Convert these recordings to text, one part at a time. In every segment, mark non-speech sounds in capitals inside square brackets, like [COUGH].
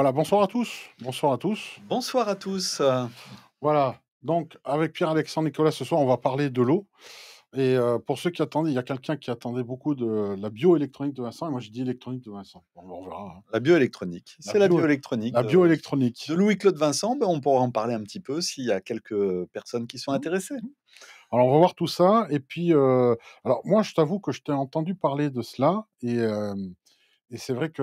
Voilà, bonsoir à tous. Bonsoir à tous. Bonsoir à tous. Voilà, donc avec Pierre-Alexandre Nicolas, ce soir, on va parler de l'eau. Et euh, pour ceux qui attendaient, il y a quelqu'un qui attendait beaucoup de la bioélectronique de Vincent, et moi je dis électronique de Vincent. on verra. La bioélectronique, c'est la bioélectronique. La bioélectronique. De, Louis-Claude Vincent, ben, on pourra en parler un petit peu s'il y a quelques personnes qui sont mmh. intéressées. Alors on va voir tout ça, et puis, euh, alors moi je t'avoue que je t'ai entendu parler de cela, et euh, et c'est vrai que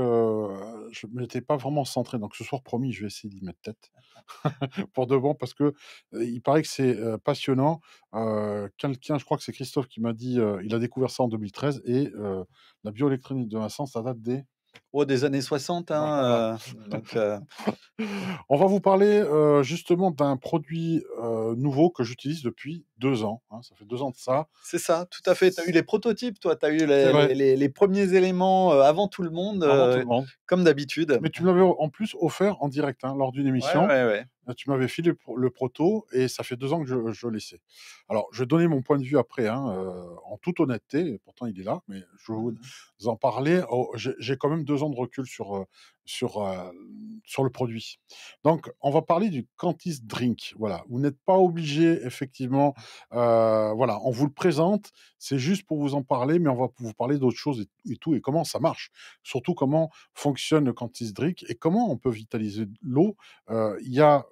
je ne m'étais pas vraiment centré. Donc ce soir, promis, je vais essayer d'y mettre tête [LAUGHS] pour devant, parce que il paraît que c'est passionnant. Quelqu'un, je crois que c'est Christophe qui m'a dit, il a découvert ça en 2013 et la bioélectronique de Vincent, ça date des Oh, des années 60. Hein, euh, [LAUGHS] euh, On va vous parler euh, justement d'un produit nouveau que j'utilise depuis deux ans. Hein, ça fait deux ans de ça. C'est ça, tout à fait. Tu as eu les prototypes, toi. Tu as eu les, premiers éléments avant tout le monde, comme d'habitude. Mais tu me l'avais en plus offert en direct hein, lors d'une émission. ouais, ouais. Ah, tu m'avais filé le proto et ça fait deux ans que je, le Alors, je vais donner mon point de vue après, hein, euh, en toute honnêteté, pourtant il est là, mais je vais mmh vous en parler. Oh, j'ai quand même deux ans de recul sur euh, sur, euh, sur le produit. Donc, on va parler du Cantis Drink. Voilà, vous n'êtes pas obligé, effectivement. Euh, voilà, on vous le présente, c'est juste pour vous en parler, mais on va vous parler d'autres choses et, tout, et comment ça marche. Surtout, comment fonctionne le Cantis Drink et comment on peut vitaliser l'eau. Euh, il y a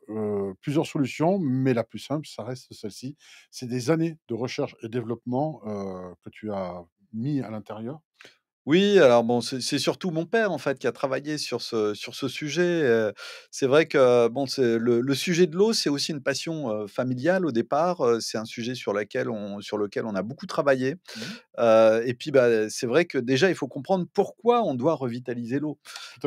plusieurs solutions, mais la plus simple, ça reste celle-ci. C'est des années de recherche et développement que tu as mis à l'intérieur oui, alors bon, c'est surtout mon père en fait qui a travaillé sur ce sur ce sujet. C'est vrai que bon, c'est le, sujet de l'eau, c'est aussi une passion familiale au départ. C'est un sujet sur lequel on sur lequel on a beaucoup travaillé. Mmh. et puis bah, c'est vrai que déjà il faut comprendre pourquoi on doit revitaliser l'eau,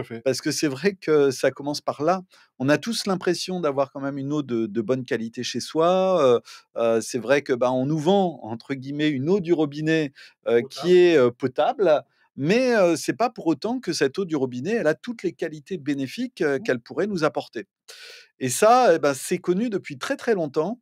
fait. parce que c'est vrai que ça commence par là. On a tous l'impression d'avoir quand même une eau de, bonne qualité chez soi. c'est vrai que bah, on nous vend entre guillemets une eau du robinet qui est potable mais ce n'est pas pour autant que cette eau du robinet, elle a toutes les qualités bénéfiques mmh. qu'elle pourrait nous apporter. Et ça, eh ben, c'est connu depuis très très longtemps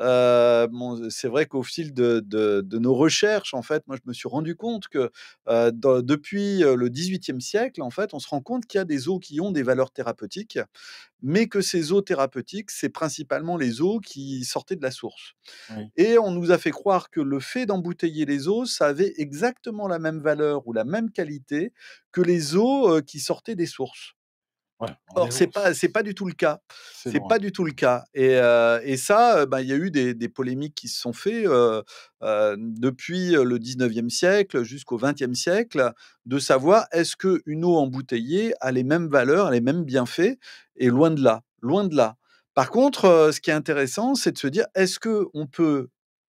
bon, euh, c'est vrai qu'au fil de, nos recherches, en fait, moi, je me suis rendu compte que euh, depuis euh, le XVIIIe siècle, en fait, on se rend compte qu'il y a des eaux qui ont des valeurs thérapeutiques, mais que ces eaux thérapeutiques, c'est principalement les eaux qui sortaient de la source. Et on nous a fait croire que le fait d'embouteiller les eaux, ça avait exactement la même valeur ou la même qualité que les eaux qui sortaient des sources. Or, c'est pas, pas du tout le cas. C'est pas du tout le cas. Et, et ça, bah, il y a eu des, polémiques qui se sont faites depuis le 19e siècle jusqu'au 20e siècle, de savoir est-ce qu'une eau embouteillée a les mêmes valeurs, les mêmes bienfaits, et loin de là, loin de là. Par contre, ce qui est intéressant, c'est de se dire est-ce que on peut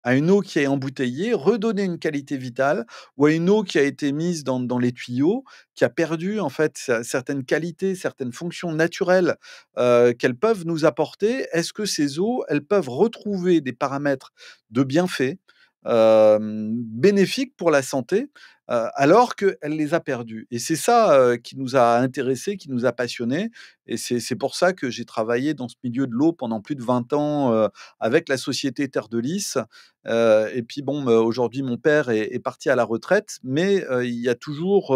à une eau qui est embouteillée, redonner une qualité vitale, ou à une eau qui a été mise dans, les tuyaux, qui a perdu en fait certaines qualités, certaines fonctions naturelles euh, qu'elles peuvent nous apporter. Est-ce que ces eaux, elles peuvent retrouver des paramètres de bienfaits euh, bénéfiques pour la santé alors euh, alors qu'elle les a perdus. Et c'est ça euh, qui nous a intéressés, qui nous a passionnés. Et c'est pour ça que j'ai travaillé dans ce milieu de l'eau pendant plus de 20 ans euh, avec la société Terre de Lys. et puis bon, aujourd'hui, mon père est, parti à la retraite, mais il y a toujours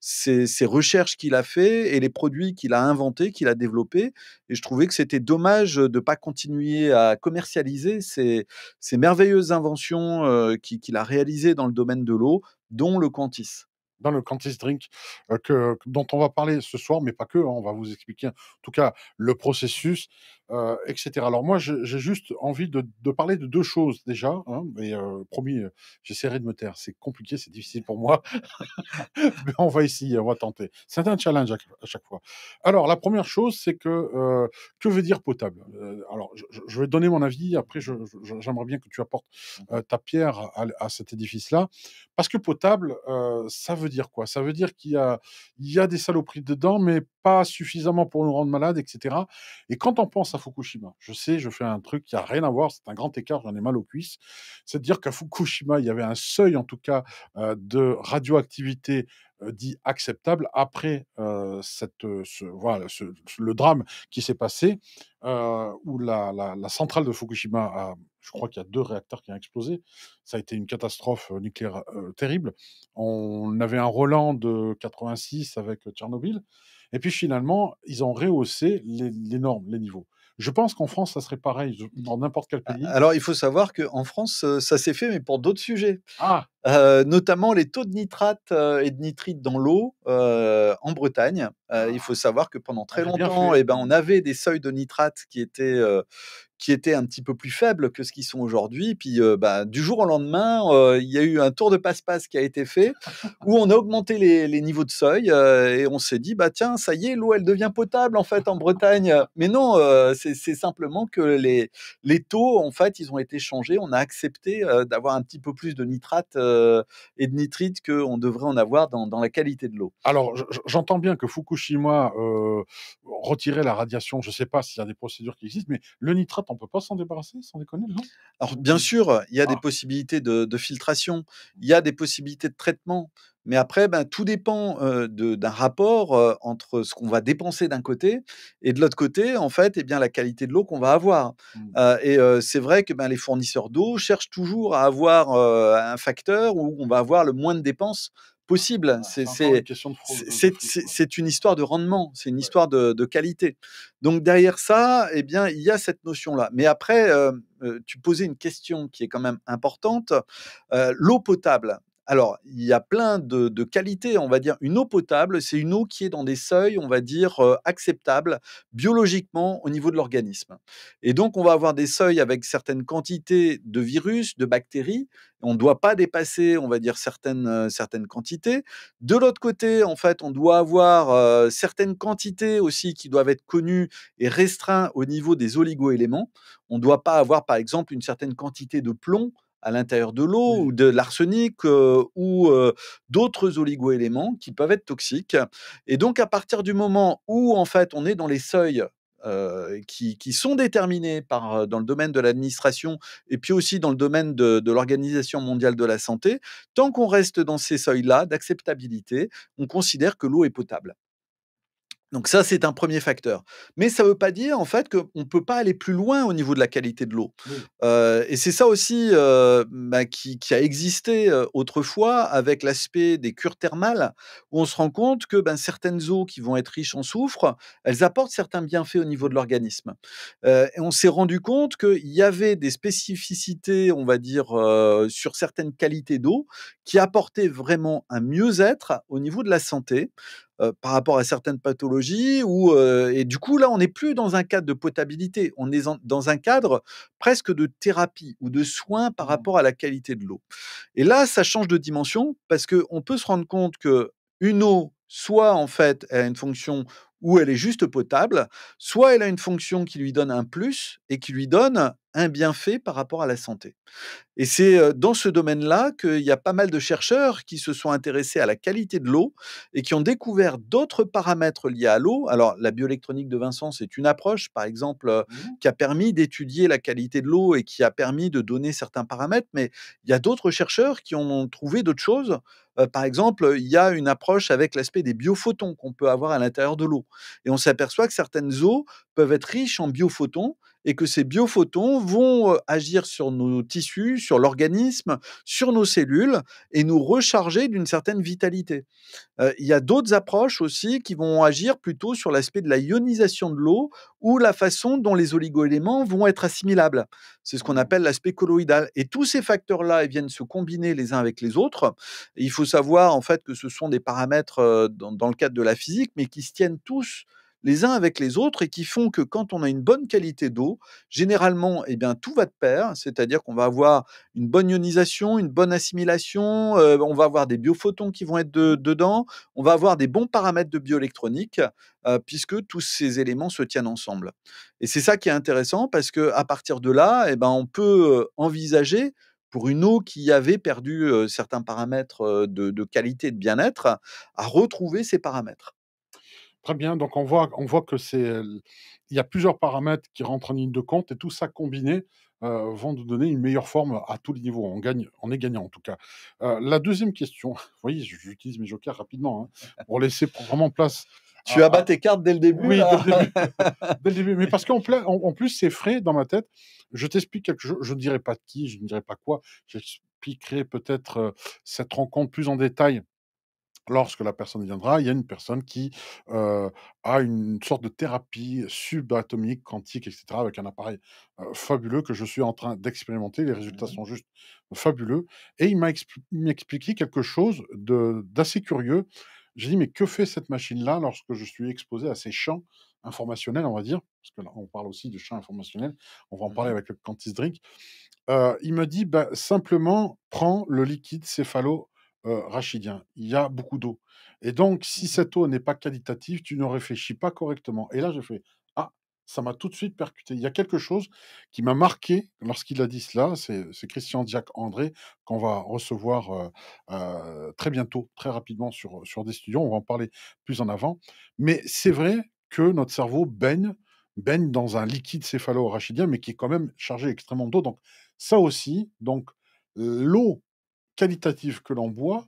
ces, recherches qu'il a fait et les produits qu'il a inventés, qu'il a développés. Et je trouvais que c'était dommage de ne pas continuer à commercialiser ces, ces merveilleuses inventions qu'il a réalisées dans le domaine de l'eau dont le Quantis dans le Quantis Drink euh, que, dont on va parler ce soir, mais pas que. Hein, on va vous expliquer en tout cas le processus. Euh, etc. Alors moi, j'ai juste envie de, parler de deux choses déjà, hein, mais euh, promis, euh, j'essaierai de me taire. C'est compliqué, c'est difficile pour moi, [LAUGHS] mais on va essayer, on va tenter. C'est un challenge à, chaque fois. Alors la première chose, c'est que que veut dire potable Alors je, vais donner mon avis, après j'aimerais bien que tu apportes ta pierre à, cet édifice-là, parce que potable, ça veut dire quoi Ça veut dire qu'il y a, il y a des saloperies dedans, mais pas suffisamment pour nous rendre malades, etc. Et quand on pense à Fukushima. Je sais, je fais un truc qui a rien à voir, c'est un grand écart, j'en ai mal aux cuisses. C'est à dire qu'à Fukushima, il y avait un seuil, en tout cas, euh, de radioactivité euh, dit acceptable après euh, cette, voilà, le drame qui s'est passé, où la, centrale de Fukushima a, Je crois qu'il y a deux réacteurs qui ont explosé. Ça a été une catastrophe nucléaire terrible. On avait un Roland de 86 avec Tchernobyl. Et puis finalement, ils ont rehaussé les, normes, les niveaux. Je pense qu'en France, ça serait pareil, dans n'importe quel pays. Alors, il faut savoir qu'en France, euh, ça s'est fait, mais pour d'autres sujets. Ah. Euh, notamment les taux de nitrate euh, et de nitrite dans l'eau euh, en Bretagne. il ah, faut savoir que pendant ah, très longtemps, eh ben, on mmh. avait des seuils de nitrate qui étaient, qui étaient un petit peu plus faibles que ce qu'ils sont aujourd'hui. Puis bah, du jour au lendemain, il y a eu un tour de passe-passe qui a été fait où on a augmenté les, les niveaux de seuil et on s'est dit, bah, tiens, ça y est, l'eau, elle devient potable en fait en Bretagne. Mais non, c'est simplement que les, les taux, en fait, ils ont été changés. On a accepté d'avoir un petit peu plus de nitrate euh, et de nitrites qu'on devrait en avoir dans, la qualité de l'eau. Alors, j'entends bien que Fukushima euh, retirait la radiation, je ne sais pas s'il y a des procédures qui existent, mais le nitrate, on ne peut pas s'en débarrasser, sans déconner, non Alors, bien sûr, il y a des ah. possibilités de filtration, il y a des possibilités de traitement. Mais après, ben, tout dépend d'un rapport entre ce qu'on va dépenser d'un côté et de l'autre côté, en fait, et eh bien, la qualité de l'eau qu'on va avoir. Mmh. et c'est vrai que ben, les fournisseurs d'eau cherchent toujours à avoir un facteur où on va avoir le moins de dépenses possible. c'est une histoire de rendement, c'est une histoire de, qualité. Donc derrière ça, eh bien, il y a cette notion-là. Mais après, tu posais une question qui est quand même importante. L'eau potable, alors, il y a plein de, qualités, on va dire. Une eau potable, c'est une eau qui est dans des seuils, on va dire, acceptables biologiquement au niveau de l'organisme. Et donc, on va avoir des seuils avec certaines quantités de virus, de bactéries. On ne doit pas dépasser, on va dire, certaines, quantités. De l'autre côté, en fait, on doit avoir certaines quantités aussi qui doivent être connues et restreintes au niveau des oligoéléments. On ne doit pas avoir, par exemple, une certaine quantité de plomb à l'intérieur de l'eau ou de l'arsenic ou d'autres oligoéléments qui peuvent être toxiques. Et donc à partir du moment où en fait on est dans les seuils qui, sont déterminés par, dans le domaine de l'administration et puis aussi dans le domaine de l'Organisation mondiale de la santé, tant qu'on reste dans ces seuils-là d'acceptabilité, on considère que l'eau est potable. Donc ça, c'est un premier facteur. Mais ça ne veut pas dire en fait qu'on ne peut pas aller plus loin au niveau de la qualité de l'eau. et c'est ça aussi bah, qui, a existé autrefois avec l'aspect des cures thermales, où on se rend compte que ben, certaines eaux qui vont être riches en soufre, elles apportent certains bienfaits au niveau de l'organisme. et on s'est rendu compte qu'il y avait des spécificités, on va dire, sur certaines qualités d'eau qui apportaient vraiment un mieux-être au niveau de la santé par rapport à certaines pathologies. Ou, et du coup, là, on n'est plus dans un cadre de potabilité, on est dans un cadre presque de thérapie ou de soins par mmh. rapport à la qualité de l'eau. Et là, ça change de dimension parce qu'on peut se rendre compte que une eau, soit en fait, elle a une fonction où elle est juste potable, soit elle a une fonction qui lui donne un plus et qui lui donne un bienfait par rapport à la santé. Et c'est dans ce domaine-là qu'il y a pas mal de chercheurs qui se sont intéressés à la qualité de l'eau et qui ont découvert d'autres paramètres liés à l'eau. Alors, la bioélectronique de Vincent, c'est une approche, par exemple, mmh. qui a permis d'étudier la qualité de l'eau et qui a permis de donner certains paramètres, mais il y a d'autres chercheurs qui ont trouvé d'autres choses. par exemple, il y a une approche avec l'aspect des biophotons qu'on peut avoir à l'intérieur de l'eau. Et on s'aperçoit que certaines eaux peuvent être riches en biophotons et que ces biophotons vont agir sur nos tissus, sur l'organisme, sur nos cellules et nous recharger d'une certaine vitalité. il y a d'autres approches aussi qui vont agir plutôt sur l'aspect de la ionisation de l'eau ou la façon dont les oligoéléments vont être assimilables. C'est ce qu'on mmh. appelle l'aspect colloïdal. Et tous ces facteurs-là viennent se combiner les uns avec les autres. il faut savoir en fait que ce sont des paramètres dans, dans le cadre de la physique, mais qui se tiennent tous les uns avec les autres et qui font que quand on a une bonne qualité d'eau, généralement, eh bien, tout va de pair, c'est-à-dire qu'on va avoir une bonne ionisation, une bonne assimilation, euh, on va avoir des biophotons qui vont être dedans, on va avoir des bons paramètres de bioélectronique, euh, puisque tous ces éléments se tiennent ensemble. Et c'est ça qui est intéressant parce que à partir de là, eh ben, on peut euh, envisager pour une eau qui avait perdu certains paramètres de, de qualité et de bien-être, à retrouver ces paramètres. Très bien, donc on voit, on voit que c'est, il y a plusieurs paramètres qui rentrent en ligne de compte et tout ça combiné vont nous donner une meilleure forme à tous les niveaux. On, gagne, on est gagnant en tout cas. la deuxième question, [LAUGHS] vous voyez, j'utilise mes jokers rapidement hein, pour laisser vraiment place. Tu as abats tes cartes dès le début. Oui, [LAUGHS] dès le début. Mais parce qu'en plus, c'est frais dans ma tête. Je t'explique quelque chose. Je ne dirai pas qui, je ne dirai pas quoi. J'expliquerai peut-être cette rencontre plus en détail lorsque la personne viendra, il y a une personne qui a une sorte de thérapie subatomique, quantique, etc., avec un appareil fabuleux que je suis en train d'expérimenter. Les résultats mmh. sont juste fabuleux. Et il m'a expliqué quelque chose d'assez curieux. J'ai dit, mais que fait cette machine-là lorsque je suis exposé à ces champs informationnels, on va dire, parce que on parle aussi de champs informationnels, on va en parler mmh avec le quantis il me dit, «Bah, simplement, prends le liquide céphalo euh, rachidien. Il y a beaucoup d'eau. Et donc, si mmh. cette eau n'est pas qualitative, tu ne réfléchis pas correctement. Et là, je fais Ah, ça m'a tout de suite percuté. Il y a quelque chose qui m'a marqué lorsqu'il a dit cela. C'est, Christian diac André qu'on va recevoir très bientôt, très rapidement sur, sur des studios. On va en parler plus en avant. Mais c'est mmh. vrai que notre cerveau baigne baigne dans un liquide céphalo-rachidien, mais qui est quand même chargé extrêmement d'eau. Donc, ça aussi, donc l'eau qualitatif que l'on boit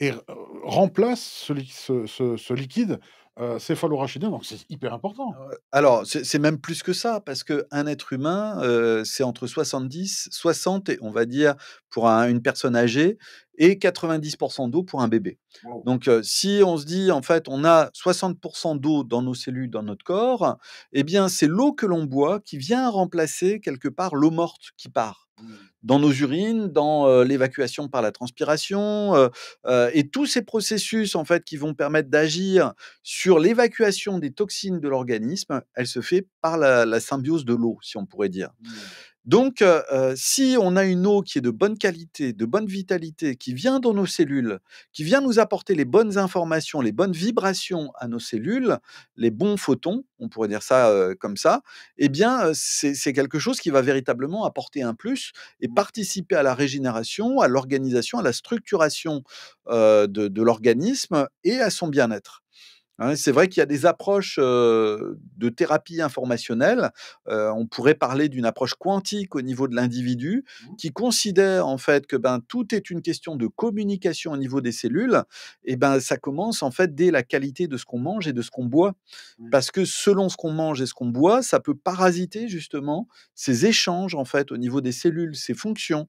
et euh, remplace ce, ce, ce, liquide euh, céphalorachidien. Donc c'est hyper important. Ah Alors c'est même plus que ça, parce qu'un être humain, euh, c'est entre 70, 60, et on va dire pour une personne âgée, et 90% d'eau pour un bébé. Donc euh, si on se dit, en fait, on a 60% d'eau dans nos cellules, dans notre corps, eh bien c'est l'eau que l'on boit qui vient remplacer quelque part l'eau morte qui part. Mmh. dans nos urines, dans l'évacuation par la transpiration, et tous ces processus en fait qui vont permettre d'agir sur l'évacuation des toxines de l'organisme, elle se fait par la, symbiose de l'eau, si on pourrait dire. Mmh. Donc, euh, euh, si on a une eau qui est de bonne qualité, de bonne vitalité, qui vient dans nos cellules, qui vient nous apporter les bonnes informations, les bonnes vibrations à nos cellules, les bons photons, on pourrait dire ça euh, comme ça, eh bien, c'est quelque chose qui va véritablement apporter un plus et mmh. participer à la régénération, à l'organisation, à la structuration de l'organisme et à son bien-être. Hein, c'est vrai qu'il y a des approches de thérapie informationnelle. on pourrait parler d'une approche quantique au niveau de l'individu mmh. qui considère en fait que ben tout est une question de communication au niveau des cellules. Et ben ça commence en fait dès la qualité de ce qu'on mange et de ce qu'on boit, parce que selon ce qu'on mange et ce qu'on boit, ça peut parasiter justement ces échanges en fait au niveau des cellules, ces fonctions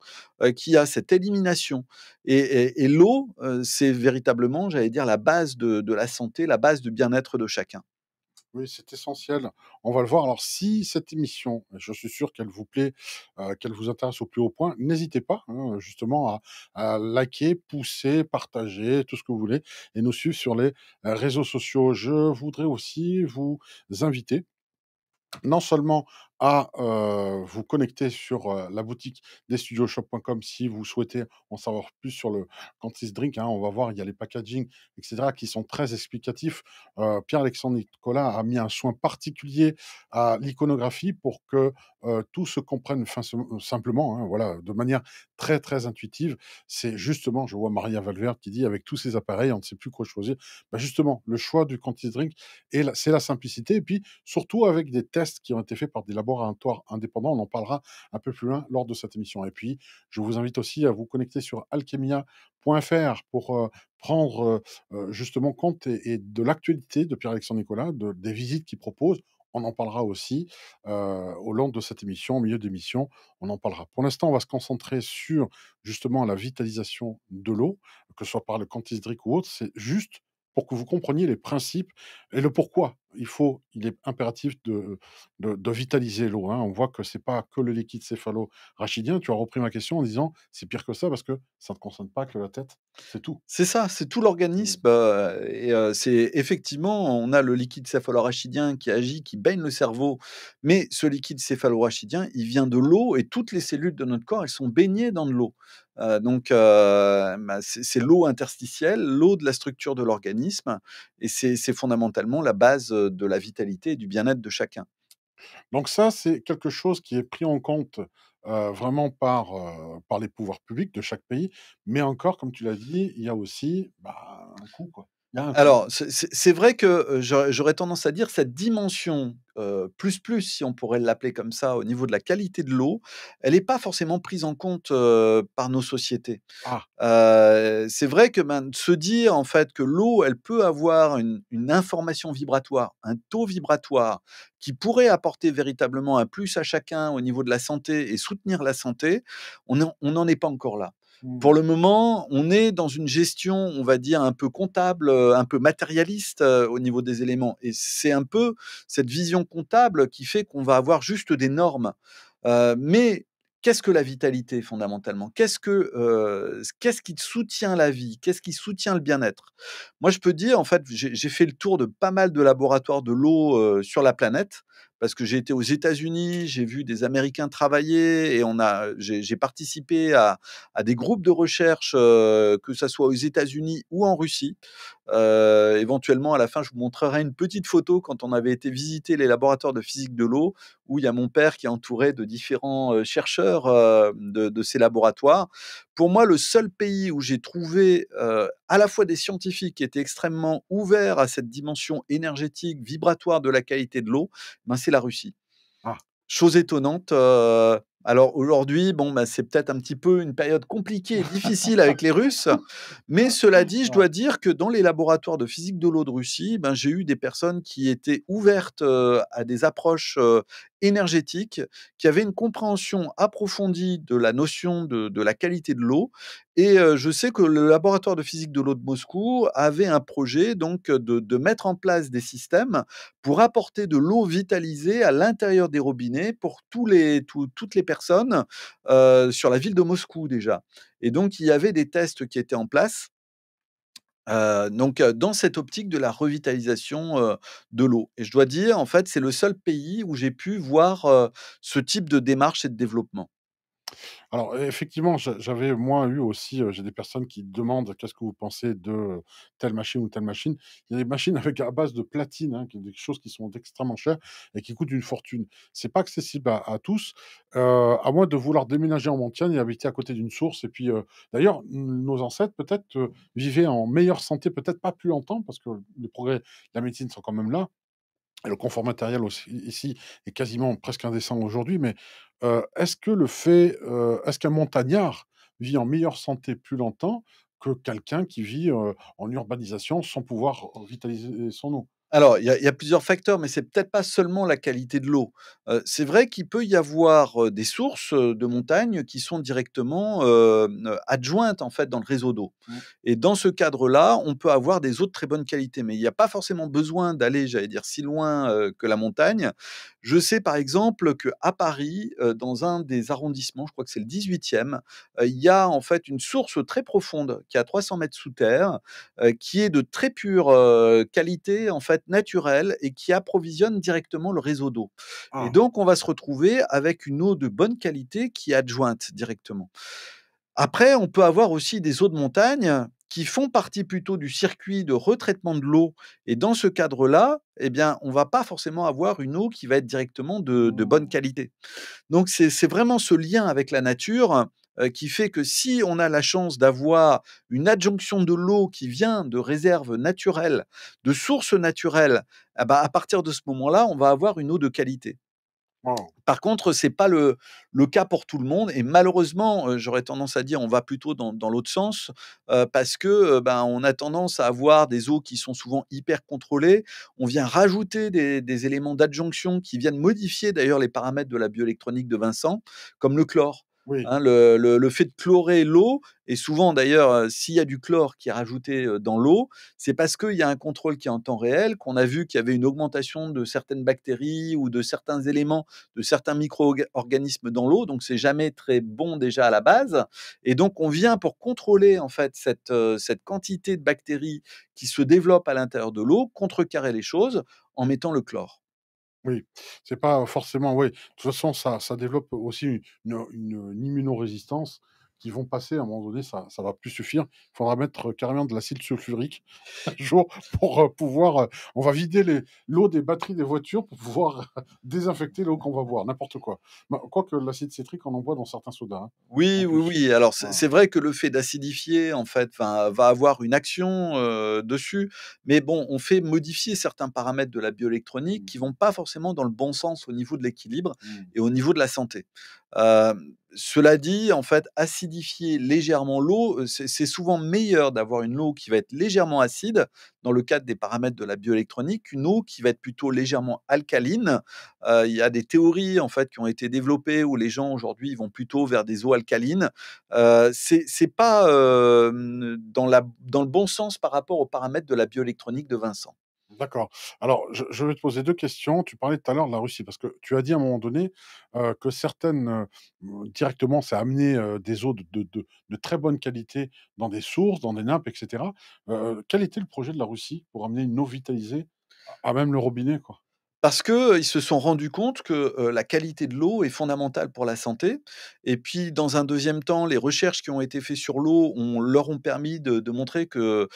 qui a cette élimination. Et, l'eau, c'est véritablement, j'allais dire, la base de, de la santé, la base de bien-être de chacun. Oui, c'est essentiel. On va le voir. Alors, si cette émission, je suis sûr qu'elle vous plaît, euh, qu'elle vous intéresse au plus haut point, n'hésitez pas hein, justement à, à, liker, pousser, partager, tout ce que vous voulez, et nous suivre sur les euh, réseaux sociaux. Je voudrais aussi vous inviter non seulement à vous connecter sur la boutique des si vous souhaitez en savoir plus sur le Cantis Drink. Hein, on va voir, il y a les packaging, etc., qui sont très explicatifs. Pierre-Alexandre Nicolas a mis un soin particulier à l'iconographie pour que tout se comprenne enfin, simplement, hein, voilà, de manière très, très intuitive. C'est justement, je vois Maria Valverde qui dit, avec tous ces appareils, on ne sait plus quoi choisir. Bah, justement, le choix du Cantis Drink, c'est la simplicité. Et puis, surtout avec des tests qui ont été faits par des laboratoires un toit indépendant. On en parlera un peu plus loin lors de cette émission. Et puis, je vous invite aussi à vous connecter sur alchemia.fr pour euh, prendre euh, euh, justement compte et, de l'actualité de Pierre-Alexandre Nicolas, de, des visites qu'il propose. On en parlera aussi au long de cette émission, au milieu d'émission, on en parlera. Pour l'instant, on va se concentrer sur justement la vitalisation de l'eau, que ce soit par le cantisdric ou autre. C'est juste pour que vous compreniez les principes et le pourquoi il faut, il est impératif de, de, vitaliser l'eau. Hein. On voit que c'est pas que le liquide céphalo-rachidien. Tu as repris ma question en disant c'est pire que ça parce que ça ne concerne pas que la tête, c'est tout. C'est ça, c'est tout l'organisme. Mmh. Euh, et euh, c'est effectivement, on a le liquide céphalo-rachidien qui agit, qui baigne le cerveau, mais ce liquide céphalo-rachidien, il vient de l'eau et toutes les cellules de notre corps, elles sont baignées dans de l'eau. Euh, donc, bah, c'est l'eau interstitielle, l'eau de la structure de l'organisme, et c'est fondamentalement la base de la vitalité et du bien-être de chacun. Donc ça, c'est quelque chose qui est pris en compte euh, vraiment par, euh, par les pouvoirs publics de chaque pays. Mais encore, comme tu l'as dit, il y a aussi bah, un coût. Quoi. Ah, Alors, c'est vrai que j'aurais tendance à dire cette dimension plus plus, si on pourrait l'appeler comme ça, au niveau de la qualité de l'eau, elle n'est pas forcément prise en compte par nos sociétés. Ah. c'est vrai que ben, se dire en fait que l'eau, elle peut avoir une, information vibratoire, un taux vibratoire qui pourrait apporter véritablement un plus à chacun au niveau de la santé et soutenir la santé, on n'en est pas encore là. Mmh. Pour le moment, on est dans une gestion, on va dire, un peu comptable, euh, un peu matérialiste euh, au niveau des éléments. Et c'est un peu cette vision comptable qui fait qu'on va avoir juste des normes. Euh, mais qu'est-ce que la vitalité fondamentalement Qu'est-ce que qu'est-ce qui soutient la vie Qu'est-ce qui soutient le bien-être Moi, je peux dire en fait, j'ai fait le tour de pas mal de laboratoires de l'eau sur la planète parce que j'ai été aux États-Unis, j'ai vu des Américains travailler et on a, j'ai participé à, des groupes de recherche, que ce soit aux États-Unis ou en Russie. éventuellement, à la fin, je vous montrerai une petite photo quand on avait été visiter les laboratoires de physique de l'eau, où il y a mon père qui est entouré de différents chercheurs de, ces laboratoires. Pour moi, le seul pays où j'ai trouvé à la fois des scientifiques qui étaient extrêmement ouverts à cette dimension énergétique, vibratoire de la qualité de l'eau, ben, la Russie. Ah. Chose étonnante. Euh, alors aujourd'hui, bon, bah, c'est peut-être un petit peu une période compliquée et difficile avec les Russes, mais ah, cela dit, je dois dire que dans les laboratoires de physique de l'eau de Russie, ben, j'ai eu des personnes qui étaient ouvertes euh, à des approches euh, énergétique, qui avait une compréhension approfondie de la notion de, la qualité de l'eau. Et euh, je sais que le laboratoire de physique de l'eau de Moscou avait un projet donc de, mettre en place des systèmes pour apporter de l'eau vitalisée à l'intérieur des robinets pour toutes les personnes euh, sur la ville de Moscou déjà. Et donc il y avait des tests qui étaient en place donc, dans cette optique de la revitalisation de l'eau. Et je dois dire, en fait, c'est le seul pays où j'ai pu voir ce type de démarche et de développement. Alors, e, effectivement, j'avais moi eu aussi, j'ai des personnes qui demandent qu'est-ce que vous pensez de telle machine ou telle machine. Il y a des machines [LAUGHS] avec à base de platine, hein, des choses qui sont extrêmement chères et qui coûtent une fortune. Ce n'est pas accessible à, tous, à moins de vouloir déménager en montagne et habiter à côté d'une source. Et puis, d'ailleurs, nos ancêtres peut-être vivaient en meilleure santé, peut-être pas plus longtemps, parce que les progrès de la médecine sont quand même là le confort matériel aussi, ici est quasiment presque indécent aujourd'hui, mais est-ce que le fait, est-ce qu'un montagnard vit en meilleure santé plus longtemps que quelqu'un qui vit en urbanisation sans pouvoir vitaliser son eau alors, il y, a plusieurs facteurs, mais c'est peut-être pas seulement la qualité de l'eau. c'est vrai qu'il peut y avoir des sources de montagne qui sont directement adjointes en fait dans le réseau d'eau. Mmh. Et dans ce cadre-là, on peut avoir des eaux de très bonne qualité, mais il n'y a pas forcément besoin d'aller, j'allais dire, si loin que la montagne. Je sais par exemple que à Paris, dans un des arrondissements, je crois que c'est le 18e, il y a en fait une source très profonde qui est à 300 mètres sous terre, qui est de très pure qualité en fait naturelle et qui approvisionne directement le réseau d'eau. Et ah. donc on va se retrouver avec une eau de bonne qualité qui est adjointe directement. Après, on peut avoir aussi des eaux de montagne qui font partie plutôt du circuit de retraitement de l'eau. Et dans ce cadre-là, eh bien, on va pas forcément avoir une eau qui va être directement de, bonne mmh. qualité. Donc, c'est vraiment ce lien avec la nature euh, qui fait que si on a la chance d'avoir une adjonction de l'eau qui vient de réserves naturelles, de sources naturelles, eh ben, à partir de ce moment-là, on va avoir une eau de qualité. Par contre, ce n'est pas le, cas pour tout le monde et malheureusement, j'aurais tendance à dire, on va plutôt dans, l'autre sens parce que ben, on a tendance à avoir des eaux qui sont souvent hyper contrôlées. On vient rajouter des éléments d'adjonction qui viennent modifier d'ailleurs les paramètres de la bioélectronique de Vincent, comme le chlore. Hein, le, fait de chlorer l'eau, et souvent d'ailleurs, euh, s'il y a du chlore qui est rajouté dans l'eau, c'est parce qu'il y a un contrôle qui est en temps réel, qu'on a vu qu'il y avait une augmentation de certaines bactéries ou de certains éléments, de certains micro-organismes dans l'eau, donc c'est jamais très bon déjà à la base. Et donc on vient pour contrôler en fait cette, cette quantité de bactéries qui se développent à l'intérieur de l'eau, contrecarrer les choses en mettant le chlore. Oui, c'est pas forcément. Oui, de toute façon, ça, ça développe aussi une, une, une immunorésistance qui vont passer. À un moment donné, ça ne va plus suffire. Il faudra mettre euh, carrément de l'acide sulfurique [LAUGHS] jour pour euh, pouvoir. Euh, on va vider l'eau des batteries des voitures pour pouvoir désinfecter l'eau qu'on va boire, n'importe quoi. Bah, quoique l'acide citrique, on en boit dans certains sodas. Hein, oui, oui, oui. Alors, c'est vrai que le fait d'acidifier, en fait, va avoir une action dessus. Mais bon, on fait modifier certains paramètres de la bioélectronique mmh. qui vont pas forcément dans le bon sens au niveau de l'équilibre mmh. et au niveau de la santé cela dit, en fait, acidifier légèrement l'eau, c'est souvent meilleur d'avoir une eau qui va être légèrement acide dans le cadre des paramètres de la bioélectronique qu'une eau qui va être plutôt légèrement alcaline. il y a des théories en fait qui ont été développées où les gens aujourd'hui vont plutôt vers des eaux alcalines. Euh, c'est pas dans le bon sens par rapport aux paramètres de la bioélectronique de Vincent. D'accord. Alors, je, vais te poser deux questions. Tu parlais tout à l'heure de la Russie, parce que tu as dit à un moment donné euh, que certaines, euh, directement, ça a amené euh, des eaux de, de, très bonne qualité dans des sources, dans des nappes, etc. quel était le projet de la Russie pour amener une eau vitalisée à même le robinet quoi parce qu'ils se sont rendus compte que la qualité de l'eau est fondamentale pour la santé. Et puis, dans un deuxième temps, les recherches qui ont été faites sur l'eau leur ont permis de, montrer que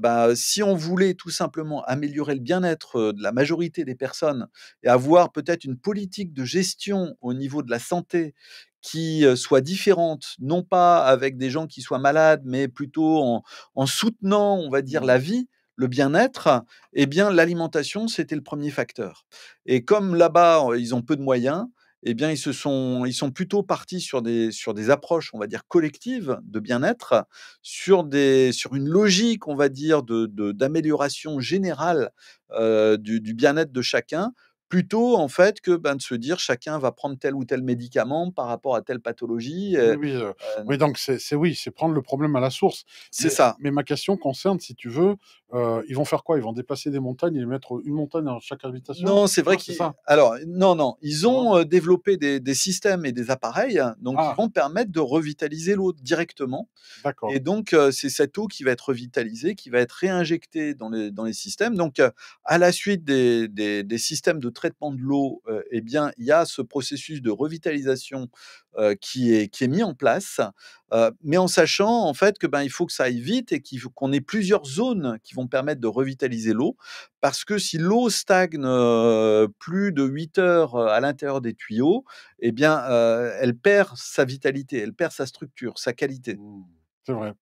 bah, si on voulait tout simplement améliorer le bien-être de la majorité des personnes et avoir peut-être une politique de gestion au niveau de la santé qui soit différente, non pas avec des gens qui soient malades, mais plutôt en soutenant, on va dire, mmh la vie, le bien-être, eh bien l'alimentation, c'était le premier facteur. Et comme là-bas, ils ont peu de moyens, eh bien, ils, sont, ils sont plutôt partis sur des, sur des approches, on va dire, collectives de bien-être, sur, sur une logique, on va dire, d'amélioration générale euh, du bien-être de chacun, plutôt en fait que ben, de se dire chacun va prendre tel ou tel médicament par rapport à telle pathologie. Euh, euh, euh, oui, donc c'est oui, c'est prendre le problème à la source. C'est ça. Mais ma question concerne, si tu veux, ils vont faire quoi Ils vont déplacer des montagnes et mettre une montagne dans chaque habitation Non, c'est vrai qu'ils. Alors non, non, ils ont développé des, systèmes et des appareils, hein, donc ah. vont permettre de revitaliser l'eau directement. D'accord. Et donc c'est cette eau qui va être revitalisée, qui va être réinjectée dans les dans les systèmes. Donc à la suite des, des, des systèmes de traitement de l'eau, euh, eh bien, il y a ce processus de revitalisation euh, qui est, qui est mis en place, euh, mais en sachant en fait que ben il faut que ça aille vite et qu'il faut qu'on ait plusieurs zones qui vont permettre de revitaliser l'eau, parce que si l'eau stagne plus de 8 heures à l'intérieur des tuyaux, eh bien elle perd sa vitalité, elle perd sa structure, sa qualité. Mmh, c'est vrai.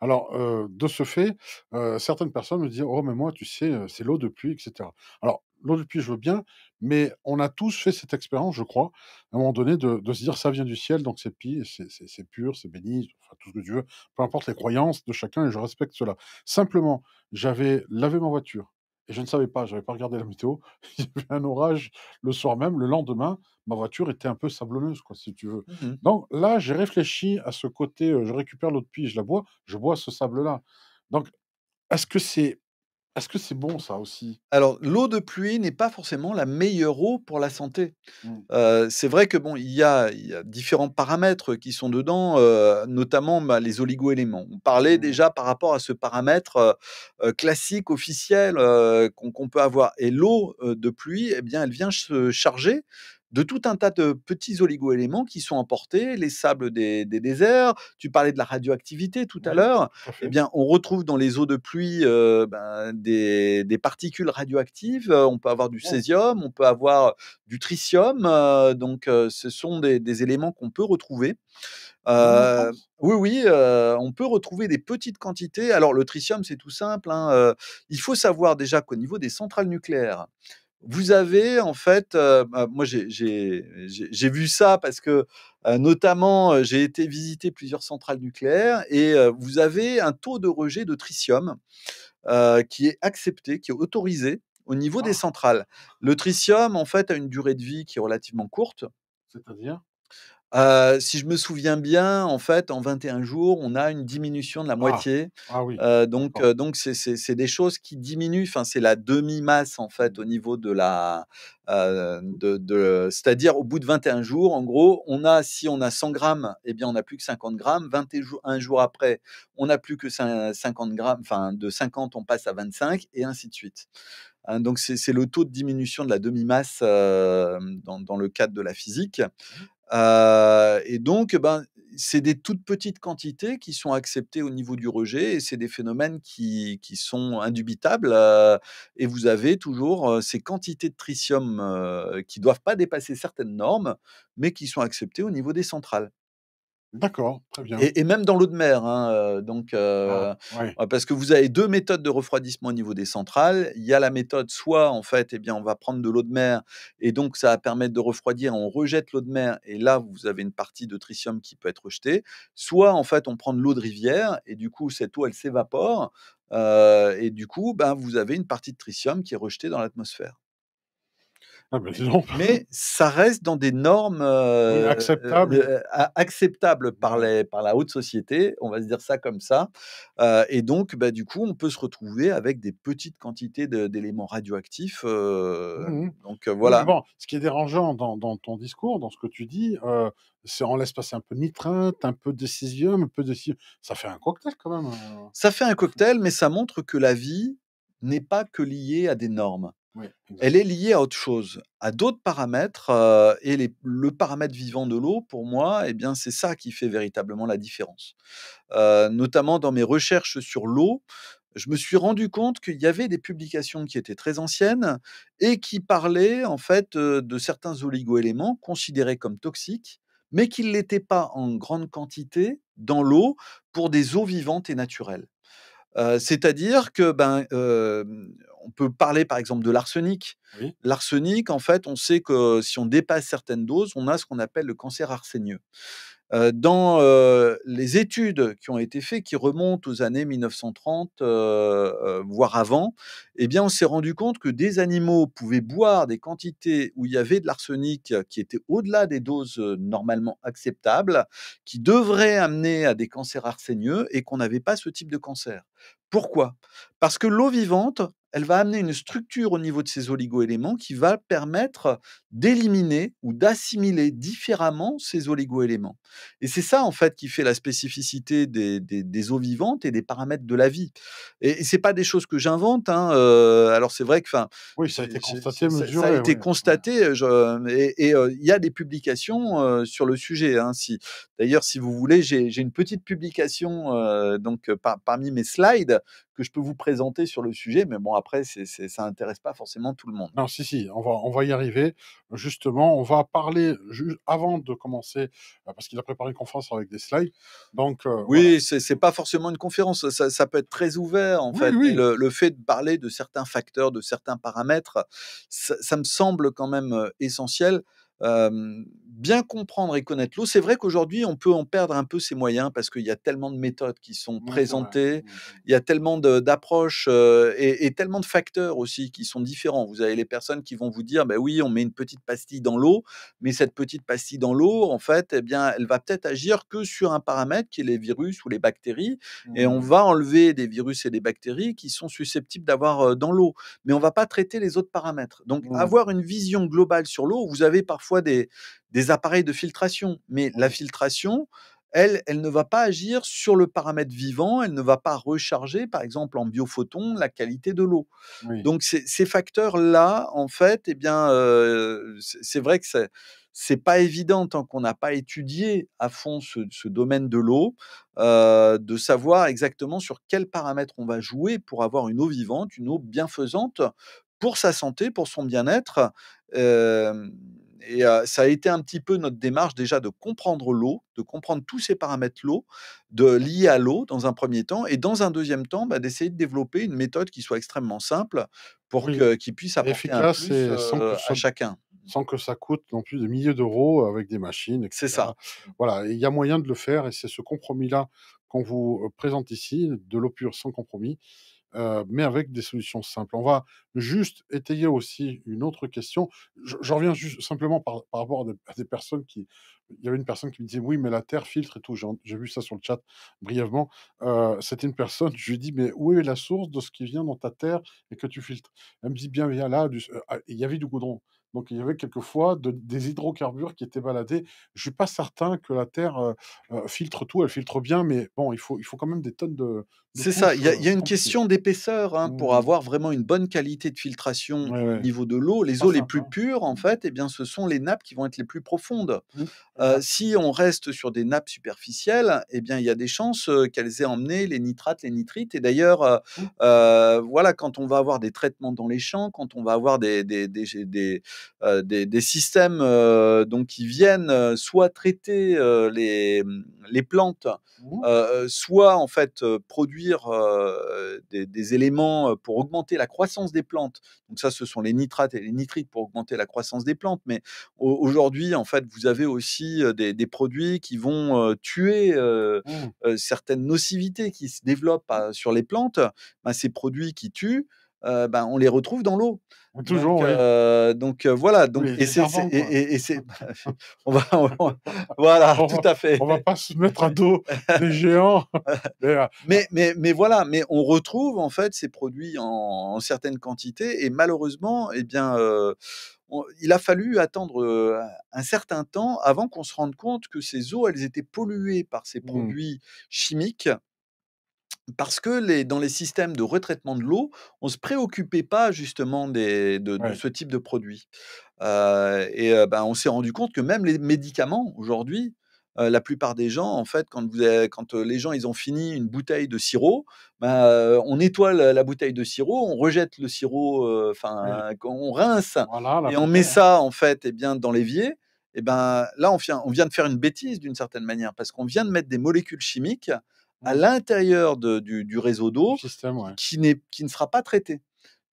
Alors, de ce fait, certaines personnes me disent Oh, mais moi, tu sais, c'est l'eau de pluie etc. Alors, l'eau de pluie, je veux bien, mais on a tous fait cette expérience, je crois, à un moment donné, de, se dire ça vient du ciel, donc c'est c'est pur, c'est béni, tout ce que tu veux, peu importe les croyances de chacun, et je respecte cela. Simplement, j'avais lavé ma voiture, et je ne savais pas, je n'avais pas regardé la météo. [LAUGHS] Il y avait un orage le soir même, le lendemain, ma voiture était un peu sablonneuse, quoi, si tu veux. Mmh donc là, j'ai réfléchi à ce côté, euh, je récupère l'eau de pluie, je la bois, je bois ce sable-là. Donc, est-ce que c'est est-ce que c'est bon ça aussi Alors l'eau de pluie n'est pas forcément la meilleure eau pour la santé. Mmh. c'est vrai que bon, il y, a, différents paramètres qui sont dedans, notamment bah, les oligoéléments. On parlait mmh. déjà par rapport à ce paramètre classique officiel qu'on peut avoir. Et l'eau de pluie, eh bien, elle vient se charger de tout un tas de petits oligo-éléments qui sont emportés, les sables des, déserts, tu parlais de la radioactivité tout à l'heure, eh bien, on retrouve dans les eaux de pluie euh, ben, des, particules radioactives, euh, on peut avoir du césium, on peut avoir euh, du tritium, donc ce sont des, éléments qu'on peut retrouver. Ah, oui, oui, on peut retrouver des petites quantités. Alors, le tritium, c'est tout simple. Hein, il faut savoir déjà qu'au niveau des centrales nucléaires, vous avez en fait, euh, bah, moi j'ai vu ça parce que euh, notamment euh, j'ai été visiter plusieurs centrales nucléaires et vous avez un taux de rejet de tritium qui est accepté, qui est autorisé au niveau des ah. centrales. Le tritium en fait a une durée de vie qui est relativement courte. C'est-à-dire si je me souviens bien, en fait, en 21 jours, on a une diminution de la ah, moitié. Ah donc, donc c'est des choses qui diminuent. Enfin, c'est la demi-masse en fait au mmh. niveau de la, de, de c'est-à-dire au bout de 21 jours, en gros, on a si on a 100 grammes, eh bien, on n'a plus que 50 grammes. 21 jours après, on n'a plus que 50 grammes. Enfin, de 50, on passe à 25 et ainsi de suite. Hein, donc c'est le taux de diminution de la demi-masse dans, dans, le cadre de la physique. Mmh et donc, eh ben, c'est des toutes petites quantités qui sont acceptées au niveau du rejet et c'est des phénomènes qui, sont indubitables. et vous avez toujours ces quantités de tritium qui ne doivent pas dépasser certaines normes, mais qui sont acceptées au niveau des centrales. D'accord, très bien. Et, même dans l'eau de mer, hein, euh, donc ah, euh, parce que vous avez deux méthodes de refroidissement au niveau des centrales. Il y a la méthode soit en fait, et eh bien, on va prendre de l'eau de mer et donc ça va permettre de refroidir. On rejette l'eau de mer et là vous avez une partie de tritium qui peut être rejetée. Soit en fait, on prend de l'eau de rivière et du coup cette eau elle s'évapore euh, et du coup ben, vous avez une partie de tritium qui est rejetée dans l'atmosphère. Ah, mais ça reste dans des normes euh, euh, euh, acceptables. par, les, par la haute société, on va se dire ça comme ça. et donc, bah, du coup, on peut se retrouver avec des petites quantités d'éléments radioactifs. Mmh donc voilà. ce qui est dérangeant dans, ton discours, dans ce que tu dis, c'est on laisse passer un peu de nitrate, un peu de césium, un peu de ça fait un cocktail quand même. Ça fait un cocktail, mais ça montre que la vie n'est pas que liée à des normes elle est liée à autre chose, à d'autres paramètres. Euh, et le paramètre vivant de l'eau, pour moi, eh bien, c'est ça qui fait véritablement la différence. Euh, notamment dans mes recherches sur l'eau, je me suis rendu compte qu'il y avait des publications qui étaient très anciennes et qui parlaient en fait euh, de certains oligoéléments considérés comme toxiques, mais qui ne l'étaient pas en grande quantité dans l'eau pour des eaux vivantes et naturelles. C'est-à-dire que ben, on peut parler par exemple de l'arsenic. L'arsenic, en fait, on sait que si on dépasse certaines doses, on a ce qu'on appelle le cancer arsénieux. dans les études qui ont été faites, qui remontent aux années 1930, voire avant, eh bien, on s'est rendu compte que des animaux pouvaient boire des quantités où il y avait de l'arsenic qui était au-delà des doses normalement acceptables, qui devraient amener à des cancers arsénieux et qu'on n'avait pas ce type de cancer. Pourquoi Parce que l'eau vivante, elle va amener une structure au niveau de ces oligoéléments qui va permettre d'éliminer ou d'assimiler différemment ces oligoéléments. Et c'est ça, en fait, qui fait la spécificité des, eaux vivantes et des paramètres de la vie. Et, c'est pas des choses que j'invente. Hein, euh, alors, c'est vrai que... oui, ça a été constaté, Ça a été constaté. et euh, il y a des publications euh, sur le sujet. Hein, si D'ailleurs, si vous voulez, j'ai une petite publication euh, donc euh, parmi mes slides que je peux vous présenter sur le sujet, mais bon, après, ça n'intéresse pas forcément tout le monde. Non, si, si, on va, y arriver. Justement, on va parler, juste avant de commencer, euh, parce qu'il a préparé une conférence avec des slides. Donc, oui, ce c'est pas forcément une conférence, ça, peut être très ouvert, en fait. Le, fait de parler de certains facteurs, de certains paramètres, ça me semble quand même essentiel bien comprendre et connaître l'eau. C'est vrai qu'aujourd'hui, on peut en perdre un peu ses moyens parce qu'il y a tellement de méthodes qui sont présentées, mmh, mmh. il y a tellement d'approches et, tellement de facteurs aussi qui sont différents. Vous avez les personnes qui vont vous dire, ben oui, on met une petite pastille dans l'eau, mais cette petite pastille dans l'eau, en fait, eh bien, elle va peut-être agir que sur un paramètre qui est les virus ou les bactéries, mmh et on va enlever des virus et des bactéries qui sont susceptibles d'avoir dans l'eau, mais on va pas traiter les autres paramètres. Donc, avoir une vision globale sur l'eau, vous avez parfois des, appareils de filtration. Mais la filtration, elle, elle ne va pas agir sur le paramètre vivant, elle ne va pas recharger, par exemple, en biophoton, la qualité de l'eau. Donc, ces facteurs-là, en fait, et eh bien, euh, c'est vrai que c'est pas évident tant qu'on n'a pas étudié à fond ce, domaine de l'eau, euh, de savoir exactement sur quels paramètres on va jouer pour avoir une eau vivante, une eau bienfaisante pour sa santé, pour son bien-être. Euh, et ça a été un petit peu notre démarche déjà de comprendre l'eau, de comprendre tous ces paramètres l'eau, de lier à l'eau dans un premier temps, et dans un deuxième temps, bah, d'essayer de développer une méthode qui soit extrêmement simple pour oui. qu'ils qu un plus, à chacun. Sans que ça coûte non plus des milliers d'euros avec des machines. C'est ça. Voilà, il y a moyen de le faire, et c'est ce compromis-là qu'on vous présente ici, de l'eau pure sans compromis, euh, mais avec des solutions simples. On va juste étayer aussi une autre question. J'en reviens juste simplement par, rapport à des, personnes qui... Il y avait une personne qui me disait, oui, mais la Terre filtre et tout. J'ai vu ça sur le chat brièvement. Euh, c'était une personne, je lui ai dit, mais où est la source de ce qui vient dans ta Terre et que tu filtres Elle me dit, bien, il y là, euh, ah, il y avait du goudron. Donc il y avait quelquefois des hydrocarbures qui étaient baladés. Je suis pas certain que la Terre filtre tout, elle filtre bien, mais bon, il faut, il faut quand même des tonnes de, c'est ça, il y, a euh, une question d'épaisseur hein, pour mmh avoir vraiment une bonne qualité de filtration au niveau de l'eau. Les ah, eaux les plus pures, en mmh fait, et eh bien, ce sont les nappes qui vont être les plus profondes. Mmh euh, si on reste sur des nappes superficielles, eh bien, il y a des chances euh, qu'elles aient emmené les nitrates, les nitrites. Et d'ailleurs, voilà, quand on va avoir des traitements dans les champs, quand on va avoir des, des, systèmes donc, qui viennent soit traiter les, les plantes, soit en fait produire des, éléments pour augmenter la croissance des plantes. Donc ça, ce sont les nitrates et les nitrites pour augmenter la croissance des plantes. Mais aujourd'hui, en fait, vous avez aussi des, produits qui vont tuer mmh. certaines nocivités qui se développent mmh. sur les plantes. Bah, ces produits qui tuent, euh, ben, on les retrouve dans l'eau. Toujours. Euh, donc, euh, donc voilà. et on va, tout à fait. On va pas se mettre à dos des géants. [LAUGHS] mais, voilà, mais on retrouve en fait ces produits en, certaines quantités et malheureusement, eh bien, il a fallu attendre un certain temps avant qu'on se rende compte que ces eaux, elles étaient polluées par ces mmh. produits chimiques parce que dans les systèmes de retraitement de l'eau, on ne se préoccupait pas justement de, ce type de produit. Euh, et ben, on s'est rendu compte que même les médicaments, aujourd'hui, la plupart des gens, en fait, quand, les gens ils ont fini une bouteille de sirop, ben, on nettoie la, bouteille de sirop, on rejette le sirop, enfin, on rince et on met ça en fait, et eh bien dans l'évier. Et eh ben là, on vient de faire une bêtise d'une certaine manière parce qu'on vient de mettre des molécules chimiques à mmh. l'intérieur du, réseau d'eau qui, ne sera pas traité.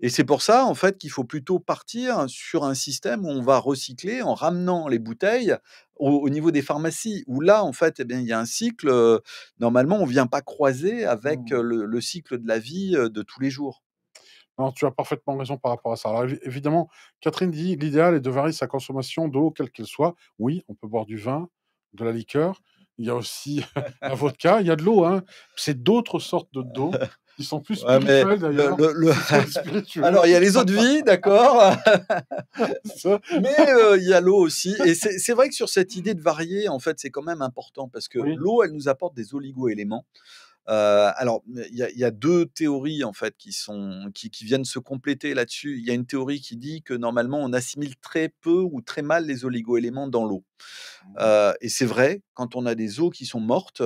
Et c'est pour ça, en fait, qu'il faut plutôt partir sur un système où on va recycler en ramenant les bouteilles au, niveau des pharmacies, où là, en fait, eh bien, il y a un cycle. Euh, normalement, on ne vient pas croiser avec mmh. euh, le, cycle de la vie euh, de tous les jours. Non, tu as parfaitement raison par rapport à ça. Alors, évidemment, Catherine dit l'idéal est de varier sa consommation d'eau, quelle qu'elle soit. Oui, on peut boire du vin, de la liqueur, il y a aussi [LAUGHS] un vodka, il y a de l'eau. Hein. C'est d'autres sortes de d'eau. Ils sont plus spirituels d'ailleurs. [LAUGHS] [LAUGHS] Alors il y a les eaux de vie, d'accord. mais euh, il y a l'eau aussi. Et c'est vrai que sur cette idée de varier, en fait, c'est quand même important parce que l'eau, elle nous apporte des oligo-éléments. Euh, alors, il y, a deux théories en fait qui viennent se compléter là-dessus. Il y a une théorie qui dit que normalement on assimile très peu ou très mal les oligoéléments dans l'eau. Mmh. Euh, et c'est vrai quand on a des eaux qui sont mortes,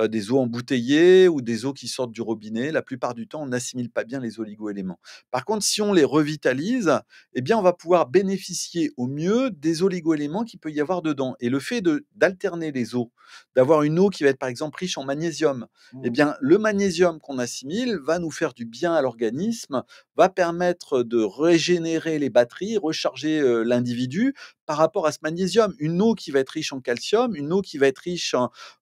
euh, des eaux embouteillées ou des eaux qui sortent du robinet. La plupart du temps, on n'assimile pas bien les oligo-éléments. Par contre, si on les revitalise, eh bien, on va pouvoir bénéficier au mieux des oligo-éléments qu'il peut y avoir dedans. Et le fait d'alterner les eaux, d'avoir une eau qui va être par exemple riche en magnésium, eh mmh. bien, le magnésium qu'on assimile va nous faire du bien à l'organisme, va permettre de régénérer les batteries, recharger euh, l'individu, par rapport à ce magnésium. Une eau qui va être riche en calcium, une eau qui va être riche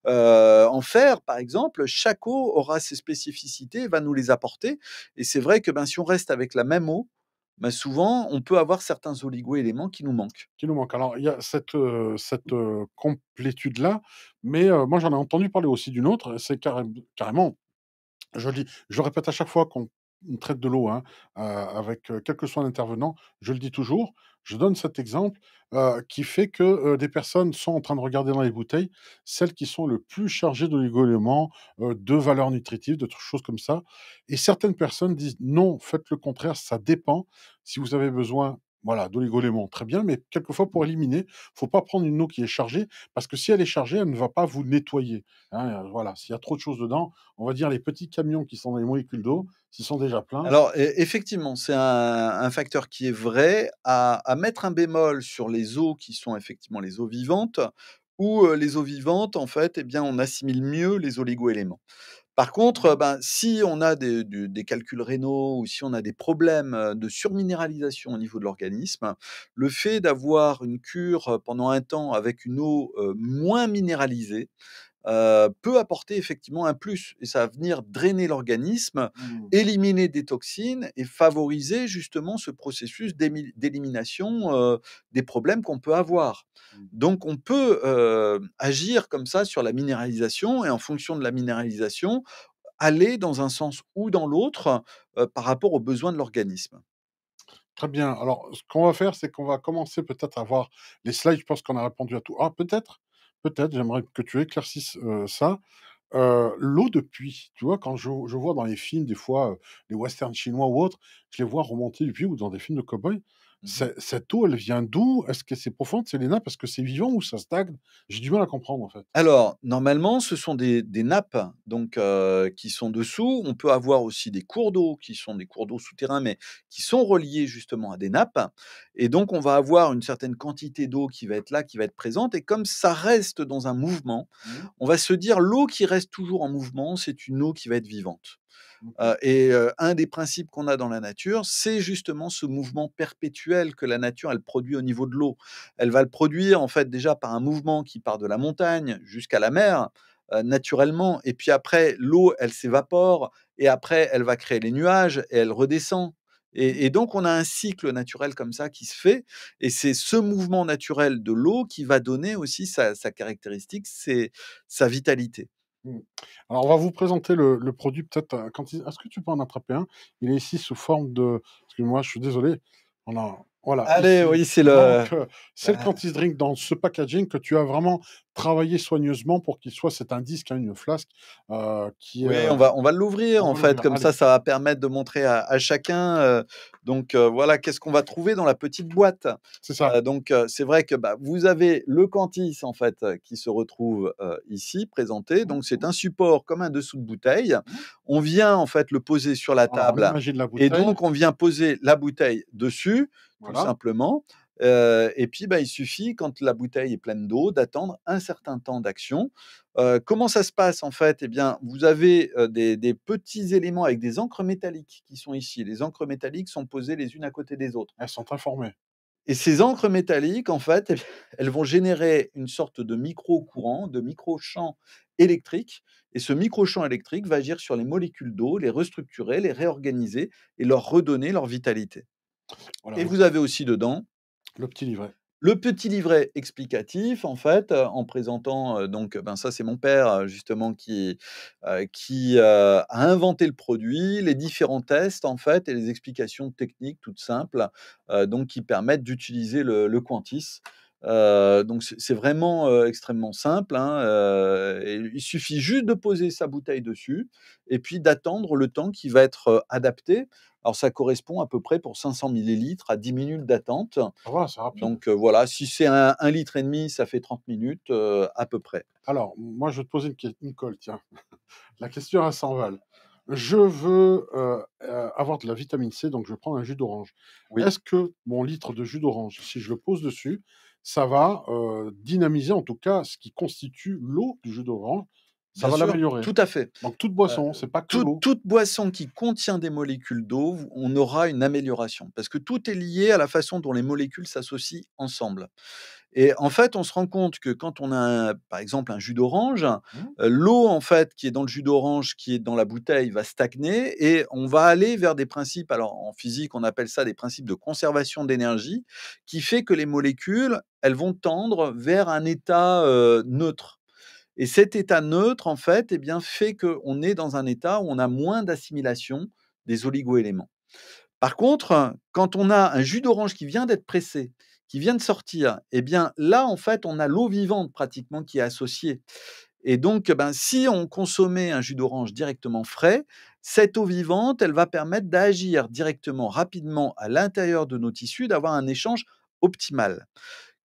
euh, en, fer, par exemple, chaque eau aura ses spécificités, va nous les apporter. Et c'est vrai que ben, si on reste avec la même eau, ben, souvent, on peut avoir certains oligo-éléments qui nous manquent. Qui nous manquent. Alors, il y a cette, euh, euh, complétude-là, mais moi, j'en ai entendu parler aussi d'une autre, c'est carrément, je, dis, je le répète à chaque fois qu'on traite de l'eau, hein, avec quel que soit l'intervenant, je le dis toujours, je donne cet exemple qui fait que des personnes sont en train de regarder dans les bouteilles celles qui sont le plus chargées de euh, de valeurs nutritives, de choses comme ça. Et certaines personnes disent non, faites le contraire, ça dépend. Si vous avez besoin voilà, d'oligo-éléments, très bien, mais quelquefois pour éliminer, faut pas prendre une eau qui est chargée, parce que si elle est chargée, elle ne va pas vous nettoyer. Hein, euh, voilà, s'il y a trop de choses dedans, on va dire les petits camions qui sont dans les molécules d'eau, s'ils sont déjà pleins. Alors, e, effectivement, c'est un, facteur qui est vrai. À, à mettre un bémol sur les eaux qui sont effectivement les eaux vivantes, où euh, les eaux vivantes, en fait, eh bien, on assimile mieux les oligo-éléments. Par contre, euh, ben, si on a des, calculs rénaux ou si on a des problèmes euh, de surminéralisation au niveau de l'organisme, le fait d'avoir une cure euh, pendant un temps avec une eau moins minéralisée euh, peut apporter effectivement un plus. Et ça va venir drainer l'organisme, mmh. éliminer des toxines et favoriser justement ce processus d'élimination euh, des problèmes qu'on peut avoir. Mmh. Donc on peut euh, agir comme ça sur la minéralisation et en fonction de la minéralisation, aller dans un sens ou dans l'autre par rapport aux besoins de l'organisme. Très bien. Alors, ce qu'on va faire, c'est qu'on va commencer peut-être à voir les slides. Je pense qu'on a répondu à tout. Ah, peut-être peut-être, j'aimerais que tu éclaircisses ça. l'eau de puits. Tu vois, quand je, vois dans les films, des fois, les westerns chinois ou autres, je les vois remonter du ou dans des films de cow-boys. Mmh cette eau, elle vient d'où Est-ce que c'est profonde, est Parce que c'est vivant ou ça stagne J'ai du mal à comprendre, en fait. Alors, normalement, ce sont des, nappes donc, qui sont dessous. On peut avoir aussi des cours d'eau qui sont des cours d'eau souterrains, mais qui sont reliés justement à des nappes. Et donc, on va avoir une certaine quantité d'eau qui va être là, qui va être présente. Et comme ça reste dans un mouvement, mmh on va se dire l'eau qui reste toujours en mouvement, c'est une eau qui va être vivante. Mmh. et un des principes qu'on a dans la nature, c'est justement ce mouvement perpétuel que la nature elle produit au niveau de l'eau. Elle va le produire en fait déjà par un mouvement qui part de la montagne jusqu'à la mer naturellement, et puis après l'eau elle s'évapore et après elle va créer les nuages et elle redescend. Et, donc, on a un cycle naturel comme ça qui se fait. Et c'est ce mouvement naturel de l'eau qui va donner aussi sa, sa caractéristique, c'est sa vitalité. Mmh. Alors, on va vous présenter le, produit peut-être. Euh, quand Est-ce que tu peux en attraper un Il est ici sous forme de. Excuse-moi, je suis désolé. On a. Voilà. Allez, oui, c'est le. Euh, c'est le Quantis ah. Drink dans ce packaging que tu as vraiment travailler soigneusement pour qu'il soit cet indice disque, hein, une flasque euh, qui oui, euh, on va on va l'ouvrir en fait comme ça ça va permettre de montrer à, chacun euh, donc voilà qu'est-ce qu'on va trouver dans la petite boîte c'est ça donc c'est vrai que bah, vous avez le cantis en fait qui se retrouve ici présenté donc c'est un support comme un dessous de bouteille on vient en fait le poser sur la ah, table la et donc on vient poser la bouteille dessus tout simplement et puis, bah, il suffit, quand la bouteille est pleine d'eau, d'attendre un certain temps d'action. comment ça se passe en fait eh bien, vous avez des, petits éléments avec des encres métalliques qui sont ici. Les encres métalliques sont posées les unes à côté des autres. Elles sont informées. Et ces encres métalliques, en fait, eh [LAUGHS] elles vont générer une sorte de micro-courant, de micro-champ électrique. Et ce micro-champ électrique va agir sur les molécules d'eau, les restructurer, les réorganiser et leur redonner leur vitalité. et vous avez aussi dedans le petit livret. Le petit livret explicatif, en fait, euh, en présentant, euh, donc, ben ça c'est mon père euh, justement qui, qui a inventé le produit, les différents tests en fait et les explications techniques toutes simples, donc qui permettent d'utiliser le, le Quantis euh, donc c'est vraiment euh, extrêmement simple. Hein, euh, il suffit juste de poser sa bouteille dessus et puis d'attendre le temps qui va être adapté. Alors ça correspond à peu près pour 500 millilitres à 10 minutes d'attente. Ah donc voilà, si c'est un, litre et demi, ça fait 30 minutes à peu près. Alors moi je vais te poser une, question Nicole tiens. [LAUGHS] La question à 100 je veux avoir de la vitamine C, donc je prends un jus d'orange. Est-ce que mon litre de jus d'orange, si je le pose dessus, ça va dynamiser en tout cas ce qui constitue l'eau du jus d'orange. Ça va l'améliorer. Tout à fait. Donc toute boisson, c'est pas que l'eau. Toute boisson qui contient des molécules d'eau, on aura une amélioration parce que tout est lié à la façon dont les molécules s'associent ensemble. Et en fait, on se rend compte que quand on a, par exemple, un jus d'orange, mmh. euh, l'eau en fait qui est dans le jus d'orange, qui est dans la bouteille, va stagner et on va aller vers des principes. Alors en physique, on appelle ça des principes de conservation d'énergie, qui fait que les molécules, elles vont tendre vers un état neutre. Et cet état neutre, en fait, et eh bien, fait qu'on est dans un état où on a moins d'assimilation des oligoéléments. Par contre, quand on a un jus d'orange qui vient d'être pressé qui vient de sortir, et eh bien là, en fait, on a l'eau vivante pratiquement qui est associée. Et donc, eh ben, si on consommait un jus d'orange directement frais, cette eau vivante, elle va permettre d'agir directement, rapidement à l'intérieur de nos tissus, d'avoir un échange optimal.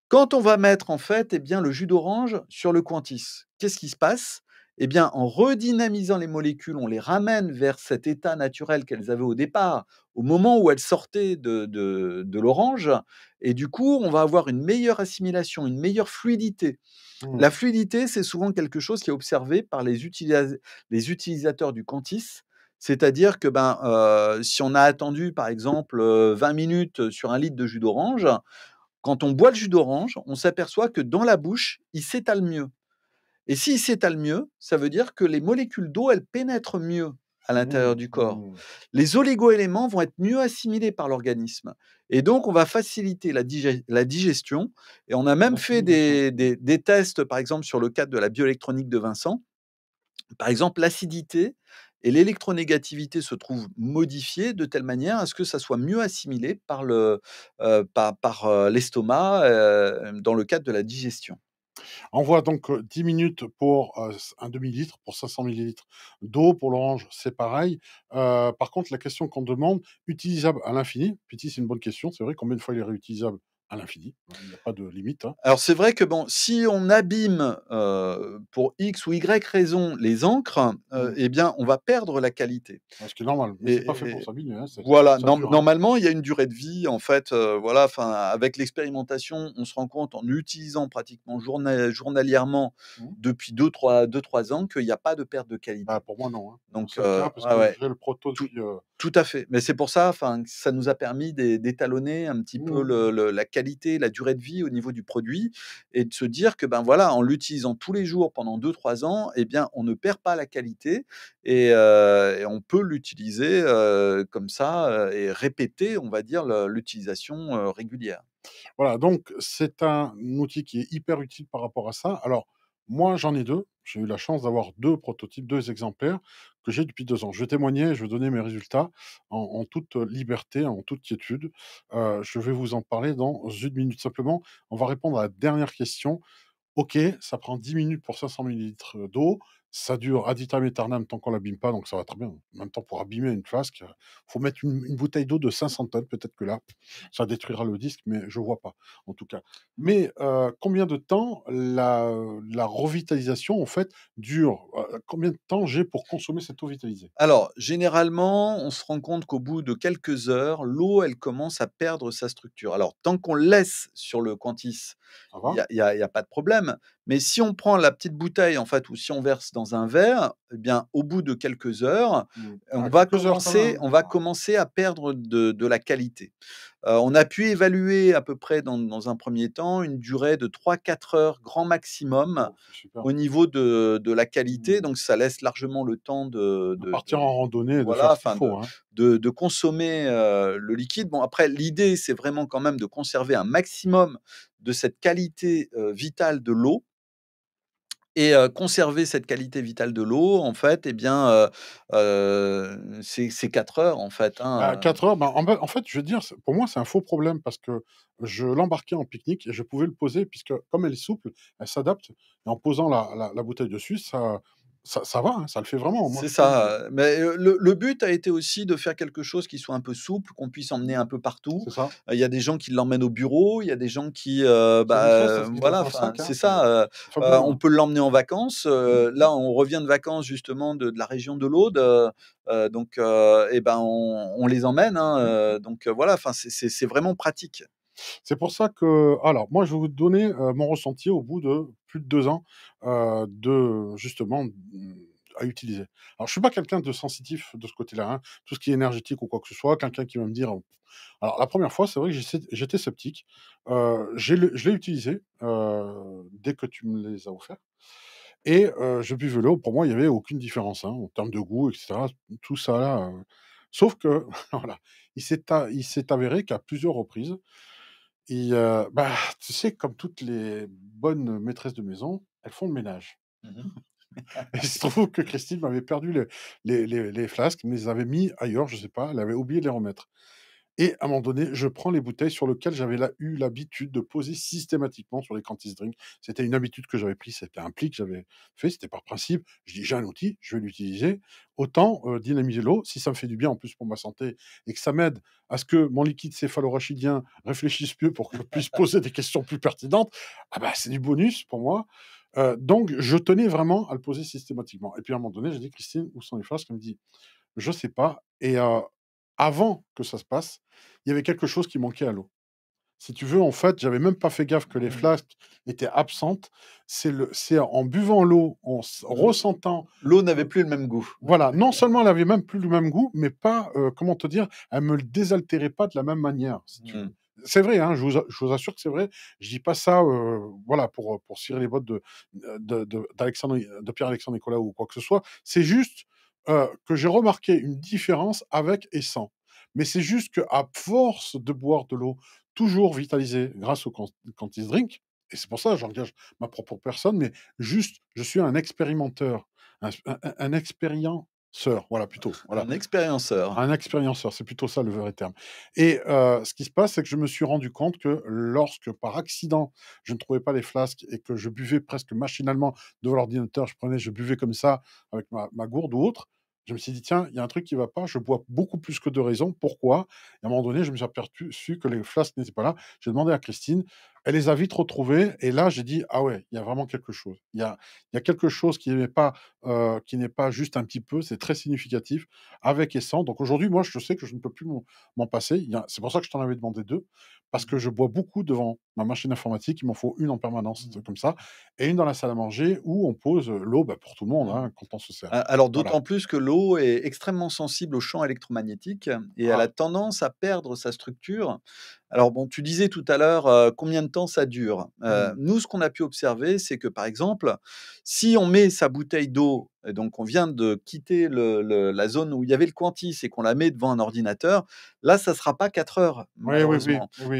Quand on va mettre en fait eh bien, le jus d'orange sur le Quantis, qu'est-ce qui se passe eh bien, en redynamisant les molécules, on les ramène vers cet état naturel qu'elles avaient au départ, au moment où elles sortaient de, l'orange. Et du coup, on va avoir une meilleure assimilation, une meilleure fluidité. La mmh. fluidité, c'est souvent quelque chose qui est observé par les, utilisateurs du Cantis. C'est-à-dire que ben, euh, si on a attendu, par exemple, 20 euh, minutes sur un litre de jus d'orange, quand on boit le jus d'orange, on s'aperçoit que dans la bouche, il s'étale mieux. Et s'il s'étale mieux, ça veut dire que les molécules d'eau, elles pénètrent mieux à l'intérieur du corps. Mmh. Les oligoéléments vont être mieux assimilés par l'organisme. Et donc, on va faciliter la, digestion. Et on a même fait des, tests, par exemple, sur le cadre de la bioélectronique de Vincent. Par exemple, l'acidité et l'électronégativité se trouvent modifiées de telle manière à ce que ça soit mieux assimilé par euh, euh, l'estomac euh, dans le cadre de la digestion. On voit donc 10 minutes pour un demi-litre, pour 500 millilitres d'eau. Pour l'orange, c'est pareil. par contre, la question qu'on demande, utilisable à l'infini, Petit, c'est une bonne question. C'est vrai, combien de fois il est réutilisable à l'infini. Hein, il n'y a pas de limite. Hein. Alors c'est vrai que bon, si on abîme euh, pour X ou Y raison les encres, euh, mmh. eh bien on va perdre la qualité. Ce qui est normal. Mais c'est pas fait pour s'abîmer. Hein, voilà. Hein. normalement, il y a une durée de vie. En fait, euh, voilà. Enfin, avec l'expérimentation, on se rend compte en utilisant pratiquement journalièrement mmh. depuis 2 3 deux trois ans qu'il n'y a pas de perte de qualité. Bah, pour moi non. Donc le proto tout, à fait. Mais c'est pour ça, enfin, ça nous a permis d'étalonner un petit peu mmh. la qualité la durée de vie au niveau du produit, et de se dire que ben voilà, en l'utilisant tous les jours pendant deux trois ans, et eh bien on ne perd pas la qualité et, euh, on peut l'utiliser euh, comme ça euh, et répéter, on va dire, l'utilisation régulière. Voilà, donc c'est un outil qui est hyper utile par rapport à ça. Alors, moi, j'en ai deux. J'ai eu la chance d'avoir deux prototypes, deux exemplaires que j'ai depuis deux ans. Je témoignais, je donnais mes résultats en, toute euh, liberté, en toute quiétude. Euh, je vais vous en parler dans une minute simplement. On va répondre à la dernière question. Ok, ça prend 10 minutes pour 500 ml d'eau, ça dure ad vitam aeternam tant qu'on l'abîme pas, donc ça va très bien. En même temps, pour abîmer une flasque, il euh, faut mettre une, bouteille d'eau de 500 tonnes, peut-être que là, [LAUGHS] ça détruira le disque, mais je vois pas, en tout cas. Mais euh, combien de temps euh, la, revitalisation, en fait, dure Combien de temps j'ai pour consommer cette eau vitalisée Alors, généralement, on se rend compte qu'au bout de quelques heures, l'eau, elle commence à perdre sa structure. Alors, tant qu'on laisse sur le quantis, il n'y a, a, pas de problème, mais si on prend la petite bouteille, en fait, ou si on verse dans un verre, eh bien, au bout de quelques heures, mmh. on, ah, va, commencer, on va commencer à perdre de, la qualité. on a pu évaluer à peu près dans, un premier temps une durée de 3-4 heures grand maximum au niveau de, la qualité. Mmh. Donc ça laisse largement le temps de, partir en randonnée, de, hein. de, consommer le liquide. Bon, après, l'idée, c'est vraiment quand même de conserver un maximum de cette qualité vitale de l'eau. Et conserver cette qualité vitale de l'eau, en fait, eh bien, c'est 4 heures, en fait. Hein. 4 bah, heures, bah, en, fait, je veux dire, pour moi, c'est un faux problème parce que je l'embarquais en pique-nique et je pouvais le poser puisque, comme elle est souple, elle s'adapte. Et en posant la, la bouteille dessus, ça, ça, ça va, hein, ça le fait vraiment. C'est ça. Euh, mais le, but a été aussi de faire quelque chose qui soit un peu souple, qu'on puisse emmener un peu partout. Il y a des gens qui l'emmènent au bureau, il y a des gens qui, euh, bah, euh, voilà, hein, c'est ça. on peut l'emmener en vacances. Mmh. là, on revient de vacances justement de, de la région de l'Aude. donc, eh ben, on, les emmène. Hein, mmh. donc voilà, enfin, c'est vraiment pratique. C'est pour ça que, alors, moi, je vais vous donner mon ressenti au bout de plus de deux ans de justement mmh, à utiliser. Alors, je suis pas quelqu'un de sensitif de ce côté-là, hein, tout ce qui est énergétique ou quoi que ce soit, quelqu'un qui va me dire. Alors, la première fois, c'est vrai que j'étais sceptique. je l'ai utilisé dès que tu me les as offerts. Et je buvais l'eau. Pour moi, il n'y avait aucune différence hein, en termes de goût, etc. Tout ça là. Sauf que, [LAUGHS] voilà, il s'est avéré qu'à plusieurs reprises, et bah, tu sais, comme toutes les bonnes maîtresses de maison, elles font le ménage. Mmh [LAUGHS] Et il se trouve que Christine m'avait perdu les, flasques, mais les avait mis ailleurs, je ne sais pas, elle avait oublié de les remettre. Et à un moment donné, je prends les bouteilles sur lesquelles j'avais eu l'habitude de poser systématiquement sur les Cantis Drink. C'était une habitude que j'avais prise, c'était un pli que j'avais fait, c'était par principe. Je dis, j'ai un outil, je vais l'utiliser. Autant euh, dynamiser l'eau, si ça me fait du bien en plus pour ma santé et que ça m'aide à ce que mon liquide céphalorachidien réfléchisse mieux pour que je puisse poser des questions plus pertinentes, ah bah, c'est du bonus pour moi. Euh, donc, je tenais vraiment à le poser systématiquement. Et puis, à un moment donné, j'ai dit, Christine, où sont les phrases Elle me dit, je sais pas. Et euh, avant que ça se passe, il y avait quelque chose qui manquait à l'eau. Si tu veux, en fait, j'avais même pas fait gaffe que les mmh. flasques étaient absentes. C'est le, en buvant l'eau, en mmh. ressentant. L'eau n'avait plus le même goût. Voilà. Non seulement elle avait même plus le même goût, mais pas, comment te dire, elle me désaltérait pas de la même manière. Mmh. C'est vrai, hein, je, vous, assure que c'est vrai. Je dis pas ça, voilà, pour pour cirer les bottes de, de Pierre Alexandre Nicolas ou quoi que ce soit. C'est juste euh, que j'ai remarqué une différence avec et sans. Mais c'est juste qu'à force de boire de l'eau toujours vitalisée grâce au Cantis Drink, et c'est pour ça que j'engage ma propre personne, mais juste, je suis un expérimenteur, un, un, Sœur, voilà, plutôt. Voilà. Un expérienceur. Un expérienceur, c'est plutôt ça le vrai terme. Et euh, ce qui se passe, c'est que je me suis rendu compte que lorsque, par accident, je ne trouvais pas les flasques et que je buvais presque machinalement devant l'ordinateur, je prenais, je buvais comme ça avec ma, ma gourde ou autre, je me suis dit, tiens, il y a un truc qui ne va pas, je bois beaucoup plus que de raison, pourquoi Et à un moment donné, je me suis aperçu que les flasques n'étaient pas là. J'ai demandé à Christine, elle les a vite retrouvés. Et là, j'ai dit, ah ouais, il y a vraiment quelque chose. Il y a, a quelque chose qui n'est pas, pas juste un petit peu, c'est très significatif, avec et sans. Donc aujourd'hui, moi, je sais que je ne peux plus m'en passer. C'est pour ça que je t'en avais demandé deux, parce que mmh. je bois beaucoup devant ma machine informatique. Il m'en faut une en permanence, mmh. comme ça, et une dans la salle à manger où on pose l'eau bah, pour tout le monde, mmh. hein, quand on se sert. Alors d'autant plus que l'eau est extrêmement sensible aux champs électromagnétiques, et à la ah. tendance à perdre sa structure alors bon, tu disais tout à l'heure combien de temps ça dure. Mmh. Nous, ce qu'on a pu observer, c'est que par exemple, si on met sa bouteille d'eau donc on vient de quitter la zone où il y avait le quantis et qu'on la met devant un ordinateur, là, ça ne sera pas 4 heures.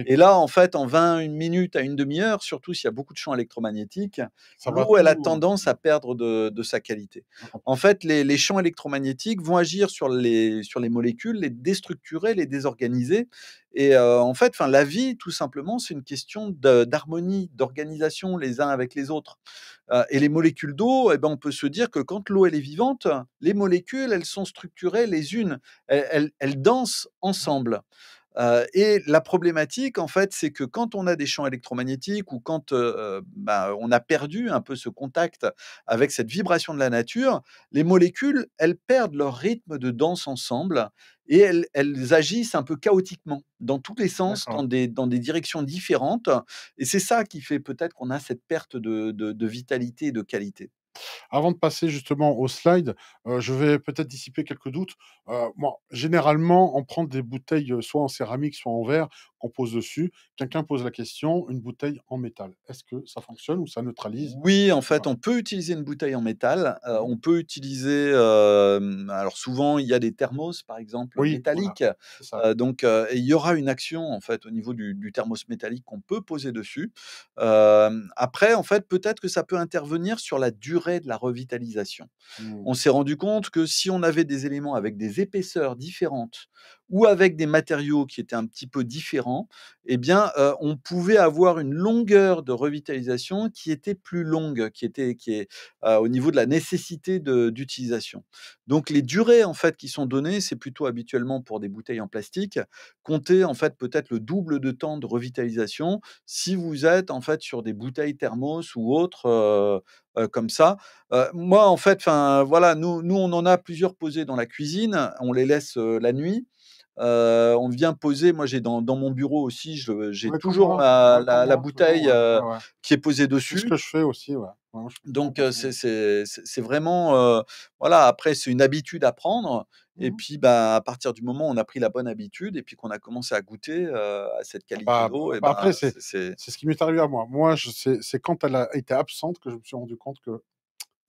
et là, en fait, en 20 minute à une demi-heure, surtout s'il y a beaucoup de champs électromagnétiques, où elle a hein. tendance à perdre de, sa qualité. En fait, les, champs électromagnétiques vont agir sur les, molécules, les déstructurer, les désorganiser. Et euh, en fait, la vie, tout simplement, c'est une question d'harmonie, d'organisation les uns avec les autres. Euh, et les molécules d'eau, eh ben, on peut se dire que quand l'eau elle est vivante, les molécules elles sont structurées les unes, elles, dansent ensemble. Euh, et la problématique, en fait, c'est que quand on a des champs électromagnétiques ou quand euh, euh, bah, on a perdu un peu ce contact avec cette vibration de la nature, les molécules, elles perdent leur rythme de danse ensemble et elles, agissent un peu chaotiquement, dans tous les sens, dans des, directions différentes. Et c'est ça qui fait peut-être qu'on a cette perte de vitalité et de qualité. Avant de passer justement au slide, euh, je vais peut-être dissiper quelques doutes. Euh, généralement, on prend des bouteilles euh, soit en céramique, soit en verre, on pose dessus, quelqu'un pose la question, une bouteille en métal. Est-ce que ça fonctionne ou ça neutralise Oui, en fait, on peut utiliser une bouteille en métal. Euh, mmh. on peut utiliser, alors souvent, il y a des thermos, par exemple, métalliques. Euh, donc, euh, il y aura une action, en fait, au niveau du, thermos métallique qu'on peut poser dessus. après, en fait, peut-être que ça peut intervenir sur la durée de la revitalisation. Mmh. On s'est rendu compte que si on avait des éléments avec des épaisseurs différentes, ou avec des matériaux qui étaient un petit peu différents, eh bien, euh, on pouvait avoir une longueur de revitalisation qui était plus longue, qui était qui est euh, au niveau de la nécessité d'utilisation. Donc, les durées en fait qui sont données, c'est plutôt habituellement pour des bouteilles en plastique, comptez en fait peut-être le double de temps de revitalisation si vous êtes en fait sur des bouteilles thermos ou autres euh, comme ça. moi, en fait, enfin voilà, nous, nous, on en a plusieurs posés dans la cuisine. On les laisse la nuit. on vient poser. Moi, j'ai dans, mon bureau aussi, j'ai toujours, la, bouteille qui est posée dessus. C'est ce que je fais aussi. Hein, Donc c'est vraiment voilà après c'est une habitude à prendre et mmh puis bah, à partir du moment où on a pris la bonne habitude et puis qu'on a commencé à goûter à cette ah qualité bah, d'eau bah, ben, après c'est ce qui m'est arrivé à moi moi c'est quand elle a été absente que je me suis rendu compte que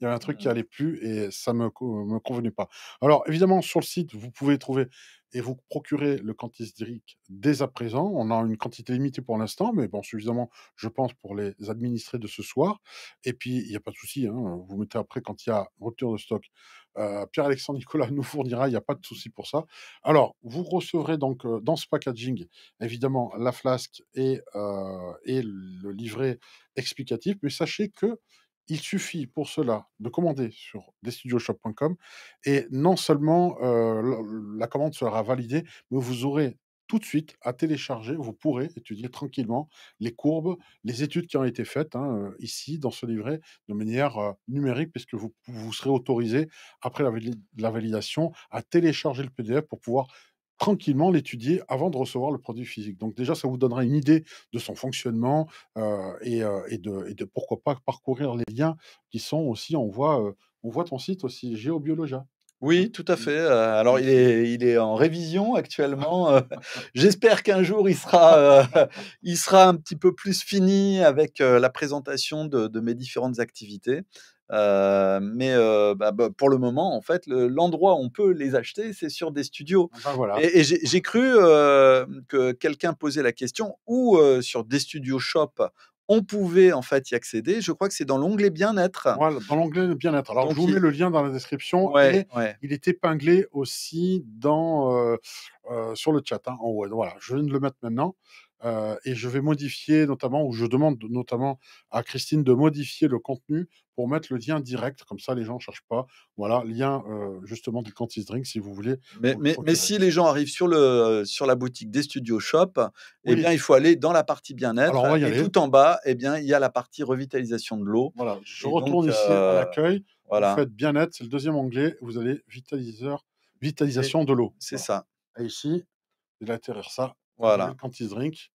il y avait un truc qui mmh. allait plus et ça me me convenait pas alors évidemment sur le site vous pouvez trouver et vous procurez le quantisdric dès à présent. On a une quantité limitée pour l'instant, mais bon, suffisamment, je pense, pour les administrer de ce soir. Et puis, il n'y a pas de souci, hein, vous mettez après quand il y a rupture de stock. Euh, Pierre-Alexandre Nicolas [LAUGHS] nous fournira, il n'y a pas de souci pour ça. Alors, vous recevrez donc euh, dans ce packaging, évidemment, la flasque et, euh, et le livret explicatif, mais sachez que il suffit pour cela de commander sur destudioshop.com et non seulement euh, la commande sera validée, mais vous aurez tout de suite à télécharger, vous pourrez étudier tranquillement les courbes, les études qui ont été faites hein, euh, ici dans ce livret de manière euh, numérique, puisque vous, serez autorisé, après la validation, à télécharger le PDF pour pouvoir tranquillement l'étudier avant de recevoir le produit physique. Donc déjà, ça vous donnera une idée de son fonctionnement euh, euh, et, de, pourquoi pas parcourir les liens qui sont aussi, on voit, euh, on voit ton site aussi, Géobiologia. Oui, hein? tout à mmh. fait. Alors, il est, il est en révision actuellement. [LAUGHS] J'espère qu'un jour, il sera, [LAUGHS] il sera un petit peu plus fini avec la présentation de mes différentes activités. Euh, mais euh, bah, bah, pour le moment, en fait, l'endroit où on peut les acheter, c'est sur des studios. Et, j'ai cru euh, que quelqu'un posait la question où sur des studios shop on pouvait en fait y accéder. Je crois que c'est dans l'onglet bien-être. Voilà, dans l'onglet bien-être. Alors je vous mets le lien dans la description. et Il est épinglé aussi dans, sur le chat hein, en haut. Voilà, je viens de le mettre maintenant. Euh, et je vais modifier notamment, ou je demande notamment à Christine de modifier le contenu pour mettre le lien direct, comme ça les gens ne cherchent pas. Voilà, lien euh, justement du Cantis Drink si vous voulez. Mais, si les gens arrivent sur, le, sur la boutique des Studio Shop, eh bien il faut aller dans la partie bien-être. Et tout en bas, eh bien il y a la partie revitalisation de l'eau. Voilà, je retourne ici à euh, l'accueil. Voilà. Vous faites bien-être, c'est le deuxième onglet, vous allez vitaliseur, vitalisation de l'eau. C'est ça. Et ici, il atterrir ça. Voilà. Cantis Drink.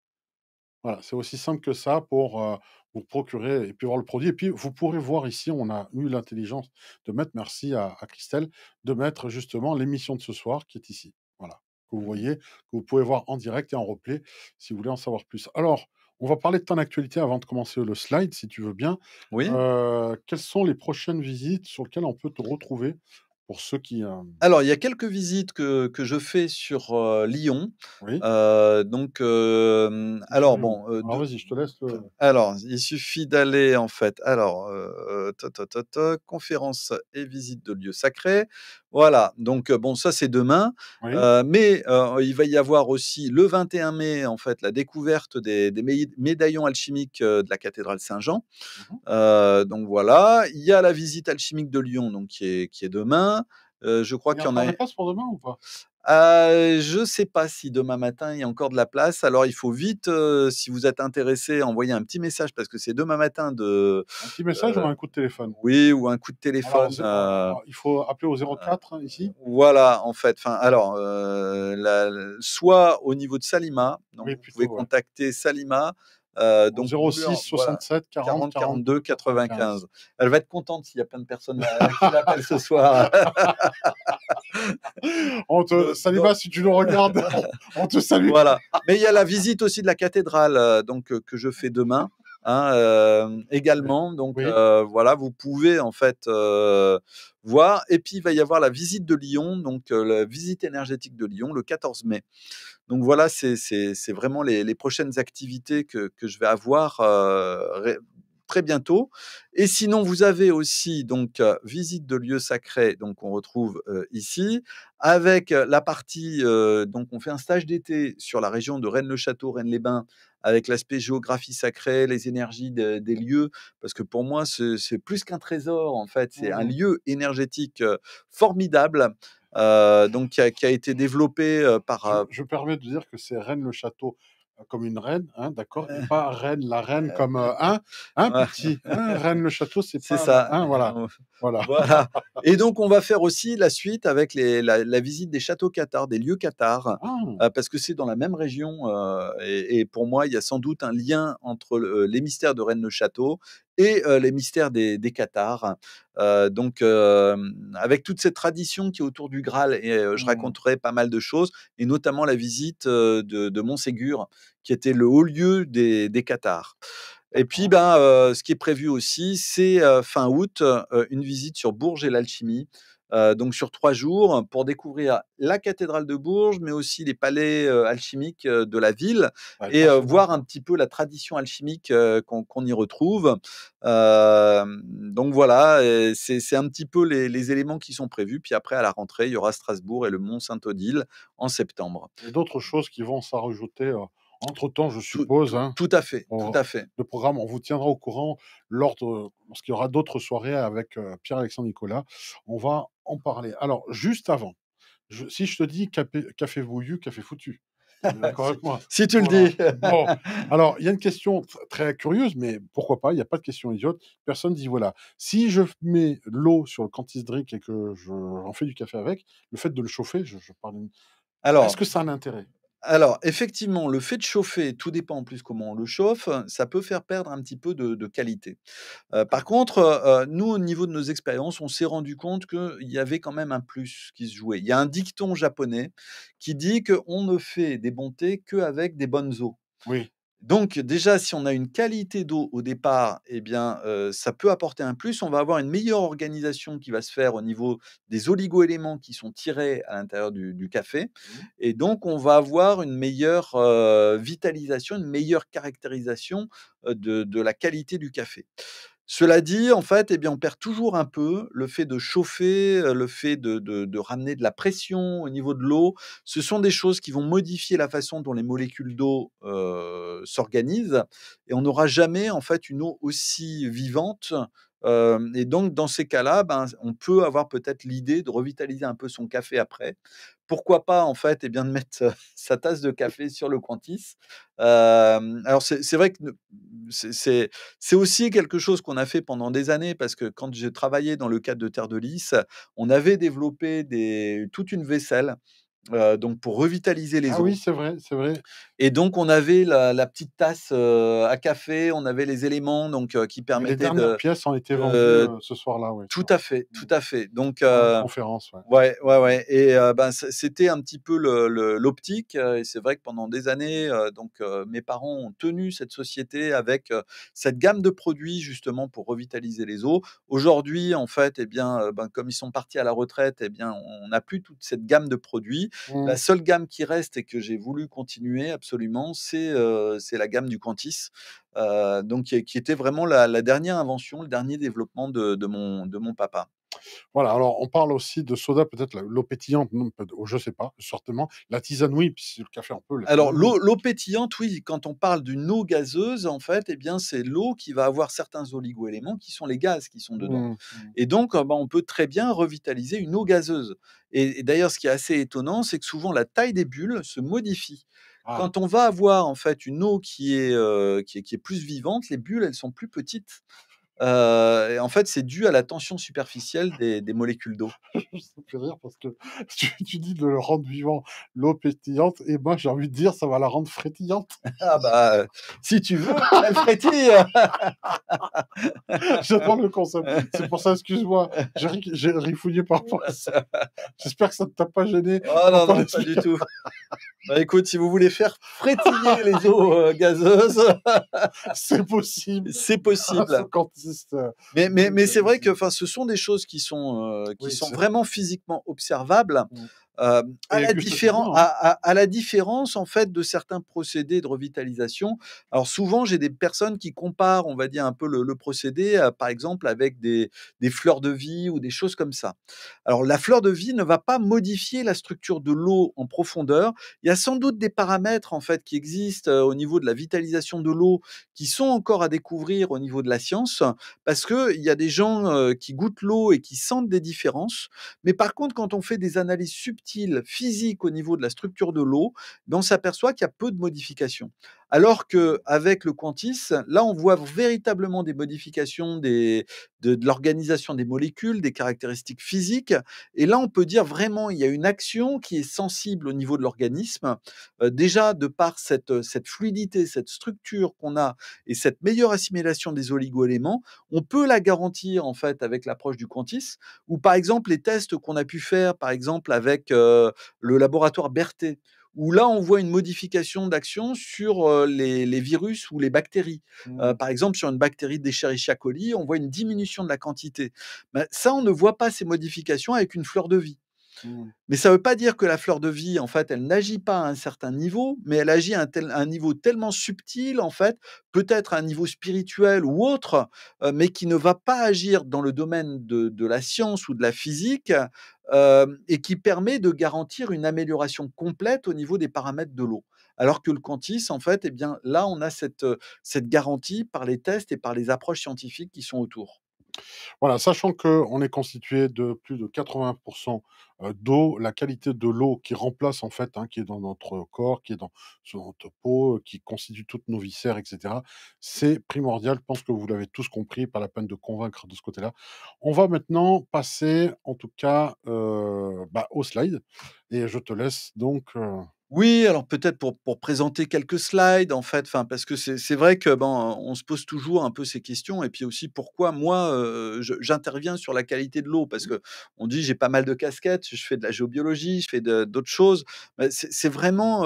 Voilà, c'est aussi simple que ça pour euh, vous procurer et puis voir le produit. Et puis, vous pourrez voir ici, on a eu l'intelligence de mettre, merci à, Christelle, de mettre justement l'émission de ce soir qui est ici. Voilà, que vous mmh voyez, que vous pouvez voir en direct et en replay si vous voulez en savoir plus. Alors, on va parler de ton actualité avant de commencer le slide, si tu veux bien. Oui. Euh, quelles sont les prochaines visites sur lesquelles on peut te retrouver pour ceux qui. Euh, alors, il y a quelques visites que, que je fais sur Lyon. donc, alors mmh. bon. Alors, te laisse. Alors, il suffit d'aller en fait. Alors, conférence et visite de lieux sacrés. Voilà. Donc, bon, ça, c'est demain. mais il va y avoir aussi le 21 mai, en fait, la découverte des, médaillons alchimiques de la cathédrale Saint-Jean. Mmh donc, voilà. Il y a la visite alchimique de Lyon, donc, qui est, qui est demain. Euh, je crois qu'il y en a. Il y a place pour demain ou pas euh, je ne sais pas si demain matin il y a encore de la place. Alors il faut vite, euh, si vous êtes intéressé, envoyer un petit message parce que c'est demain matin de. Un petit message ou un coup de téléphone Oui, ou un coup de téléphone. il faut appeler au 04 hein, ici. Voilà, en fait. Enfin, alors, soit au niveau de Salima, donc vous pouvez contacter Salima. Euh, donc 06 67 40, 42 95. Elle va être contente s'il y a plein de personnes euh, qui l'appellent ce soir. [LAUGHS] on te, Saliba, si tu nous regardes, [LAUGHS] on te salue. Voilà. Mais il y a la visite aussi de la cathédrale euh, donc, que je fais demain. Hein, également. Donc voilà, vous pouvez en fait voir. Et puis il va y avoir la visite de Lyon, donc la visite énergétique de Lyon le 14 mai. Donc voilà, c'est vraiment les, prochaines activités que, je vais avoir euh, très bientôt. Et sinon, vous avez aussi donc euh, visite de lieux sacrés, donc on retrouve euh, ici, avec la partie donc on fait un stage d'été sur la région de Rennes-le-Château, Rennes-les-Bains, avec l'aspect géographie sacrée, les énergies des lieux, parce que pour moi c'est plus qu'un trésor en fait, c'est un mmh lieu énergétique formidable euh, donc qui a, été développé euh, par. Euh je, permets de dire que c'est Reine le Château comme une reine, hein, d'accord Pas reine, la reine comme un, petit, reine le château, c'est ça. Hein, voilà. [LAUGHS] voilà. voilà. Et donc, on va faire aussi la suite avec la, visite des châteaux cathares, des lieux cathares, ah. parce que c'est dans la même région. et, pour moi, il y a sans doute un lien entre les mystères de Reine le château et les mystères des, des hein. donc, avec toute cette tradition qui est autour du Graal, et je mmh. raconterai pas mal de choses, et notamment la visite de, Montségur, qui était le haut lieu des, des Et puis, ben, ce qui est prévu aussi, c'est fin août, une visite sur Bourges et l'alchimie, donc sur trois jours, pour découvrir la cathédrale de Bourges, mais aussi les palais alchimiques de la ville et voir un petit peu la tradition alchimique qu'on y retrouve. donc voilà, c'est un petit peu les, éléments qui sont prévus. Puis après, à la rentrée, il y aura Strasbourg et le Mont-Saint-Odile en septembre. Et d'autres choses qui vont s'ajouter entre-temps, je suppose. Hein, tout, à fait, tout à fait. Le programme, on vous tiendra au courant lorsqu'il y aura d'autres soirées avec Pierre-Alexandre Nicolas. On va en parler. Alors, juste avant, je, si je te dis café, bouillu, café foutu. [LAUGHS] Si tu le dis. [LAUGHS] bon. Alors, il y a une question très curieuse, mais pourquoi pas Il n'y a pas de question idiote. Personne dit voilà, si je mets l'eau sur le Cantis et que j'en fais du café avec, le fait de le chauffer, je, je parle. Alors, est-ce que ça a un intérêt alors, effectivement, le fait de chauffer, tout dépend en plus comment on le chauffe, ça peut faire perdre un petit peu de, qualité. par contre, nous, au niveau de nos expériences, on s'est rendu compte qu'il y avait quand même un plus qui se jouait. Il y a un dicton japonais qui dit qu'on ne fait des bontés qu'avec des bonnes eaux. Oui. Donc déjà, si on a une qualité d'eau au départ, eh bien, euh, ça peut apporter un plus. On va avoir une meilleure organisation qui va se faire au niveau des oligo-éléments qui sont tirés à l'intérieur du, café. Mmh. Et donc, on va avoir une meilleure euh, vitalisation, une meilleure caractérisation euh, de, la qualité du café. Cela dit, en fait, eh bien, on perd toujours un peu le fait de chauffer, le fait de, ramener de la pression au niveau de l'eau. Ce sont des choses qui vont modifier la façon dont les molécules d'eau s'organisent, et on n'aura jamais en fait une eau aussi vivante et donc, dans ces cas-là, ben, on peut avoir peut-être l'idée de revitaliser un peu son café après. Pourquoi pas, en fait, eh bien, de mettre [LAUGHS] sa tasse de café sur le Quantis Alors, c'est vrai que c'est aussi quelque chose qu'on a fait pendant des années, parce que quand j'ai travaillé dans le cadre de Terre de Lys, on avait développé toute une vaisselle donc pour revitaliser les ah oui, c'est vrai, c'est vrai. Et donc on avait la, petite tasse à café, on avait les éléments donc qui permettaient. de… les dernières pièces ont été vendues ce soir-là, oui. Tout à fait, mmh. tout à fait. Donc conférence. Ouais. ouais, ouais, Et ben, c'était un petit peu l'optique. et c'est vrai que pendant des années, donc mes parents ont tenu cette société avec cette gamme de produits justement pour revitaliser les eaux. Aujourd'hui, en fait, et eh bien, ben, comme ils sont partis à la retraite, et eh bien, on n'a plus toute cette gamme de produits. La mmh. seule gamme qui reste et que j'ai voulu continuer absolument, c'est la gamme du Quantis, qui, était vraiment la, dernière invention, le dernier développement de mon papa. Voilà, alors on parle aussi de soda, peut-être l'eau pétillante, je je sais pas, certainement. La tisane, oui, puis le café, un peu. Alors l'eau pétillante, oui, quand on parle d'une eau gazeuse, en fait, eh bien c'est l'eau qui va avoir certains oligo-éléments qui sont les gaz qui sont dedans. Mmh, mmh. Et donc, eh ben, on peut très bien revitaliser une eau gazeuse. et, d'ailleurs, ce qui est assez étonnant, c'est que souvent la taille des bulles se modifie. Ah. Quand on va avoir en fait une eau euh, qui est, qui est plus vivante, les bulles elles sont plus petites et en fait, c'est dû à la tension superficielle des, molécules d'eau. [LAUGHS] Je sais plus rire parce que [LAUGHS] tu, dis de le rendre vivant, l'eau pétillante, et moi j'ai envie de dire ça va la rendre frétillante. [LAUGHS] Ah bah, si tu veux, elle frétille J'adore le concept. C'est pour ça, excuse-moi, j'ai rifouillé par J'espère que ça ne t'a pas gêné. Oh non, non, pas du tout. Bah, écoute, si vous voulez faire frétiller les eaux gazeuses, c'est possible. C'est possible. Euh, mais, mais, c'est vrai que ce sont des choses qui sont, euh, qui sont vraiment physiquement observables. Mmh. Euh, ah, hein. à, la à, la différence en fait de certains procédés de revitalisation. Alors souvent j'ai des personnes qui comparent, on va dire un peu le, procédé, euh, par exemple avec des, des, fleurs de vie ou des choses comme ça. Alors la fleur de vie ne va pas modifier la structure de l'eau en profondeur. Il y a sans doute des paramètres en fait qui existent euh, au niveau de la vitalisation de l'eau qui sont encore à découvrir au niveau de la science parce que il y a des gens qui goûtent l'eau et qui sentent des différences. Mais par contre quand on fait des analyses subtiles physique au niveau de la structure de l'eau, ben, on s'aperçoit qu'il y a peu de modifications. Alors qu'avec le Quantis, là, on voit véritablement des modifications de, l'organisation des molécules, des caractéristiques physiques. Et là, on peut dire vraiment, il y a une action qui est sensible au niveau de l'organisme, euh, déjà de par euh, cette, fluidité, cette structure qu'on a et cette meilleure assimilation des oligoéléments, on peut la garantir en fait avec l'approche du Quantis, ou par exemple les tests qu'on a pu faire, par exemple avec euh, le laboratoire Berthet où là, on voit une modification d'action sur les, virus ou les bactéries. Euh, mmh. par exemple, sur une bactérie d'Escherichia coli, on voit une diminution de la quantité. ça, on ne voit pas ces modifications avec une fleur de vie. Mmh. Mais ça ne veut pas dire que la fleur de vie, en fait, elle n'agit pas à un certain niveau, mais elle agit à un, niveau tellement subtil, en fait, peut-être à un niveau spirituel ou autre, mais qui ne va pas agir dans le domaine de, de la science ou de la physique et qui permet de garantir une amélioration complète au niveau des paramètres de l'eau. Alors que le Quantis, en fait, eh bien, là, on a cette, cette garantie par les tests et par les approches scientifiques qui sont autour. Voilà, sachant qu'on est constitué de plus de 80% euh, d'eau, la qualité de l'eau qui remplace en fait, hein, qui est dans notre corps, qui est dans, notre peau, euh, qui constitue toutes nos viscères, etc. C'est primordial. Je pense que vous l'avez tous compris, pas la peine de convaincre de ce côté-là. On va maintenant passer, en tout cas, euh, bah, au slide, et je te laisse donc. Oui, alors peut-être pour, pour, présenter quelques slides, en fait, enfin, parce que c'est vrai que bon, on se pose toujours un peu ces questions, et puis aussi pourquoi moi j'interviens sur la qualité de l'eau, parce mmh. que on dit j'ai pas mal de casquettes, je fais de la géobiologie, je fais d'autres choses. Bah, c'est vraiment,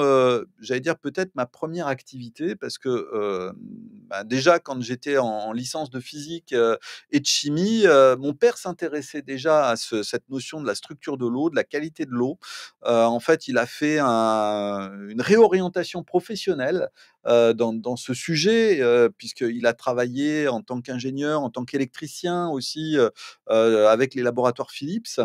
j'allais dire peut-être ma première activité, parce que bah, déjà quand j'étais en, licence de physique et de chimie, mon père s'intéressait déjà à cette notion de la structure de l'eau, de la qualité de l'eau. en fait, il a fait un une réorientation professionnelle euh, dans, ce sujet, euh, puisqu'il a travaillé en tant qu'ingénieur, en tant qu'électricien aussi euh, avec les laboratoires Philips.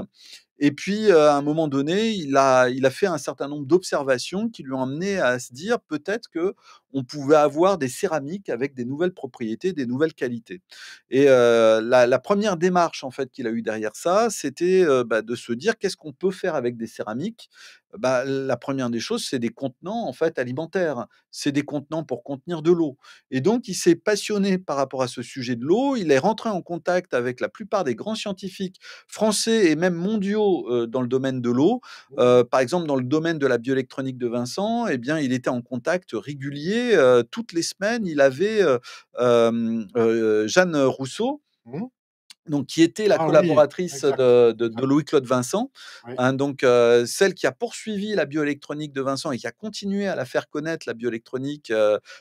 Et puis, à un moment donné, il a, il a fait un certain nombre d'observations qui lui ont amené à se dire peut-être que on pouvait avoir des céramiques avec des nouvelles propriétés, des nouvelles qualités. Et la, première démarche en fait qu'il a eu derrière ça, c'était bah, de se dire qu'est-ce qu'on peut faire avec des céramiques. Bah, la première des choses, c'est des contenants en fait alimentaires. C'est des contenants pour contenir de l'eau. Et donc, il s'est passionné par rapport à ce sujet de l'eau. Il est rentré en contact avec la plupart des grands scientifiques français et même mondiaux dans le domaine de l'eau. Mmh. par exemple, dans le domaine de la bioélectronique de Vincent, et eh bien, il était en contact régulier euh, toutes les semaines, il avait euh, euh, Jeanne Rousseau. Mmh donc, qui était la ah collaboratrice de, Louis-Claude Vincent, hein, donc celle qui a poursuivi la bioélectronique de Vincent et qui a continué à la faire connaître, la bioélectronique,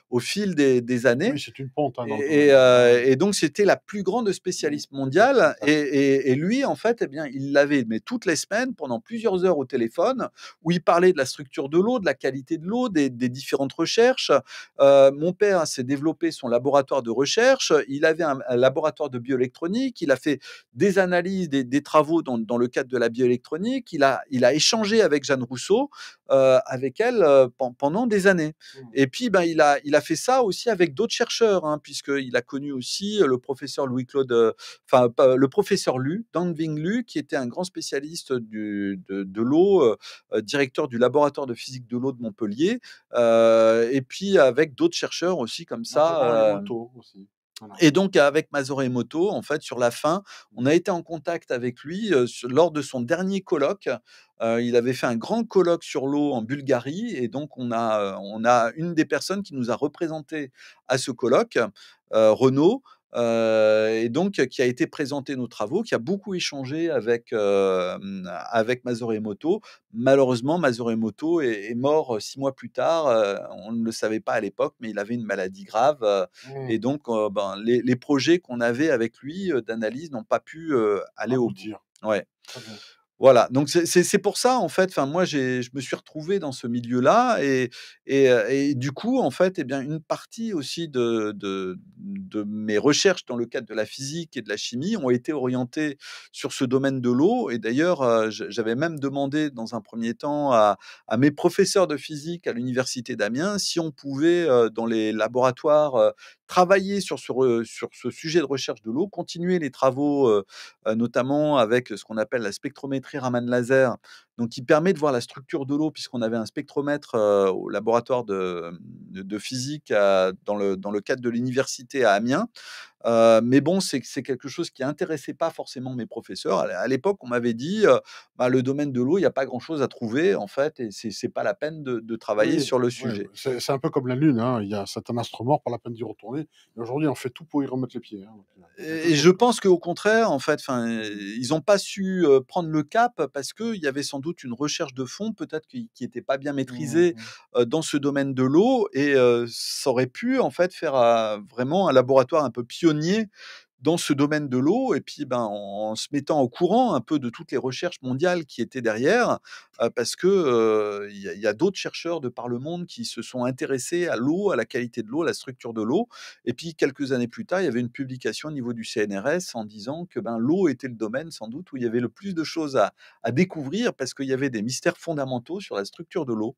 au fil des, années. c'est une ponte. Hein, et, donc, c'était la plus grande spécialiste mmh, mondiale. Et, lui, en fait, eh bien, il l'avait, mais toutes les semaines, pendant plusieurs heures au téléphone, où il parlait de la structure de l'eau, de la qualité de l'eau, des, différentes recherches. mon père s'est développé son laboratoire de recherche. Il avait un, un laboratoire de bioélectronique. Il a fait des analyses, des, travaux dans, le cadre de la bioélectronique. Il a, il a échangé avec Jeanne Rousseau, euh, avec elle, euh, pendant des années. Mmh. Et puis, ben, il, a, il a fait ça aussi avec d'autres chercheurs, hein, puisqu'il a connu aussi le professeur Louis-Claude, euh, enfin, le professeur Lu, Danving Lu, qui était un grand spécialiste du, de, l'eau, directeur du laboratoire de physique de l'eau de Montpellier, et puis avec d'autres chercheurs aussi comme ça. Aussi. Et donc, avec Masore en fait, sur la fin, on a été en contact avec lui lors de son dernier colloque. il avait fait un grand colloque sur l'eau en Bulgarie. Et donc, on a, une des personnes qui nous a représenté à ce colloque, Renaud, euh, et donc qui a été présenté nos travaux, qui a beaucoup échangé avec, euh, avec Mazoremoto. Malheureusement, Mazoremoto est, est, mort euh, six mois plus tard. on ne le savait pas à l'époque, mais il avait une maladie grave. Et mmh. donc, ben, les, projets qu'on avait avec lui d'analyse n'ont pas pu aller au bout. Ouais. Voilà, donc c'est pour ça, en fait, moi, je me suis retrouvé dans ce milieu-là, et, et, euh, du coup, en fait, eh bien, une partie aussi de, de, mes recherches dans le cadre de la physique et de la chimie ont été orientées sur ce domaine de l'eau, et d'ailleurs, euh, j'avais même demandé dans un premier temps à, à mes professeurs de physique à l'université d'Amiens si on pouvait, euh, dans les laboratoires travailler sur ce, sujet de recherche de l'eau, continuer les travaux, euh, notamment avec ce qu'on appelle la spectrométrie Raman laser donc qui permet de voir la structure de l'eau, puisqu'on avait un spectromètre euh, au laboratoire de, physique dans, le, dans, le, cadre de l'université à Amiens. Euh, mais bon, c'est quelque chose qui intéressait pas forcément mes professeurs. À l'époque, on m'avait dit, euh, bah, le domaine de l'eau, il n'y a pas grand-chose à trouver, en fait, et c'est n'est pas la peine de, travailler sur le sujet. c'est un peu comme la Lune, hein. il y a un mort, pas la peine d'y retourner. Aujourd'hui, on fait tout pour y remettre les pieds. Hein. Et, et, je pense qu'au contraire, en fait, ils n'ont pas su prendre le cap parce qu'il y avait sans doute une recherche de fonds, peut-être qui n'était pas bien mmh maîtrisée dans ce domaine de l'eau, et ça aurait pu en fait faire vraiment un laboratoire un peu pionnier dans ce domaine de l'eau, et puis ben, en, se mettant au courant un peu de toutes les recherches mondiales qui étaient derrière, euh, parce que euh, il y a, d'autres chercheurs de par le monde qui se sont intéressés à l'eau, à la qualité de l'eau, à la structure de l'eau. Et puis quelques années plus tard, il y avait une publication au niveau du CNRS en disant que ben, l'eau était le domaine sans doute où il y avait le plus de choses à, découvrir, parce qu'il y avait des mystères fondamentaux sur la structure de l'eau.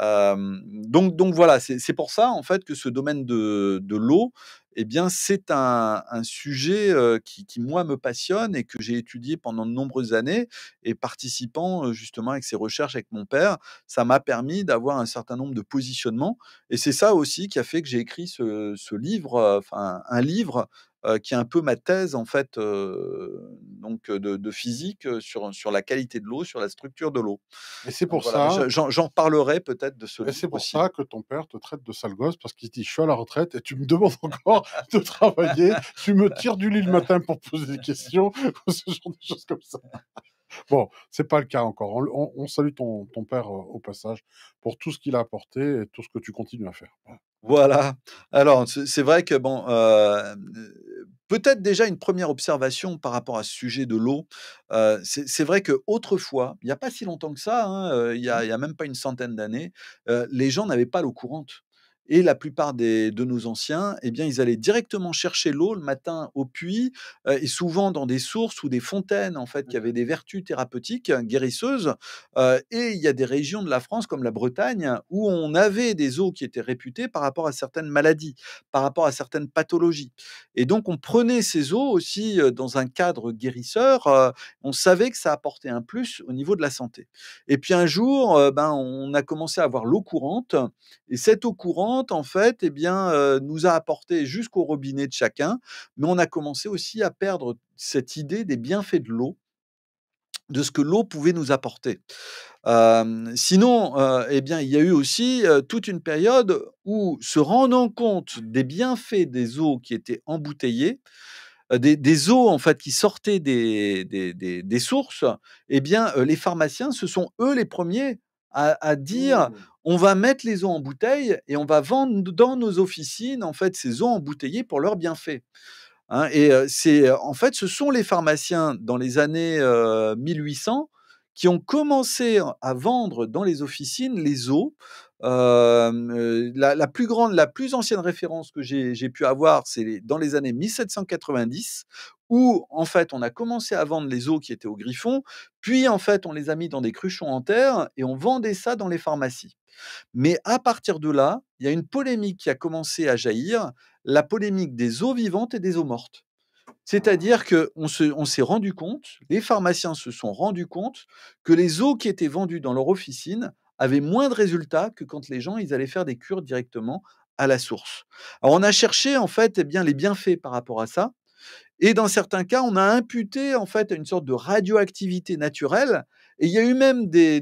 Euh, donc, donc voilà, c'est pour ça en fait que ce domaine de, de l'eau eh bien, c'est un, sujet qui, moi, me passionne et que j'ai étudié pendant de nombreuses années. Et participant justement avec ces recherches avec mon père, ça m'a permis d'avoir un certain nombre de positionnements. Et c'est ça aussi qui a fait que j'ai écrit ce, ce livre, enfin, un livre euh, qui est un peu ma thèse en fait euh, donc euh, de, physique sur, sur la qualité de l'eau, sur la structure de l'eau. Et c'est pour ça. j'en parlerai peut-être de ce. c'est pour ça que ton père te traite de sale gosse parce qu'il dit je suis à la retraite et tu me demandes [LAUGHS] encore de travailler, tu me tires du lit le matin pour poser des questions [LAUGHS] ce genre de choses comme ça. Bon, c'est pas le cas encore. On, salue ton, père au passage pour tout ce qu'il a apporté et tout ce que tu continues à faire. Voilà. Alors, c'est vrai que, bon, euh, peut-être déjà une première observation par rapport à ce sujet de l'eau. Euh, c'est vrai que autrefois, il n'y a pas si longtemps que ça, hein, euh, il n'y a, même pas une centaine d'années, les gens n'avaient pas l'eau courante. Et la plupart des, de nos anciens, eh bien, ils allaient directement chercher l'eau le matin au puits euh, et souvent dans des sources ou des fontaines en fait qui mmh avaient des vertus thérapeutiques hein, guérisseuses. Euh, et il y a des régions de la France comme la Bretagne où on avait des eaux qui étaient réputées par rapport à certaines maladies, par rapport à certaines pathologies. Et donc on prenait ces eaux aussi euh, dans un cadre guérisseur. on savait que ça apportait un plus au niveau de la santé. Et puis un jour, ben, on a commencé à avoir l'eau courante et cette eau courante en fait, eh bien, nous a apporté jusqu'au robinet de chacun, mais on a commencé aussi à perdre cette idée des bienfaits de l'eau de ce que l'eau pouvait nous apporter. sinon, eh bien, il y a eu aussi toute une période où, se rendant compte des bienfaits des eaux qui étaient embouteillées, des, eaux en fait qui sortaient des, des, sources, eh bien, les pharmaciens, ce sont eux les premiers à, dire mmh. on va mettre les eaux en bouteille et on va vendre dans nos officines en fait ces eaux embouteillées pour leur bienfait hein, ». et c'est en fait ce sont les pharmaciens dans les années 1800 qui ont commencé à vendre dans les officines les eaux la, plus grande, la plus ancienne référence que j'ai pu avoir, c'est dans les années 1790, où en fait on a commencé à vendre les eaux qui étaient au griffon, puis en fait on les a mis dans des cruchons en terre et on vendait ça dans les pharmacies. Mais à partir de là, il y a une polémique qui a commencé à jaillir, la polémique des eaux vivantes et des eaux mortes. Ah. C'est-à-dire qu'on s'est rendu compte, les pharmaciens se sont rendus compte que les eaux qui étaient vendues dans leur officine avaient moins de résultats que quand les gens ils allaient faire des cures directement à la source. Alors on a cherché en fait eh bien les bienfaits par rapport à ça et dans certains cas on a imputé en fait une sorte de radioactivité naturelle et il y a eu même des,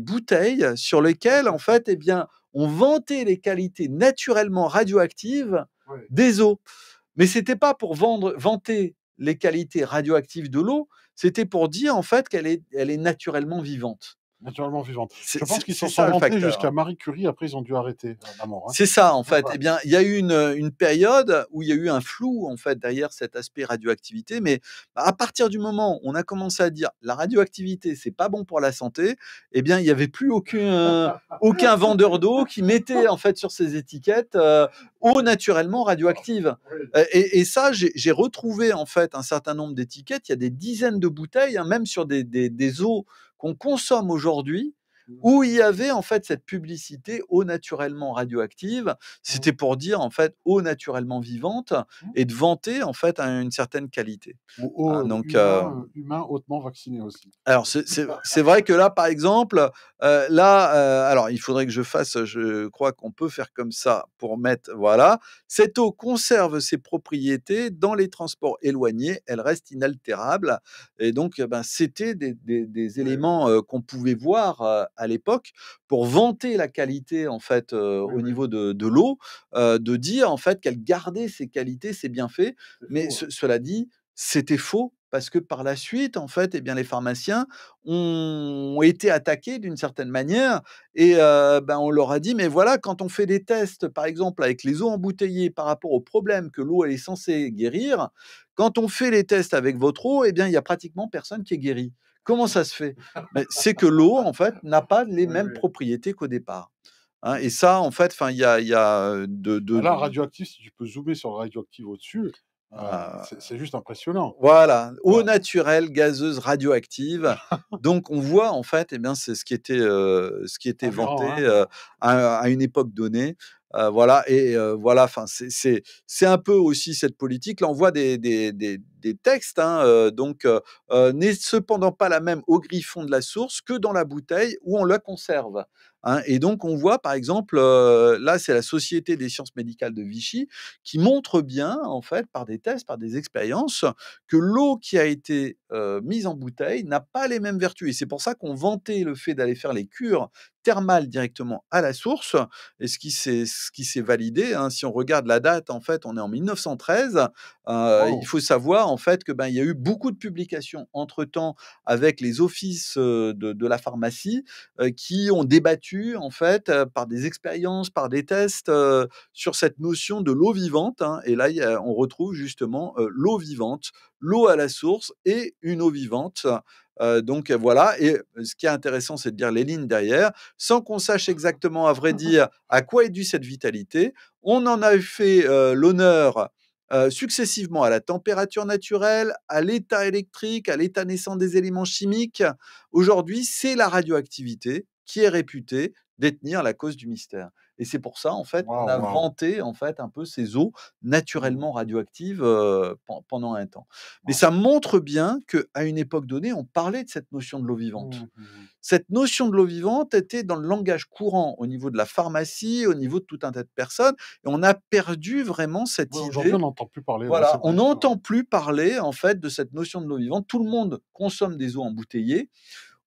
bouteilles sur lesquelles en fait eh bien on vantait les qualités naturellement radioactives des eaux. Mais c'était pas pour vendre, vanter les qualités radioactives de l'eau, c'était pour dire en fait qu'elle est, elle est naturellement vivante. Naturellement vivante. Je pense qu'ils sont rentrés jusqu'à Marie Curie, après ils ont dû arrêter euh, mort. Hein. C'est ça, en fait. Eh bien, il y a eu une, euh, une, période où il y a eu un flou, en fait, derrière cet aspect radioactivité, mais à partir du moment où on a commencé à dire la radioactivité, c'est pas bon pour la santé, eh bien, il n'y avait plus euh, aucun, aucun [LAUGHS] vendeur d'eau qui mettait, en fait, sur ses étiquettes eau naturellement radioactive. Ah, et, ça, j'ai retrouvé, en fait, un certain nombre d'étiquettes. Il y a des dizaines de bouteilles, hein, même sur des, des, des eaux qu'on consomme aujourd'hui Mmh. où il y avait en fait cette publicité eau naturellement radioactive. Mmh. C'était pour dire en fait eau naturellement vivante mmh. et de vanter en fait une certaine qualité. Ou ah, eau donc euh euh, humain, hautement vacciné aussi. Alors c'est vrai que là par exemple euh, là alors il faudrait que je fasse je crois qu'on peut faire comme ça pour mettre voilà cette eau conserve ses propriétés dans les transports éloignés elle reste inaltérable et donc eh ben c'était des, des, des, éléments qu'on pouvait voir à l'époque pour vanter la qualité en fait au niveau de, l'eau, de dire en fait qu'elle gardait ses qualités, ses bienfaits. Mais cela dit, c'était faux parce que par la suite, en fait, eh bien, les pharmaciens ont été attaqués d'une certaine manière et ben, on leur a dit, mais voilà, quand on fait des tests, par exemple, avec les eaux embouteillées par rapport au problème que l'eau est censée guérir, quand on fait les tests avec votre eau, eh bien, il y a pratiquement personne qui est guéri. Comment ça se fait ben, C'est que l'eau, en fait, n'a pas les mêmes propriétés qu'au départ. Hein, et ça, en fait, il y a, y a de, de... Ah, là, radioactif, si tu peux zoomer sur radioactif au-dessus, ah, euh, c'est juste impressionnant. Voilà, eau naturelle, gazeuse, radioactive. [LAUGHS] Donc on voit en fait, eh bien c'est ce qui était, euh, ce qui était vanté hein. euh, à, une époque donnée. voilà et voilà. Enfin, c'est un peu aussi cette politique. Là, on voit des, des, des, des textes. Hein, donc, n'est cependant pas la même au griffon de la source que dans la bouteille où on la conserve. Hein, et donc, on voit, par exemple, euh, là, c'est la Société des sciences médicales de Vichy qui montre bien, en fait, par des tests, par des expériences, que l'eau qui a été euh, mise en bouteille n'a pas les mêmes vertus. Et c'est pour ça qu'on vantait le fait d'aller faire les cures thermale directement à la source. Et ce qui s'est, validé, hein, si on regarde la date, en fait, on est en 1913. Euh, il faut savoir en fait que ben il y a eu beaucoup de publications entre temps avec les offices de, la pharmacie qui ont débattu en fait par des expériences, par des tests sur cette notion de l'eau vivante. Hein, et là, on retrouve justement l'eau vivante, l'eau à la source et une eau vivante donc voilà, et ce qui est intéressant, c'est de dire les lignes derrière, sans qu'on sache exactement, à vrai mmh dire, à quoi est due cette vitalité. On en a fait l'honneur successivement à la température naturelle, à l'état électrique, à l'état naissant des éléments chimiques. Aujourd'hui, c'est la radioactivité qui est réputée détenir la cause du mystère. Et c'est pour ça, en fait, on a vanté en fait un peu ces eaux mmh. naturellement radioactives pendant un temps. Mais ça montre bien qu'à une époque donnée, on parlait de cette notion de l'eau vivante. Mmh, mmh, cette notion de l'eau vivante était dans le langage courant au niveau de la pharmacie, au niveau de tout un tas de personnes, et on a perdu vraiment cette idée. Aujourd'hui, on n'entend plus parler. Voilà, on n'entend plus parler en fait de cette notion de l'eau vivante. Tout le monde consomme des eaux embouteillées.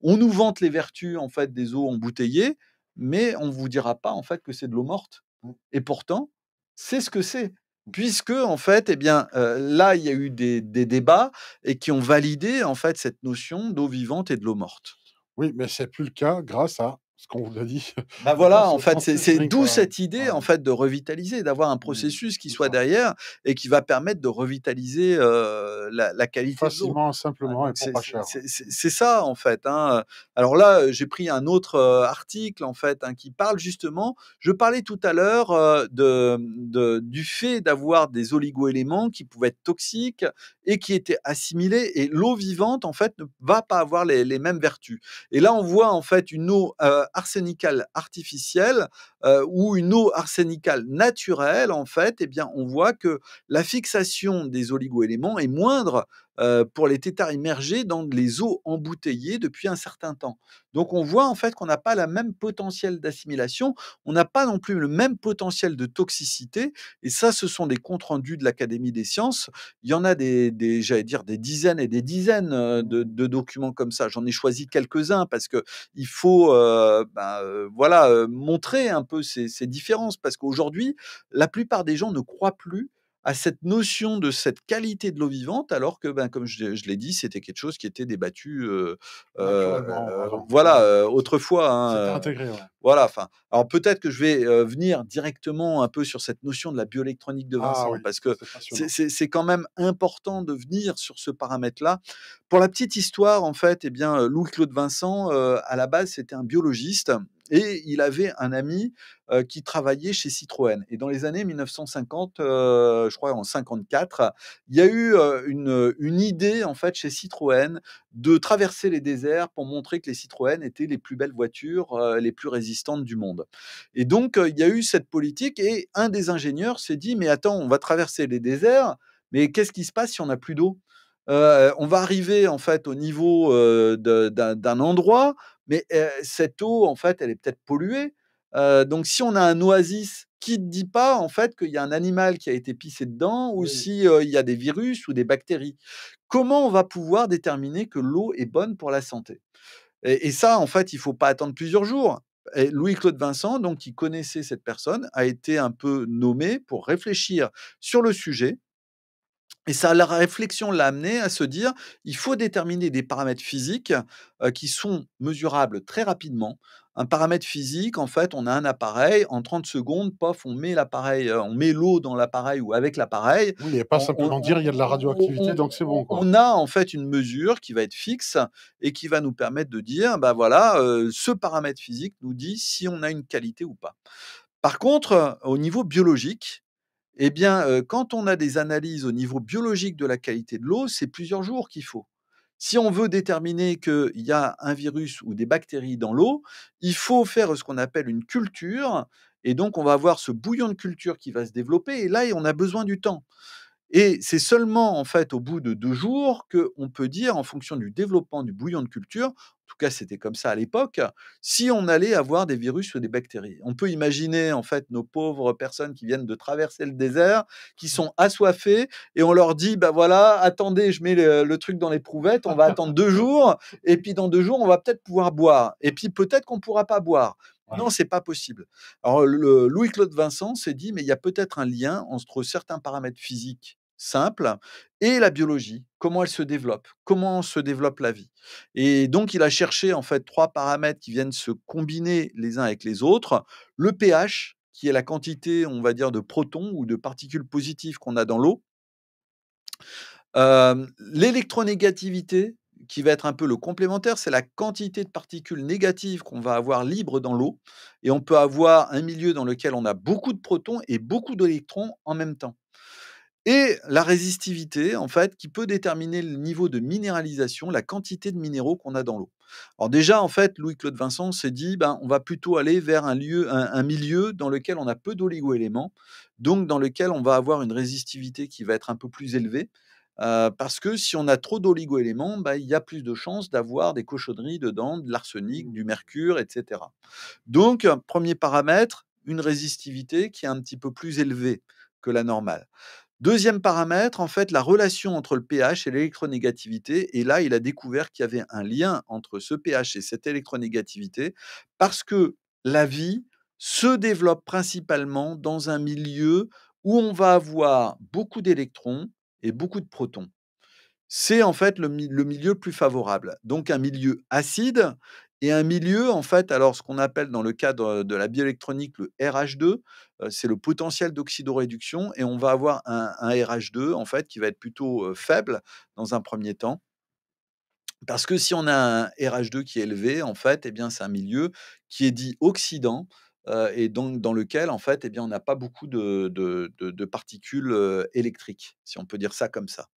On nous vante les vertus en fait des eaux embouteillées mais on ne vous dira pas en fait que c'est de l'eau morte. Mmh. Et pourtant, c'est ce que c'est. Mmh. Puisque en fait, eh bien, là, il y a eu des, des, débats et qui ont validé en fait cette notion d'eau vivante et de l'eau morte. Oui, mais c'est plus le cas grâce à ce qu'on vous a dit. Bah, voilà, en fait, c'est d'où cette idée en fait de revitaliser, d'avoir un mmh, processus qui soit derrière et qui va permettre de revitaliser euh, la, la, qualité. Facilement, simplement et pour pas cher. C'est ça en fait. Hein, Alors là, j'ai pris un autre article en fait hein, qui parle justement. Je parlais tout à l'heure de, du fait d'avoir des oligoéléments qui pouvaient être toxiques et qui étaient assimilés et l'eau vivante en fait ne va pas avoir les, les, mêmes vertus. Et là, on voit en fait une eau arsénicale artificielle euh, ou une eau arsénicale naturelle, en fait, eh bien, on voit que la fixation des oligoéléments est moindre euh, pour les têtards immergés dans les eaux embouteillées depuis un certain temps. Donc on voit en fait qu'on n'a pas le même potentiel d'assimilation, on n'a pas non plus le même potentiel de toxicité. Et ça, ce sont des comptes rendus de l'Académie des sciences. Il y en a des, des dire, des dizaines et des dizaines euh, de, documents comme ça. J'en ai choisi quelques-uns parce qu'il faut, euh, ben, montrer un peu ces différences parce qu'aujourd'hui, la plupart des gens ne croient plus à cette notion de cette qualité de l'eau vivante, alors que, ben, comme je, l'ai dit, c'était quelque chose qui était débattu. voilà, autrefois. Voilà. Enfin, alors peut-être que je vais euh, venir directement un peu sur cette notion de la bioélectronique de ah Vincent, parce que c'est quand même important de venir sur ce paramètre-là. Pour la petite histoire, en fait, et eh bien, euh, Louis-Claude Vincent, euh, à la base, c'était un biologiste et il avait un ami qui travaillait chez Citroën. Et dans les années 1950, je crois en 54, il y a eu une, idée en fait chez Citroën de traverser les déserts pour montrer que les Citroën étaient les plus belles voitures, les plus résistantes du monde. Et donc il y a eu cette politique et un des ingénieurs s'est dit mais attends, on va traverser les déserts, mais qu'est-ce qui se passe si on n'a plus d'eau on va arriver en fait au niveau d'un endroit mais cette eau, en fait, elle est peut-être polluée. donc, si on a un oasis, qui ne dit pas en fait qu'il y a un animal qui a été pissé dedans ou s'il si y a des virus ou des bactéries Comment on va pouvoir déterminer que l'eau est bonne pour la santé et, ça, en fait, il faut pas attendre plusieurs jours. Louis-Claude Vincent, donc qui connaissait cette personne, a été un peu nommé pour réfléchir sur le sujet et ça, la réflexion l'a amené à se dire, il faut déterminer des paramètres physiques euh, qui sont mesurables très rapidement. Un paramètre physique, en fait, on a un appareil, en 30 secondes, pof, on met l'appareil, euh, on met l'eau dans l'appareil ou avec l'appareil. Oui, a pas simplement dire il y a de la radioactivité, donc c'est bon. On a en fait une mesure qui va être fixe et qui va nous permettre de dire, ben voilà, euh, ce paramètre physique nous dit si on a une qualité ou pas. Par contre, au niveau biologique, eh bien, euh, quand on a des analyses au niveau biologique de la qualité de l'eau, c'est plusieurs jours qu'il faut. Si on veut déterminer qu'il y a un virus ou des bactéries dans l'eau, il faut faire ce qu'on appelle une culture. Et donc, on va avoir ce bouillon de culture qui va se développer. Et là, on a besoin du temps. Et c'est seulement en fait au bout de deux jours qu'on peut dire, en fonction du développement du bouillon de culture, tout cas c'était comme ça à l'époque, si on allait avoir des virus ou des bactéries. On peut imaginer en fait nos pauvres personnes qui viennent de traverser le désert, qui mmh. sont assoiffées, et on leur dit, bah voilà, attendez, je mets le, truc dans l'éprouvette, on va attendre deux jours, et puis dans deux jours, on va peut-être pouvoir boire, et puis peut-être qu'on ne pourra pas boire. Non, c'est pas possible. Alors, Louis-Claude Vincent s'est dit, mais il y a peut-être un lien entre certains paramètres physiques simple, et la biologie, comment elle se développe, comment se développe la vie. Et donc, il a cherché en fait trois paramètres qui viennent se combiner les uns avec les autres. Le pH, qui est la quantité, on va dire, de protons ou de particules positives qu'on a dans l'eau. L'électronégativité, qui va être un peu le complémentaire, c'est la quantité de particules négatives qu'on va avoir libres dans l'eau. Et on peut avoir un milieu dans lequel on a beaucoup de protons et beaucoup d'électrons en même temps. Et la résistivité, en fait, qui peut déterminer le niveau de minéralisation, la quantité de minéraux qu'on a dans l'eau. Alors déjà, en fait, Louis-Claude Vincent s'est dit, ben, on va plutôt aller vers un, lieu, un, milieu dans lequel on a peu d'oligo-éléments, donc dans lequel on va avoir une résistivité qui va être un peu plus élevée, euh, parce que si on a trop d'oligo-éléments, ben, il y a plus de chances d'avoir des cochonneries dedans, de l'arsenic, mmh. du mercure, etc. Donc, euh, premier paramètre, une résistivité qui est un petit peu plus élevée que la normale. Deuxième paramètre, en fait, la relation entre le pH et l'électronégativité. Et là, il a découvert qu'il y avait un lien entre ce pH et cette électronégativité parce que la vie se développe principalement dans un milieu où on va avoir beaucoup d'électrons et beaucoup de protons. C'est en fait le, le milieu le plus favorable. Donc un milieu acide, et un milieu, en fait, alors ce qu'on appelle dans le cadre de la bioélectronique le RH2, c'est le potentiel d'oxydoréduction, et on va avoir un, RH2, en fait, qui va être plutôt faible dans un premier temps. Parce que si on a un RH2 qui est élevé, en fait, eh bien, c'est un milieu qui est dit oxydant, euh, et donc dans lequel, en fait, eh bien, on n'a pas beaucoup de, particules euh, électriques, si on peut dire ça comme ça.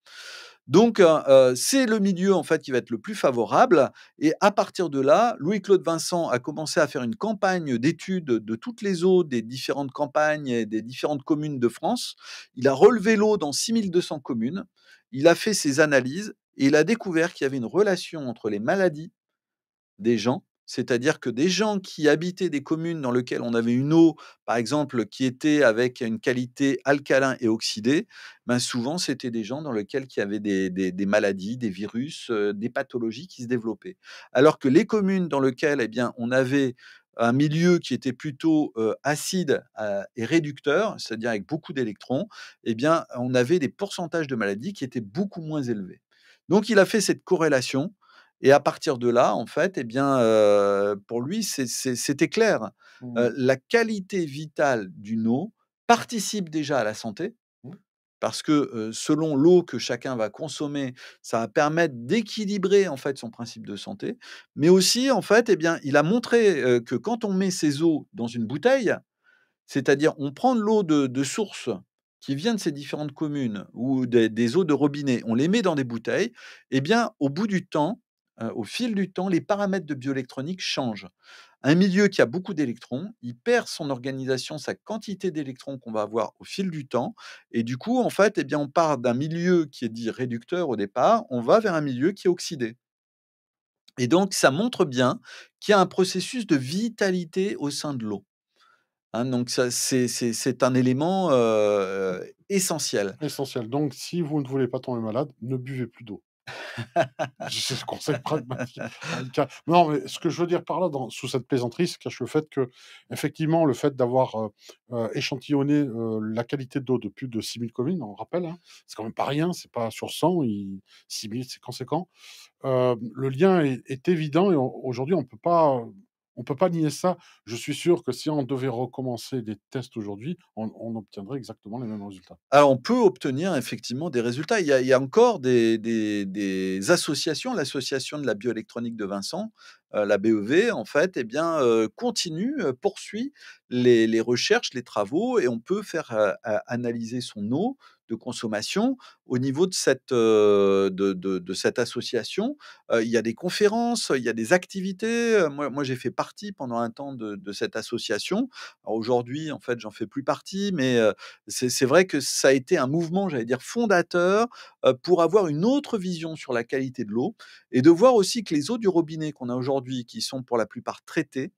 Donc, euh, c'est le milieu en fait qui va être le plus favorable. Et à partir de là, Louis-Claude Vincent a commencé à faire une campagne d'études de toutes les eaux des différentes campagnes et des différentes communes de France. Il a relevé l'eau dans 6200 communes. Il a fait ses analyses et il a découvert qu'il y avait une relation entre les maladies des gens c'est-à-dire que des gens qui habitaient des communes dans lesquelles on avait une eau, par exemple, qui était avec une qualité alcalin et oxydée, ben souvent c'était des gens dans lesquels il y avait des, maladies, des virus, des pathologies qui se développaient. Alors que les communes dans lesquelles eh bien, on avait un milieu qui était plutôt acide et réducteur, c'est-à-dire avec beaucoup d'électrons, eh on avait des pourcentages de maladies qui étaient beaucoup moins élevés. Donc, il a fait cette corrélation et à partir de là, en fait, et eh bien, pour lui, c'était clair. Mmh. la qualité vitale d'une eau participe déjà à la santé, mmh. parce que selon l'eau que chacun va consommer, ça va permettre d'équilibrer en fait son principe de santé, mais aussi en fait, et eh bien, il a montré que quand on met ces eaux dans une bouteille, c'est-à-dire on prend de l'eau de, source qui vient de ces différentes communes ou des, eaux de robinet, on les met dans des bouteilles, et eh bien, au bout du temps, euh, au fil du temps, les paramètres de bioélectronique changent. Un milieu qui a beaucoup d'électrons, il perd son organisation, sa quantité d'électrons qu'on va avoir au fil du temps. Et du coup, en fait, eh bien, on part d'un milieu qui est dit réducteur au départ, on va vers un milieu qui est oxydé. Et donc, ça montre bien qu'il y a un processus de vitalité au sein de l'eau. Hein, donc, c'est un élément euh, mmh. essentiel. Essentiel. Donc, si vous ne voulez pas tomber malade, ne buvez plus d'eau c'est ce pragmatique. Non, mais ce que je veux dire par là, dans, sous cette plaisanterie, c'est cache le fait que, effectivement, le fait d'avoir euh, euh, échantillonné euh, la qualité d'eau de plus de 6000 communes, on rappelle, hein, c'est quand même pas rien, c'est pas sur 100, 6000, c'est conséquent. le lien est, est évident et aujourd'hui, on ne peut pas on ne peut pas nier ça. Je suis sûr que si on devait recommencer des tests aujourd'hui, on, obtiendrait exactement les mêmes résultats. on peut obtenir effectivement des résultats. Il y a, encore des, associations, l'association de la bioélectronique de Vincent, euh, la BEV, en fait, et eh bien, euh, continue, euh, poursuit les, recherches, les travaux, et on peut faire analyser son eau de consommation, au niveau de cette, de, de, cette association, il y a des conférences, il y a des activités. Moi, moi j'ai fait partie pendant un temps de, de cette association. Aujourd'hui, en fait, j'en fais plus partie, mais c'est vrai que ça a été un mouvement, j'allais dire, fondateur pour avoir une autre vision sur la qualité de l'eau et de voir aussi que les eaux du robinet qu'on a aujourd'hui, qui sont pour la plupart traitées,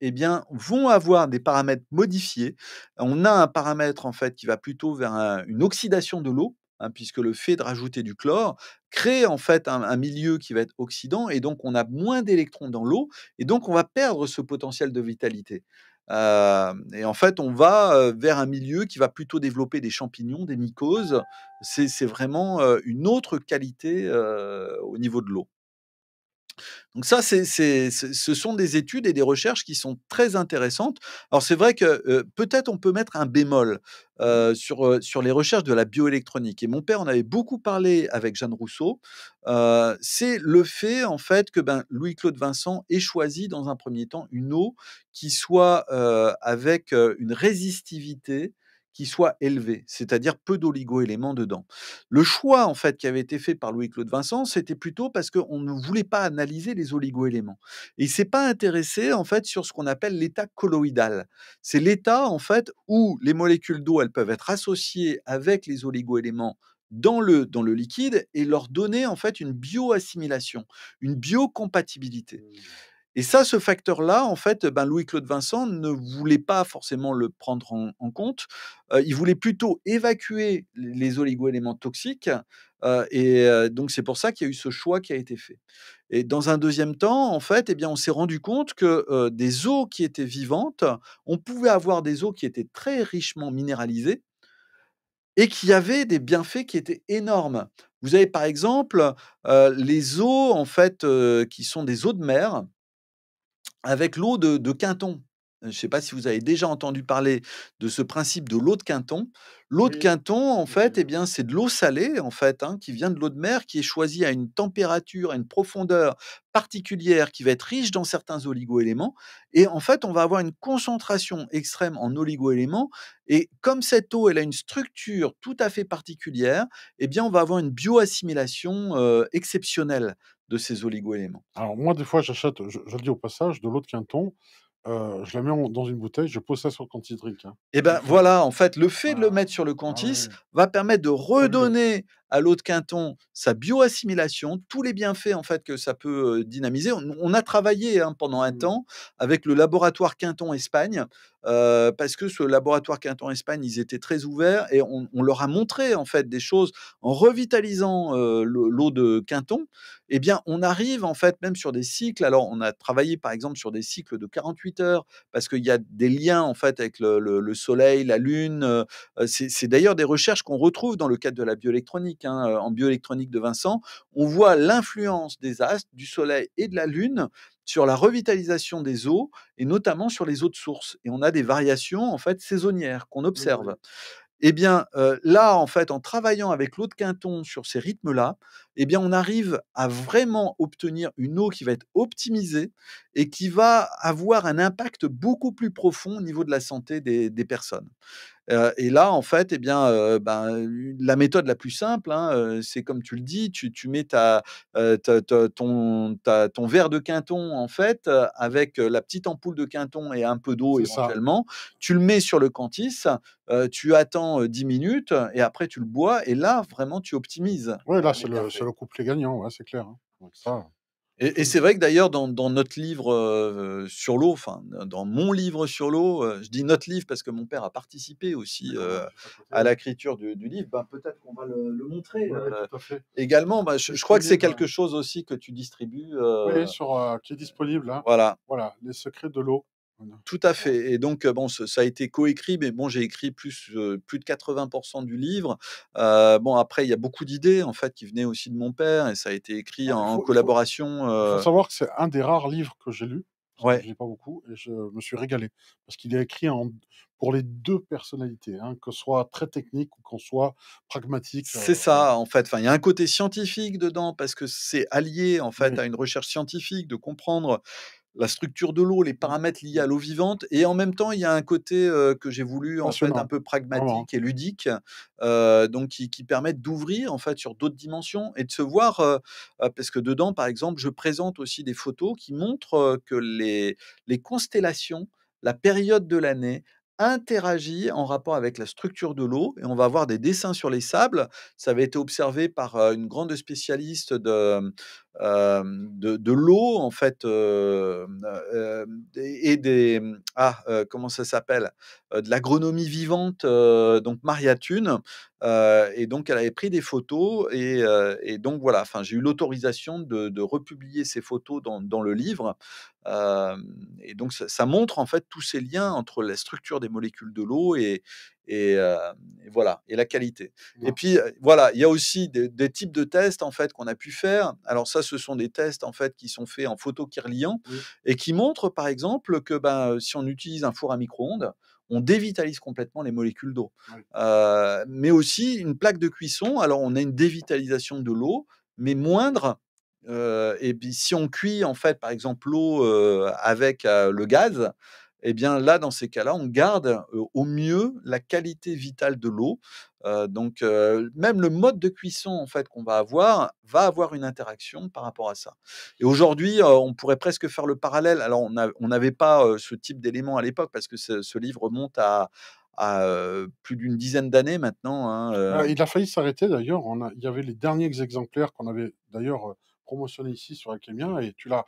eh bien, vont avoir des paramètres modifiés. On a un paramètre en fait qui va plutôt vers une oxydation de l'eau, hein, puisque le fait de rajouter du chlore crée en fait un, milieu qui va être oxydant, et donc on a moins d'électrons dans l'eau, et donc on va perdre ce potentiel de vitalité. Euh, et en fait, on va euh, vers un milieu qui va plutôt développer des champignons, des mycoses. C'est vraiment euh, une autre qualité au niveau de l'eau. Donc ça, ce sont des études et des recherches qui sont très intéressantes. Alors c'est vrai que peut-être on peut mettre un bémol mmh. sur, sur les recherches de la bioélectronique. Et mon père en avait beaucoup parlé avec Jeanne Rousseau. c'est le fait en fait que ben, Louis-Claude Vincent ait choisi dans un premier temps une eau qui soit avec une résistivité qui soit élevé, c'est-à-dire peu d'oligo-éléments dedans. Le choix en fait qui avait été fait par Louis-Claude Vincent, c'était plutôt parce qu'on ne voulait pas analyser les oligo-éléments. Et il s'est pas intéressé en fait sur ce qu'on appelle l'état colloïdal. C'est l'état en fait où les molécules d'eau elles peuvent être associées avec les oligo-éléments dans le, dans le liquide et leur donner en fait une bioassimilation, une biocompatibilité. Mmh. Et ça, ce facteur-là, en fait, ben Louis-Claude Vincent ne voulait pas forcément le prendre en, compte. Euh, il voulait plutôt évacuer les oligoéléments toxiques. Euh, et euh, donc, c'est pour ça qu'il y a eu ce choix qui a été fait. Et dans un deuxième temps, en fait, eh bien, on s'est rendu compte que des eaux qui étaient vivantes, on pouvait avoir des eaux qui étaient très richement minéralisées et qui avaient des bienfaits qui étaient énormes. Vous avez par exemple les eaux en fait qui sont des eaux de mer avec l'eau de, Quinton. Je ne sais pas si vous avez déjà entendu parler de ce principe de l'eau de Quinton. L'eau de Quinton, en fait, eh bien, c'est de l'eau salée, en fait, hein, qui vient de l'eau de mer, qui est choisie à une température, à une profondeur particulière, qui va être riche dans certains oligoéléments. Et en fait, on va avoir une concentration extrême en oligoéléments. Et comme cette eau, elle a une structure tout à fait particulière, eh bien, on va avoir une bioassimilation euh, exceptionnelle de ces oligo-éléments. Alors moi, des fois, j'achète, je, le dis au passage, de l'autre de Quinton. Euh, je la mets dans une bouteille, je pose ça sur le Hein. Et eh ben voilà, en fait, le fait de le mettre sur le ah quantis va permettre de redonner à l'eau de Quinton sa bioassimilation, tous les bienfaits en fait que ça peut dynamiser. On, a travaillé hein, pendant un mmh. temps avec le laboratoire Quinton Espagne. parce que ce laboratoire Quinton Espagne, ils étaient très ouverts et on, leur a montré en fait des choses en revitalisant l'eau de Quinton. Eh bien, on arrive en fait même sur des cycles. Alors, on a travaillé par exemple sur des cycles de 48 heures parce qu'il y a des liens en fait avec le soleil, la lune. C'est d'ailleurs des recherches qu'on retrouve dans le cadre de la bioélectronique. Hein, euh, en bioélectronique de Vincent, on voit l'influence des astres, du Soleil et de la Lune sur la revitalisation des eaux et notamment sur les eaux de source. Et on a des variations en fait saisonnières qu'on observe. Eh bien, euh, là, en fait, en travaillant avec l'eau de Quinton sur ces rythmes-là, eh bien, on arrive à vraiment obtenir une eau qui va être optimisée et qui va avoir un impact beaucoup plus profond au niveau de la santé des, personnes. Euh, et là, en fait, eh bien, euh, ben, la méthode la plus simple, hein, euh, c'est comme tu le dis, tu, mets ta, ton, verre de quinton, en fait, avec la petite ampoule de quinton et un peu d'eau éventuellement. Tu le mets sur le cantis, tu attends 10 minutes et après tu le bois. Et là, vraiment, tu optimises. Oui, là, c'est le, le couplet gagnant, c'est clair. Hein. et, c'est vrai que d'ailleurs, dans, notre livre euh, sur l'eau, enfin, dans mon livre sur l'eau, euh, je dis notre livre parce que mon père a participé aussi euh, à l'écriture du, livre, ben, peut-être qu'on va le, montrer également. Ben, je, crois que c'est quelque hein. chose aussi que tu distribues. oui, sur, qui est disponible. Hein. Voilà. voilà. Les secrets de l'eau. Tout à fait. Et donc, bon, ça a été coécrit, mais bon, j'ai écrit plus, plus de 80% du livre. bon, après, il y a beaucoup d'idées, en fait, qui venaient aussi de mon père, et ça a été écrit ah, en collaboration. Il faut savoir que c'est un des rares livres que j'ai lu. Ouais. Je pas beaucoup, et je me suis régalé. Parce qu'il est écrit en, pour les deux personnalités, hein, que que soit très technique ou qu'on soit pragmatique. C'est ça, en fait. Enfin, il y a un côté scientifique dedans, parce que c'est allié, en fait, à une recherche scientifique, de comprendre la structure de l'eau, les mmh. paramètres liés mmh. à l'eau vivante, et en même temps, il y a un côté euh, que j'ai voulu en fait un peu hein. pragmatique et ludique, euh, donc qui, permet d'ouvrir en fait sur d'autres dimensions et de se voir, euh, parce que dedans, par exemple, je présente aussi des photos qui montrent que les constellations la période de l'année, interagit en rapport avec la structure de l'eau et on va voir des dessins sur les sables. Ça avait été observé par une grande spécialiste mmh, de, de, l'eau en fait et des, mmh, ah, euh, comment ça s'appelle euh, De l'agronomie vivante, euh, donc Maria Thune. et donc, elle avait pris des photos. Et, donc, voilà, enfin, j'ai eu l'autorisation de, republier ces photos dans, le livre. et donc, ça, montre en fait tous ces liens entre la structure des molécules de l'eau et, et, voilà, et la qualité. Et puis, voilà, il y a aussi des, types de tests en fait qu'on a pu faire. Alors, ça, ce sont des tests en fait qui sont faits en photo qui et qui montrent par exemple que ben, si on on utilise un four à micro-ondes, on dévitalise complètement les molécules d'eau. Euh, mais aussi une plaque de cuisson, alors on a une dévitalisation de l'eau, mais moindre. Euh, et si on cuit en fait par exemple l'eau euh, avec le gaz, eh bien là, dans ces cas-là, on garde au mieux la qualité vitale de l'eau. donc même le mode de cuisson en fait qu'on va avoir va avoir une interaction par rapport à ça. Et aujourd'hui, on pourrait presque faire le parallèle. Alors on n'avait pas ce type d'élément à l'époque parce que ce, livre remonte à, plus d'une dizaine d'années maintenant. Hein, ah, il a failli s'arrêter d'ailleurs. Il y avait les derniers exemplaires qu'on avait d'ailleurs promotionnés ici sur Alchemia et tu l'as,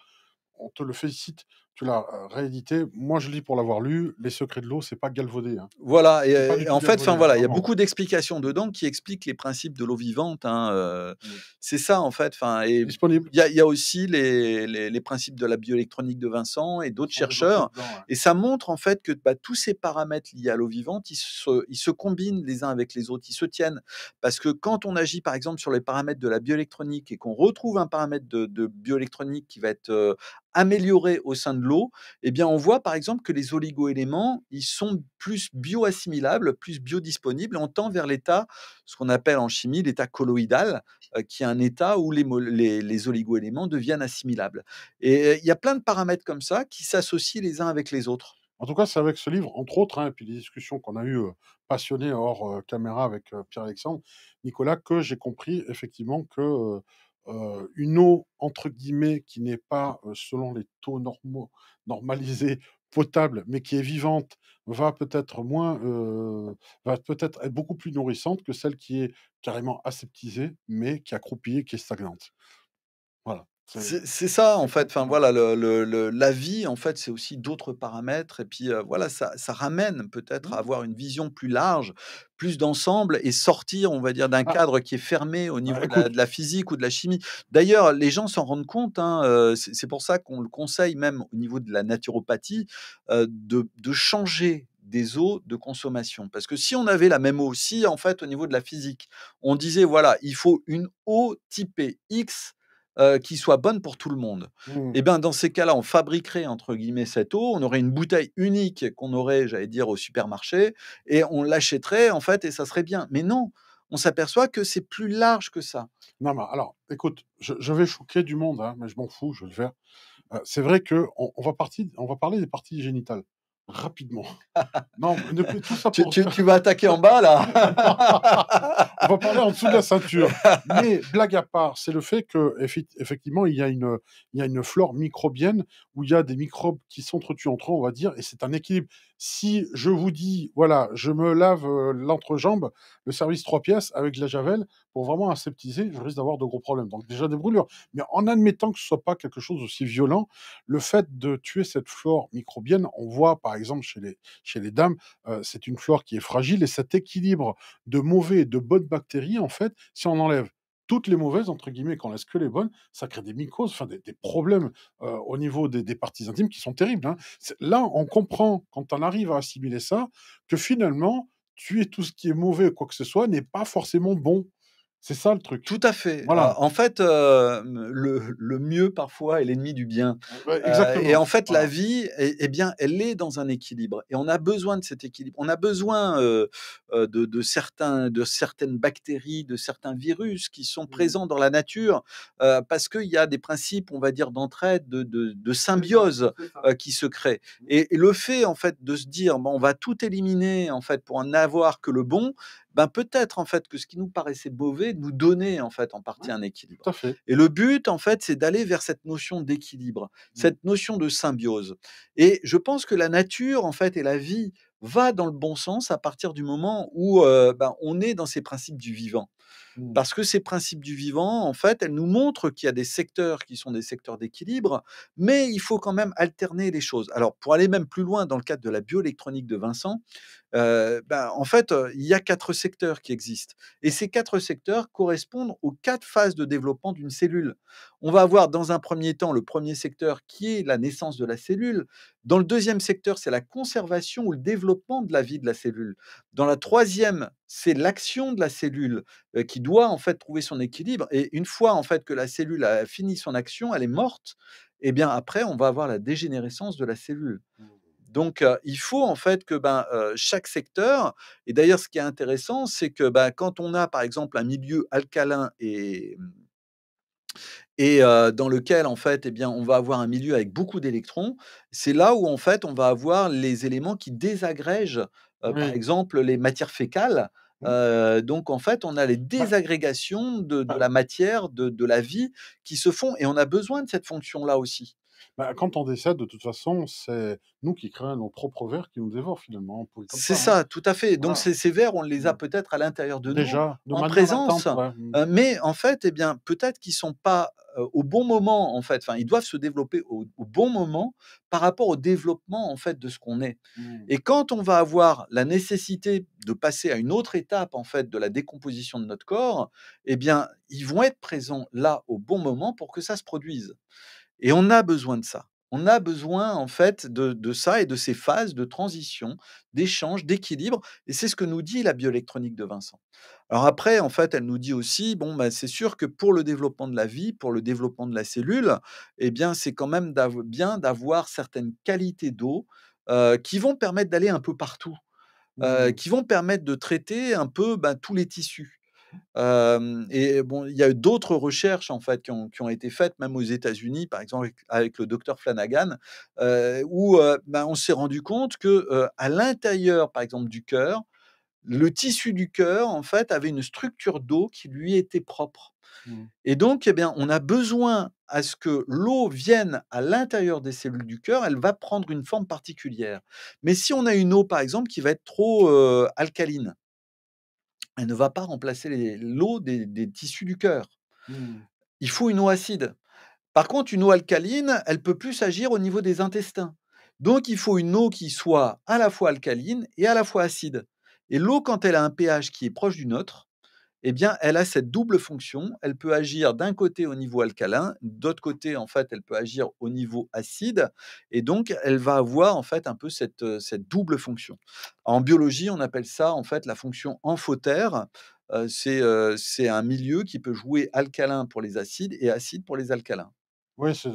on te le félicite tu l'as euh, réédité. Moi, je lis pour l'avoir lu. Les secrets de l'eau, c'est pas galvaudé. Hein. Voilà. Et, euh, en fait, enfin voilà, il y a beaucoup d'explications dedans qui expliquent les principes de l'eau vivante. Hein, euh, mm. C'est ça en fait. Enfin, il y, a aussi les, les, principes de la bioélectronique de Vincent et d'autres chercheurs. Et ça montre en fait que pas bah, tous ces paramètres liés à l'eau vivante, ils se, ils se combinent les uns avec les autres, ils se tiennent. Parce que quand on agit par exemple sur les paramètres de la bioélectronique et qu'on retrouve un paramètre de, bioélectronique qui va être amélioré au sein de l'eau, eh bien on voit par exemple que les oligoéléments, ils sont plus bioassimilables, plus biodisponibles, en tend vers l'état, ce qu'on appelle en chimie l'état colloïdal, euh, qui est un état où les, les, les oligoéléments deviennent assimilables. Et euh, il y a plein de paramètres comme ça qui s'associent les uns avec les autres. En tout cas, c'est avec ce livre, entre autres, hein, et puis les discussions qu'on a eues euh, passionnées hors caméra avec Pierre-Alexandre, Nicolas, que j'ai compris effectivement que euh, une eau, entre guillemets, qui n'est pas, euh, selon les taux normaux, normalisés, [LAUGHS] potable, mais qui est vivante, va peut-être moins, euh, va peut-être beaucoup plus nourrissante que celle qui est carrément aseptisée, mais qui est accroupie, qui est stagnante. Voilà. C'est ça en fait. Enfin voilà, la vie en fait, c'est aussi d'autres paramètres et puis voilà, ça, ramène peut-être mmh. à avoir une vision plus large, plus d'ensemble et sortir, on va dire, d'un ah. cadre qui est fermé au bah, niveau de, la, physique ou de la chimie. D'ailleurs, les gens s'en rendent compte. Hein, c'est pour ça qu'on le conseille même au niveau de la naturopathie de, de changer des eaux de consommation. Parce que si on avait la même eau, si en fait au niveau de la physique, on disait voilà, il faut une eau typée X euh, qui soit bonne pour tout le monde. Eh mmh. bien, dans ces cas-là, on fabriquerait, entre guillemets, cette eau, on aurait une bouteille unique qu'on aurait, j'allais dire, au supermarché, et on l'achèterait, en fait, et ça serait bien. Mais non, on s'aperçoit que c'est plus large que ça. Non, mais alors, écoute, je, vais choquer du monde, hein, mais je m'en fous, je vais le faire. Euh, c'est vrai qu'on on va parler des parties génitales rapidement. Non, ne, tout ça tu, vas attaquer en bas, là [LAUGHS] On va parler en dessous de la ceinture. Mais blague à part, c'est le fait que effectivement, il y, une, il y a une flore microbienne où il y a des microbes qui s'entretuent entre eux, on va dire, et c'est un équilibre. Si je vous dis, voilà, je me lave l'entrejambe, le service trois pièces avec de la javel, pour vraiment aseptiser, je risque d'avoir de gros problèmes. Donc déjà des brûlures. Mais en admettant que ce soit pas quelque chose d'aussi violent, le fait de tuer cette flore microbienne, on voit par exemple chez les, chez les dames, c'est une flore qui est fragile et cet équilibre de mauvais et de bonnes bactéries, en fait, si on enlève toutes les mauvaises, entre guillemets, quand laisse que les bonnes, ça crée des mycoses, enfin des, problèmes euh, au niveau des, parties intimes qui sont terribles. Hein. Là, on comprend, quand on arrive à assimiler ça, que finalement, tuer tout ce qui est mauvais, quoi que ce soit, n'est pas forcément bon. C'est ça le truc. Tout à fait. Voilà. Ah, en fait, euh, le, mieux parfois est l'ennemi du bien. Euh, et en fait, la vie, eh, bien, elle est dans un équilibre. Et on a besoin de cet équilibre. On a besoin euh, de, certains, de certaines bactéries, de certains virus qui sont mmh. présents dans la nature parce qu'il y a des principes, on va dire, d'entraide, de, de, symbiose qui se créent. Mmh. Et, le fait, en fait, de se dire, bon, on va tout éliminer, en fait, pour en avoir que le bon, bah, peut-être en fait que ce qui nous paraissait mauvais nous donnait en fait en partie un équilibre. Et le but en fait, c'est d'aller vers cette notion d'équilibre, mmh. cette notion de symbiose. Et je pense que la nature en fait et la vie va dans le bon sens à partir du moment où bah, on est dans ces principes du vivant. Mmh. Parce que ces principes du vivant, en fait, elles nous montrent qu'il y a des secteurs qui sont des secteurs d'équilibre, mais il faut quand même alterner les choses. Alors, pour aller même plus loin dans le cadre de la bioélectronique de Vincent, euh, ben, en fait, euh, il y a quatre secteurs qui existent. Et ces quatre secteurs correspondent aux quatre phases de développement d'une cellule. On va avoir dans un premier temps le premier secteur qui est la naissance de la cellule. Dans le deuxième secteur, c'est la conservation ou le développement de la vie de la cellule. Dans la troisième c'est l'action de la cellule qui doit en fait trouver son équilibre. Et une fois en fait que la cellule a fini son action, elle est morte. Et eh bien après, on va avoir la dégénérescence de la cellule. Mmh. Donc, il faut en fait que ben, chaque secteur, et d'ailleurs ce qui est intéressant, c'est que ben, quand on a par exemple un milieu alcalin et, mmh, et dans lequel en fait eh bien on va avoir un milieu avec beaucoup d'électrons c'est là où en fait on va avoir les éléments qui désagrègent par exemple les matières fécales. Mmh. donc en fait, on a les bah désagrégations de, ah. la matière, de, la vie qui se font, et on a besoin de cette fonction-là aussi. Bah, quand on décède, de toute façon, c'est nous qui créons nos propres vers qui nous dévorent finalement. C'est hein. ça, tout à fait. Donc ces, vers, on les a mmh. peut-être à l'intérieur de nous, en présence. Mmh. mais en fait, eh bien, peut-être qu'ils sont pas au bon moment. En fait, enfin, ils doivent se développer au, bon moment par rapport au développement en fait de ce qu'on est. Mmh. Et quand on va avoir la nécessité de passer à une autre étape en fait de la décomposition de notre corps, eh bien, ils vont être présents là au bon moment pour que ça se produise. Et on a besoin de ça. On a besoin en fait de, ça et de ces phases de transition, d'échange, d'équilibre. Et c'est ce que nous dit la bioélectronique de Vincent. Alors après, en fait, elle nous dit aussi, bon, ben c'est sûr que pour le développement de la vie, pour le développement de la cellule, eh bien, c'est quand même bien d'avoir certaines qualités d'eau euh, qui vont permettre d'aller un peu partout. Euh, mmh. qui vont permettre de traiter un peu bah, tous les tissus et bon, il y a d'autres recherches en fait qui ont, été faites, même aux États-Unis, par exemple avec, le docteur Flanagan, où ben, on s'est rendu compte que à l'intérieur, par exemple, du cœur, le tissu du cœur en fait avait une structure d'eau qui lui était propre. Mmh. Et donc, eh bien, on a besoin à ce que l'eau vienne à l'intérieur des cellules du cœur, elle va prendre une forme particulière. Mais si on a une eau, par exemple, qui va être trop alcaline, elle ne va pas remplacer l'eau des, des, tissus du cœur. Mmh. Il faut une eau acide. Par contre, une eau alcaline, elle peut plus agir au niveau des intestins. Donc, il faut une eau qui soit à la fois alcaline et à la fois acide. Et l'eau, quand elle a un pH qui est proche du nôtre, eh bien, elle a cette double fonction. Elle peut agir d'un côté au niveau alcalin, d'autre côté, en fait, elle peut agir au niveau acide, et donc elle va avoir en fait un peu cette, euh, double fonction. En biologie, on appelle ça en fait la fonction amphotère. Euh, euh, c'est un milieu qui peut jouer alcalin pour les acides et acide pour les alcalins. Oui, c'est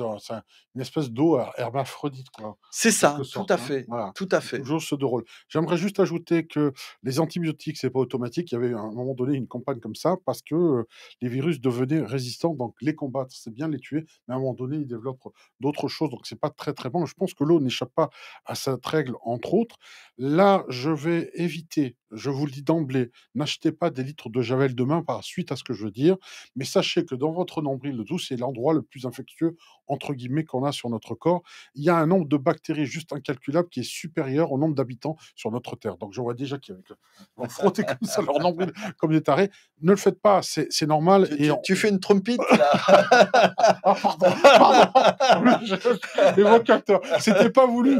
une espèce d'eau hermaphrodite. C'est ça, tout à hein, fait. Tout à fait. Toujours ce drôle. J'aimerais juste ajouter que les antibiotiques, c'est pas automatique. Il y avait à un moment donné une campagne comme ça parce que les virus devenaient résistants, donc les combattre, c'est bien les tuer, mais à un moment donné, ils développent d'autres choses, donc ce n'est pas très très bon. Je pense que l'eau n'échappe pas à cette règle, entre autres. Là, je vais éviter je vous le dis d'emblée, n'achetez pas des litres de Javel demain par suite à ce que je veux dire, mais sachez que dans votre nombril, le douce, c'est l'endroit le plus infectieux, entre guillemets, qu'on a sur notre corps. Il y a un nombre de bactéries juste incalculable qui est supérieur au nombre d'habitants sur notre Terre. Donc je vois déjà qu'ils [LAUGHS] vont frotter comme ça leur nombril, comme des tarés. Ne le faites pas, c'est normal. Tu, et tu, fais une trompette. [LAUGHS] ah, Pardon, pardon. [LAUGHS] c'était pas voulu.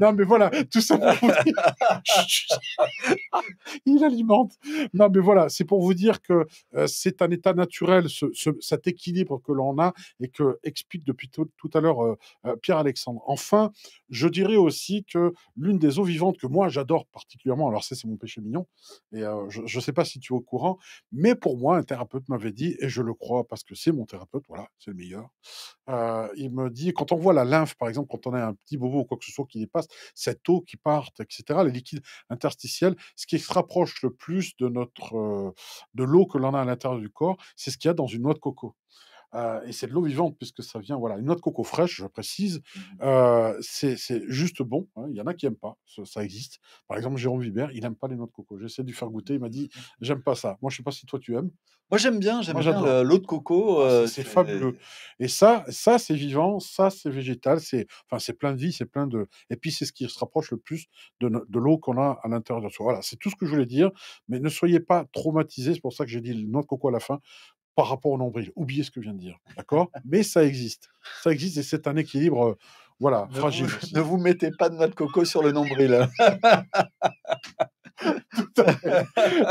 non, mais voilà, tout simplement, [LAUGHS] il alimente. Non, mais voilà, c'est pour vous dire que euh, c'est un état naturel, ce, cet équilibre que l'on a et que explique depuis tout, tout à l'heure euh, euh, Pierre-Alexandre. Enfin, je dirais aussi que l'une des eaux vivantes que moi j'adore particulièrement, alors c'est mon péché mignon, et je ne sais pas si tu es au courant, mais pour moi, un thérapeute m'avait dit, et je le crois parce que c'est mon thérapeute, voilà, c'est le meilleur, il me dit, quand on voit la lymphe, par exemple, quand on a un petit bobo ou quoi que ce soit qui dépasse, cette eau qui part etc., les liquides interstitiels, ce qui se rapproche le plus de, notre, euh, de l'eau que l'on a à l'intérieur du corps, c'est ce qu'il y a dans une noix de coco. Euh, et c'est de l'eau vivante puisque ça vient, voilà, une noix de coco fraîche, je précise. Mmh euh, c'est juste bon. Hein, il y en a qui n'aiment pas, ça, existe. Par exemple, Jérôme Vibert, il n'aime pas les noix de coco. J'ai essayé de lui faire goûter, il m'a dit, mmh. j'aime pas ça. Moi, je sais pas si toi tu aimes. Moi, j'aime bien, j'aime bien l'eau de coco. Ah, euh, c'est fabuleux. Et ça, ça c'est vivant, ça, c'est végétal, c'est enfin, c'est plein de vie, c'est plein de. Et puis, c'est ce qui se rapproche le plus de, l'eau qu'on a à l'intérieur de soi. Voilà, c'est tout ce que je voulais dire. Mais ne soyez pas traumatisés. C'est pour ça que j'ai dit noix de coco à la fin par rapport au nombril. Oubliez ce que je viens de dire, d'accord Mais ça existe. Ça existe et c'est un équilibre, euh, voilà, fragile. [LAUGHS] ne vous mettez pas de noix de coco sur le nombril. Hein. [LAUGHS] tout, à fait.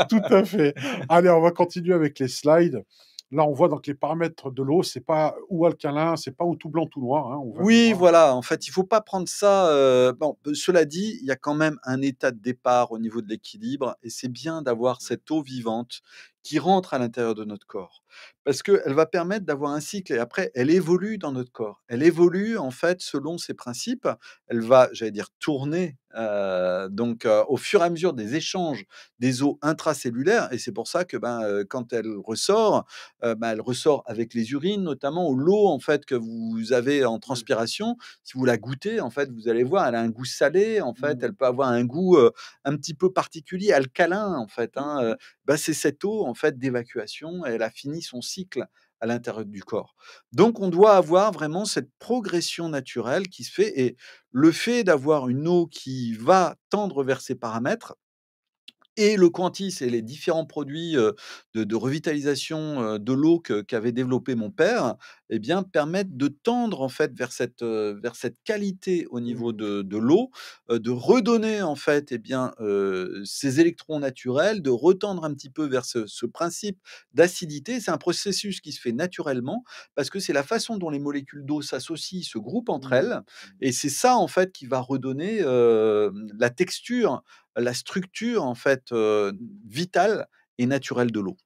tout à fait. Allez, on va continuer avec les slides. Là, on voit donc les paramètres de l'eau, c'est pas ou alcalin, c'est pas ou tout blanc, tout noir. Hein, oui, voilà. En fait, il faut pas prendre ça. Euh, bon, euh, cela dit, il y a quand même un état de départ au niveau de l'équilibre, et c'est bien d'avoir mmh. cette eau vivante qui rentre à l'intérieur de notre corps. Parce qu'elle va permettre d'avoir un cycle et après, elle évolue dans notre corps. Elle évolue en fait selon ses principes. Elle va, j'allais dire, tourner euh, donc euh, au fur et à mesure des échanges des eaux intracellulaires. Et c'est pour ça que ben, euh, quand elle ressort, ben, elle ressort avec les urines, notamment l'eau en fait que vous avez en mmh. transpiration. Si vous la goûtez, en fait, vous allez voir, elle a un goût salé. En fait, mmh. elle peut avoir un goût un petit peu particulier, alcalin en fait. Hein, mmh. Ben, c'est cette eau en en fait d'évacuation elle a fini son cycle à l'intérieur du corps. Donc on doit avoir vraiment cette progression naturelle qui se fait et le fait d'avoir une eau qui va tendre vers ces paramètres et le Quantis et les différents produits de, revitalisation de l'eau qu'avait développé mon père, eh bien, permettent de tendre en fait vers cette, vers cette qualité au niveau mmh. de, de l'eau, de redonner en fait eh bien, ces électrons naturels, de retendre un petit peu vers ce, principe d'acidité. C'est un processus qui se fait naturellement parce que c'est la façon dont les molécules d'eau s'associent, se groupent entre mmh. elles, et c'est ça en fait qui va redonner la texture la structure en fait vitale et naturelle de l'eau.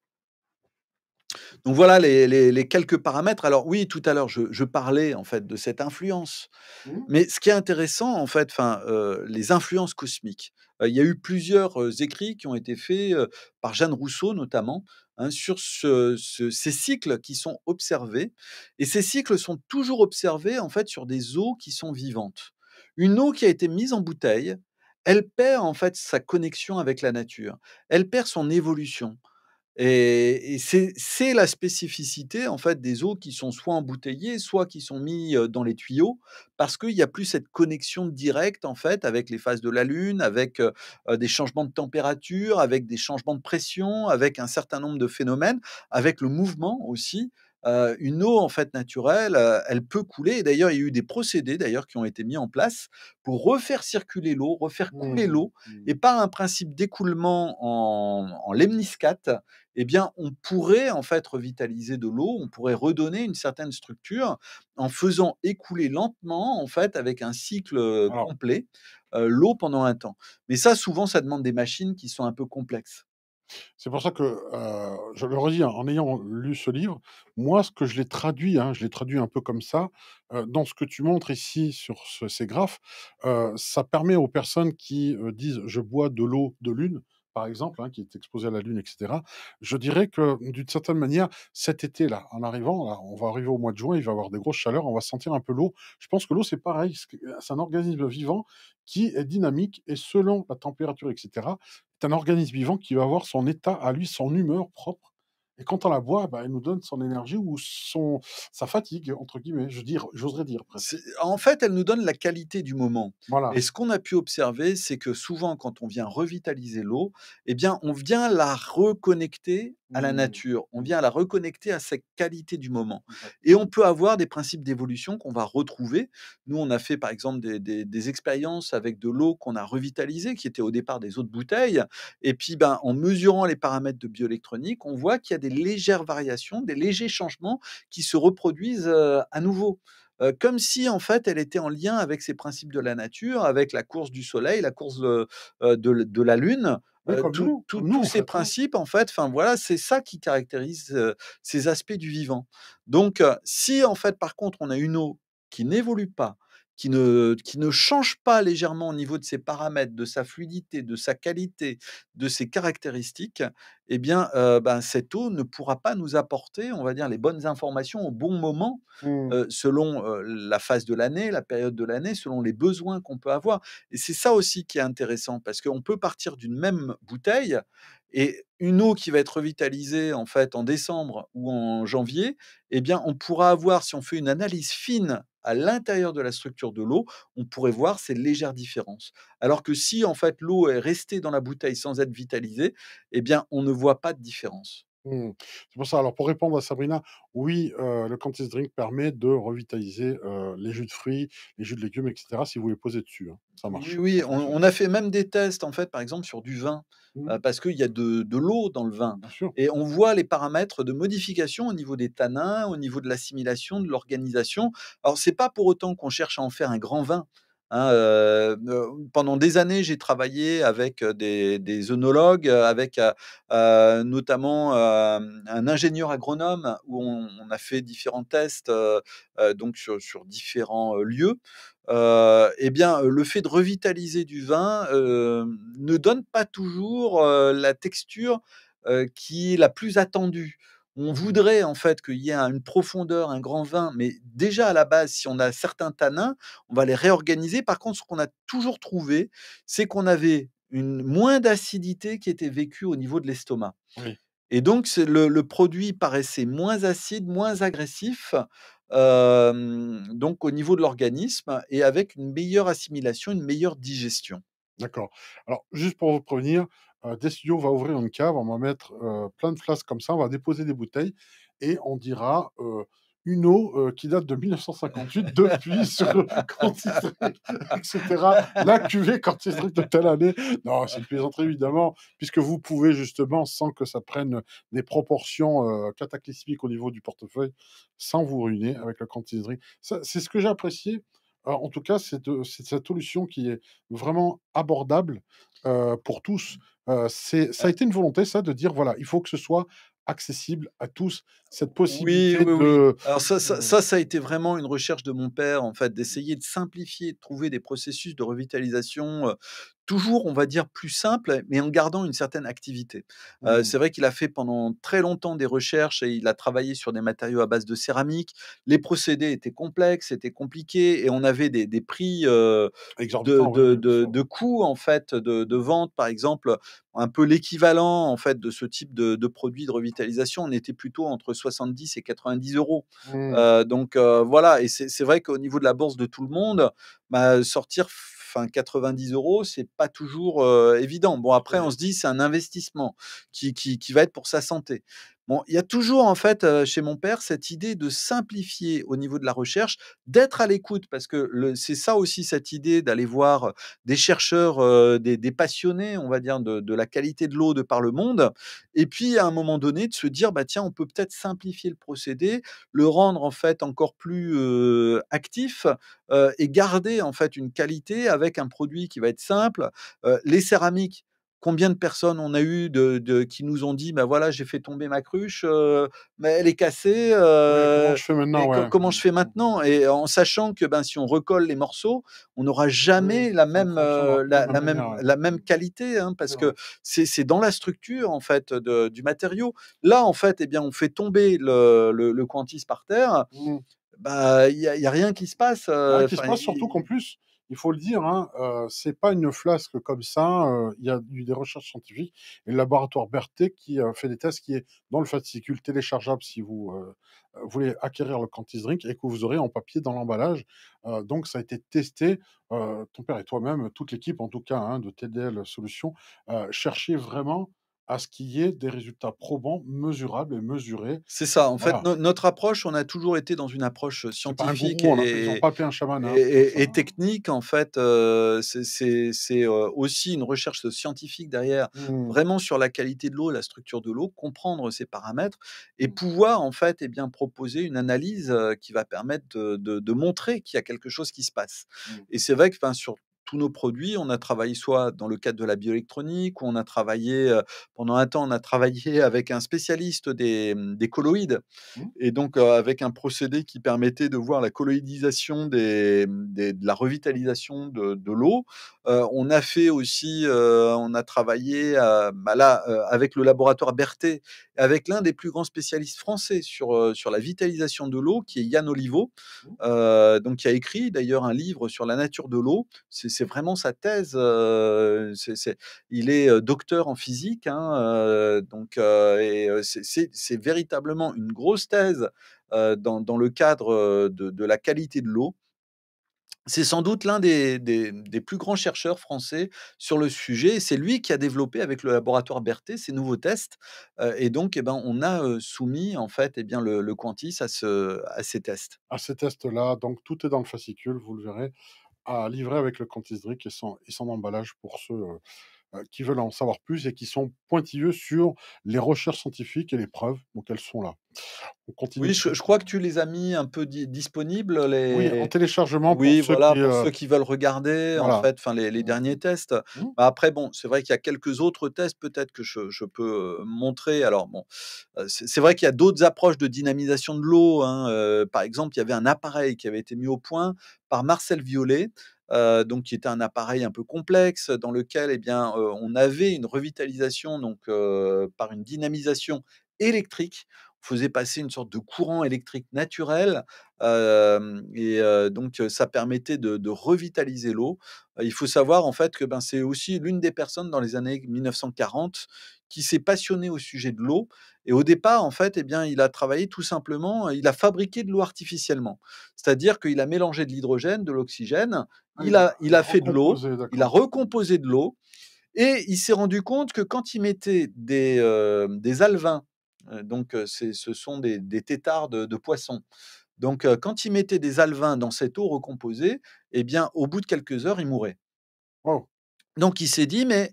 Donc voilà les, quelques paramètres. Alors oui, tout à l'heure je, parlais en fait de cette influence, mmh. mais ce qui est intéressant en fait, enfin les influences cosmiques. il y a eu plusieurs écrits qui ont été faits par Jeanne Rousseau notamment hein, sur ces cycles qui sont observés et ces cycles sont toujours observés en fait sur des eaux qui sont vivantes. Une eau qui a été mise en bouteille, elle perd en fait sa connexion avec la nature, elle perd son évolution. Et, c'est la spécificité en fait des eaux qui sont soit embouteillées, soit qui sont mis dans les tuyaux, parce qu'il n'y a plus cette connexion directe en fait avec les phases de la Lune, avec des changements de température, avec des changements de pression, avec un certain nombre de phénomènes, avec le mouvement aussi une eau en fait naturelle, elle peut couler. d'ailleurs, il y a eu des procédés d'ailleurs qui ont été mis en place pour refaire circuler l'eau, refaire couler mmh l'eau, et par un principe d'écoulement en, en lemniscate, eh bien, on pourrait en fait revitaliser de l'eau, on pourrait redonner une certaine structure en faisant écouler lentement en fait avec un cycle complet l'eau pendant un temps. Mais ça, souvent, ça demande des machines qui sont un peu complexes. C'est pour ça que, je le redis, hein, en ayant lu ce livre, moi, ce que je l'ai traduit, hein, je l'ai traduit un peu comme ça, dans ce que tu montres ici sur ces graphes, ça permet aux personnes qui disent je bois de l'eau de lune, par exemple, hein, qui est exposé à la Lune, etc. Je dirais que mmh, d'une certaine manière, cet été-là, en arrivant, on va arriver au mois de juin, il va y avoir des grosses chaleurs, on va sentir un peu l'eau. Je pense que l'eau, c'est pareil, c'est un organisme vivant qui est dynamique et selon la température, etc., c'est un organisme vivant qui va avoir son état à lui, son humeur propre et quand on la boit, bah, elle nous donne son énergie ou son, sa fatigue, entre guillemets, je dire, j'oserais dire. En fait, elle nous donne la qualité du moment. Voilà. Et ce qu'on a pu observer, c'est que souvent, quand on vient revitaliser l'eau, eh bien, on vient la reconnecter à la mmh. nature, on vient la reconnecter à cette qualité du moment. Et on peut avoir des principes d'évolution qu'on va retrouver. Nous, on a fait par exemple des, expériences avec de l'eau qu'on a revitalisée, qui était au départ des autres bouteilles, Et puis, ben, en mesurant les paramètres de bioélectronique, on voit qu'il y a des légères variations, des légers changements qui se reproduisent à nouveau comme si en fait elle était en lien avec ces principes de la nature, avec la course du soleil, la course de la lune. Euh, tous ces principes, en fait, enfin voilà, c'est ça qui caractérise ces aspects du vivant. Donc, si en fait, par contre, on a une eau qui n'évolue pas, qui ne, qui ne change pas légèrement au niveau de ses paramètres, de sa fluidité, de sa qualité, de ses caractéristiques, eh bien, euh, ben, cette eau ne pourra pas nous apporter, on va dire, les bonnes informations au bon moment, mmh. euh, selon euh, la phase de l'année, la période de l'année, selon les besoins qu'on peut avoir. Et c'est ça aussi qui est intéressant, parce qu'on peut partir d'une même bouteille, et une eau qui va être revitalisée en fait en décembre ou en janvier, eh bien, on pourra avoir, si on fait une analyse fine à l'intérieur de la structure de l'eau, on pourrait voir ces légères différences. Alors que si en fait l'eau est restée dans la bouteille sans être vitalisée, eh bien on ne voit pas de différence. Mmh. C'est pour ça. Alors, pour répondre à Sabrina, oui, euh, le Cantis Drink permet de revitaliser euh, les jus de fruits, les jus de légumes, etc. Si vous les posez dessus, hein. ça marche. Oui, On, a fait même des tests, en fait, par exemple, sur du vin, mmh. euh, parce qu'il y a de, l'eau dans le vin. Et on voit les paramètres de modification au niveau des tanins, au niveau de l'assimilation, de l'organisation. Alors, c'est pas pour autant qu'on cherche à en faire un grand vin. Hein, pendant des années, j'ai travaillé avec des, des avec notamment un ingénieur agronome où on, a fait différents tests donc sur, différents lieux. et eh bien, le fait de revitaliser du vin ne donne pas toujours la texture qui est la plus attendue on voudrait en fait qu'il y ait une profondeur, un grand vin, mais déjà à la base, si on a certains tanins, on va les réorganiser. Par contre, ce qu'on a toujours trouvé, c'est qu'on avait une moins d'acidité qui était vécue au niveau de l'estomac. Et donc, le, produit paraissait moins acide, moins agressif, euh, donc au niveau de l'organisme, et avec une meilleure assimilation, une meilleure digestion. D'accord. Alors, juste pour vous prévenir, euh, des studios va ouvrir une cave, on va mettre euh, plein de flasques comme ça, on va déposer des bouteilles et on dira euh, une eau euh, qui date de 1958 [LAUGHS] depuis sur quantité, etc. La cuvée District de telle année. Non, c'est une plaisanterie évidemment, puisque vous pouvez justement, sans que ça prenne des proportions cataclysmiques au niveau du portefeuille, sans vous ruiner avec la quantité. C'est ce que j'ai apprécié euh, en tout cas, c'est cette solution qui est vraiment abordable euh, pour tous. Mmh. Euh, ça a euh été une volonté, ça, de dire voilà, il faut que ce soit accessible à tous cette possibilité oui, oui. Alors ça, ça, a été vraiment une recherche de mon père, en fait, d'essayer de simplifier, de trouver des processus de revitalisation, toujours, on va dire, plus simple, mais en gardant une certaine activité. Mmh c'est vrai qu'il a fait pendant très longtemps des recherches et il a travaillé sur des matériaux à base de céramique. Les procédés étaient complexes, étaient compliqués et on avait des, prix de, coûts, en fait, de, vente, par exemple, un peu l'équivalent, en fait, de ce type de, produit de revitalisation. On était plutôt entre 70 et 90 euros. Mmh. donc, voilà. Et c'est vrai qu'au niveau de la bourse de tout le monde, bah, sortir enfin 90 euros, c'est pas toujours évident. Bon, après, on se dit, c'est un investissement qui, va être pour sa santé il y a toujours en fait chez mon père cette idée de simplifier au niveau de la recherche, d'être à l'écoute parce que c'est ça aussi cette idée d'aller voir des chercheurs, des, passionnés, on va dire, de, la qualité de l'eau de par le monde. Et puis à un moment donné, de se dire bah tiens, on peut peut-être simplifier le procédé, le rendre en fait encore plus actif et garder en fait une qualité avec un produit qui va être simple. les céramiques Combien de personnes on a eu de, qui nous ont dit, bah voilà, j'ai fait tomber ma cruche, euh, mais elle est cassée. comment euh, je fais maintenant hein, Comment mmh. je fais maintenant Et en sachant que ben si on recolle les morceaux, on n'aura jamais euh, la même la, même la même qualité, hein, parce que c'est dans la structure en fait de, du matériau. Là en fait, et eh bien on fait tomber le, le, quantis par terre. Mmh. Bah, il n'y a, rien qui se passe. Euh, qui se passe surtout qu'en plus, il faut le dire, hein, euh, c'est pas une flasque comme ça. Euh, il y a eu des recherches scientifiques et le laboratoire Berthet qui euh, fait des tests qui est dans le fascicule téléchargeable si vous voulez acquérir le Cantis Drink et que vous aurez en papier dans l'emballage. donc ça a été testé. ton père et toi-même, toute l'équipe en tout cas hein, de TDL Solutions, cherchez vraiment à ce qu'il y ait des résultats probants, mesurables et mesurés. C'est ça. En fait, notre approche, on a toujours été dans une approche euh, scientifique et, technique. En fait, euh, c'est euh, aussi une recherche scientifique derrière, mmh. vraiment sur la qualité de l'eau, la structure de l'eau, comprendre ces paramètres et mmh. pouvoir en fait, et eh bien proposer une analyse qui va permettre de, montrer qu'il y a quelque chose qui se passe. Mmh. Et c'est vrai que, sur tous nos produits. On a travaillé soit dans le cadre de la bioélectronique, on a travaillé, pendant un temps, on a travaillé [LAUGHS] avec un spécialiste des, mmh, colloïdes, mmh. et donc avec un procédé qui permettait de voir la colloïdisation des, mmh, de la revitalisation de, l'eau. on a fait aussi, on a travaillé euh, bah là, avec le laboratoire Berthet, avec l'un des plus grands spécialistes français sur, sur la vitalisation de l'eau, qui est Yann Olivo, donc qui a écrit d'ailleurs un livre sur la nature de l'eau. C'est c'est vraiment sa thèse. c'est il est docteur en physique, hein, donc c'est véritablement une grosse thèse dans, le cadre de, la qualité de l'eau. C'est sans doute l'un des, plus grands chercheurs français sur le sujet. C'est lui qui a développé avec le laboratoire Berthet ces nouveaux tests. et donc, eh ben, on a soumis en fait, eh bien, le, le Quantis à, ce, à ces tests. À ces tests-là, donc tout est dans le fascicule, vous le verrez à livrer avec le Cantisdric et son, et son emballage pour ceux euh, euh, qui veulent en savoir plus et qui sont pointilleux sur les recherches scientifiques et les preuves. Donc elles sont là. continue. Oui, je, crois que tu les as mis un peu disponibles. Les... Oui, en téléchargement pour, oui, ceux, voilà, qui, pour euh, ceux qui veulent regarder en fait, enfin les, derniers mmh. tests. Mmh. Bah, après, bon, c'est vrai qu'il y a quelques autres tests peut-être que je, peux euh, montrer. Alors bon, c'est vrai qu'il y a d'autres approches de dynamisation de l'eau. Hein, par exemple, il y avait un appareil qui avait été mis au point par Marcel Violet euh, donc qui était un appareil un peu complexe dans lequel eh bien, euh, on avait une revitalisation donc, euh, par une dynamisation électrique. On faisait passer une sorte de courant électrique naturel et donc ça permettait de, revitaliser l'eau. Il faut savoir en fait que ben, c'est aussi l'une des personnes dans les années 1940 qui s'est passionné au sujet de l'eau. Et au départ, en fait, eh bien, il a travaillé tout simplement, il a fabriqué de l'eau artificiellement. C'est-à-dire qu'il a mélangé de l'hydrogène, de l'oxygène, ah, il a, il a fait de l'eau, il a recomposé de l'eau. Et il s'est rendu compte que quand il mettait des, des alvins, donc ce sont des, des têtards de, poissons, donc quand il mettait des alvins dans cette eau recomposée, eh bien, au bout de quelques heures, il mourait. Donc il s'est dit, mais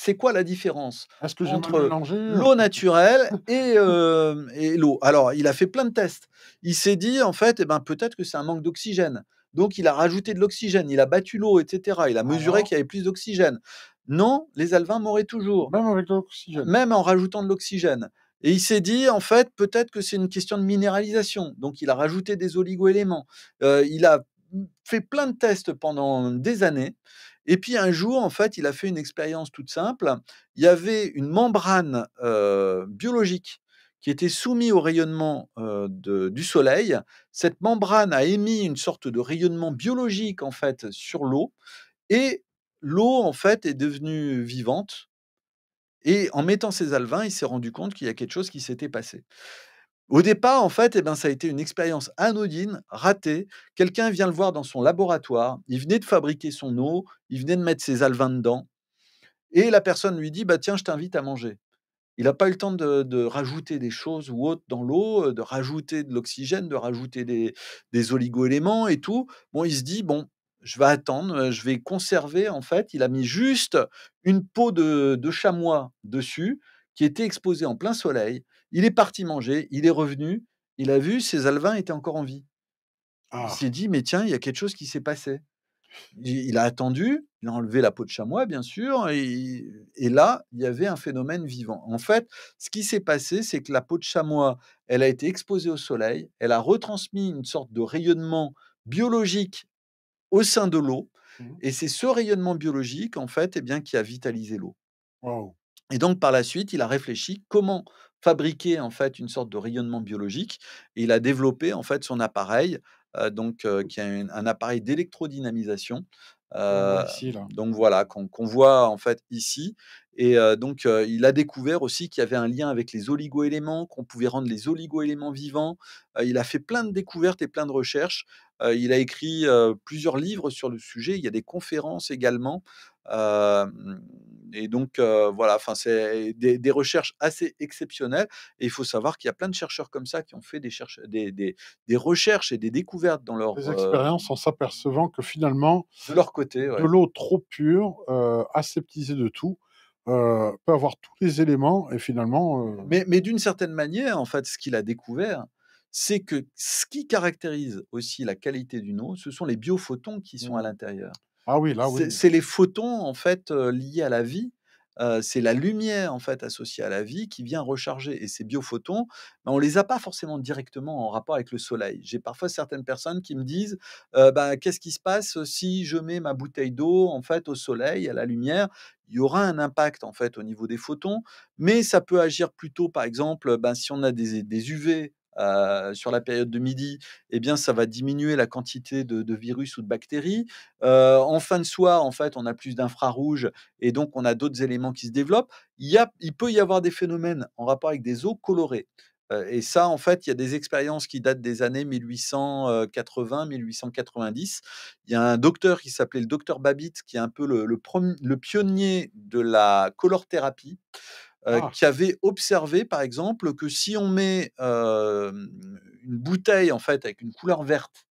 c'est quoi la différence que entre euh? l'eau naturelle euh, et, l'eau Alors, il a fait plein de tests. Il s'est dit, en fait, et eh ben, peut-être que c'est un manque d'oxygène. Donc, il a rajouté de l'oxygène, il a battu l'eau, etc. Il a mesuré qu'il y avait plus d'oxygène. Non, les alvins mouraient toujours. Même avec l'oxygène. Même en rajoutant de l'oxygène. Et il s'est dit, en fait, peut-être que c'est une question de minéralisation. Donc, il a rajouté des oligoéléments. Euh, il a mm, fait plein de tests pendant des années et puis un jour, en fait, il a fait une expérience toute simple. Il y avait une membrane biologique qui était soumise au rayonnement du soleil. Cette membrane a émis une sorte de rayonnement biologique en fait sur l'eau et l'eau en fait est devenue vivante. Et en mettant ses alvins, il s'est rendu compte qu'il y a quelque chose qui s'était passé. Au départ, en fait, eh ben, ça a été une expérience anodine, ratée. Quelqu'un vient le voir dans son laboratoire, il venait de fabriquer son eau, il venait de mettre ses alvins dedans, et la personne lui dit, bah, tiens, je t'invite à manger. Il n'a pas eu le temps de, rajouter des choses ou autres dans l'eau, euh, de rajouter de l'oxygène, de rajouter des, des oligo-éléments et tout. Bon, il se dit, bon, je vais attendre, euh, je vais conserver. En fait, il a mis juste une peau de chamois dessus qui était exposée en plein soleil. Il est parti manger, il est revenu, il a vu, ses alvins étaient encore en vie. Il ah. s'est dit, mais tiens, il y a quelque chose qui s'est passé. Il, a attendu, il a enlevé la peau de chamois, bien sûr, et, là, il y avait un phénomène vivant. En fait, ce qui s'est passé, c'est que la peau de chamois, elle a été exposée au soleil, elle a retransmis une sorte de rayonnement biologique au sein de l'eau, mmh. et c'est ce rayonnement biologique, en fait, eh bien, qui a vitalisé l'eau. Et donc, par la suite, il a réfléchi comment fabriquer en fait une sorte de rayonnement biologique et il a développé en fait son appareil donc qui est un, appareil d'électrodynamisation ah donc voilà qu'on voit en fait ici et donc il a découvert aussi qu'il y avait un lien avec les oligoéléments qu'on pouvait rendre les oligoéléments vivants il a fait plein de découvertes et plein de recherches il a écrit plusieurs livres sur le sujet il y a des conférences également euh, et donc, euh, voilà, enfin, c'est des, recherches assez exceptionnelles. Et il faut savoir qu'il y a plein de chercheurs comme ça qui ont fait des, des, des, recherches et des découvertes dans leur. Des euh, expériences en s'apercevant que finalement. De leur côté. De l'eau trop pure, aseptisée de tout, peut avoir tous les éléments et finalement. Mais, mais d'une certaine manière, en fait, ce qu'il a découvert, c'est que ce qui caractérise aussi la qualité d'une eau, ce sont les biophotons qui mmh sont à l'intérieur. Ah c'est les photons en fait liés à la vie. c'est la lumière en fait associée à la vie qui vient recharger. Et ces biophotons, photons on les a pas forcément directement en rapport avec le soleil. J'ai parfois certaines personnes qui me disent, bah, qu'est-ce qui se passe si je mets ma bouteille d'eau en fait au soleil, à la lumière il y aura un impact en fait au niveau des photons, mais ça peut agir plutôt, par exemple, bah, si on a des UV euh, sur la période de midi, eh bien, ça va diminuer la quantité de, virus ou de bactéries. Euh, en fin de soir, en fait, on a plus d'infrarouge et donc on a d'autres éléments qui se développent. Il, y a, il, peut y avoir des phénomènes en rapport avec des eaux colorées. Euh, et ça, en fait, il y a des expériences qui datent des années 1880-1890. Il y a un docteur qui s'appelait le docteur Babit, qui est un peu le, le pionnier de la colorthérapie. Euh, ah. qui avait observé, par exemple, que si on met une bouteille en fait avec une couleur verte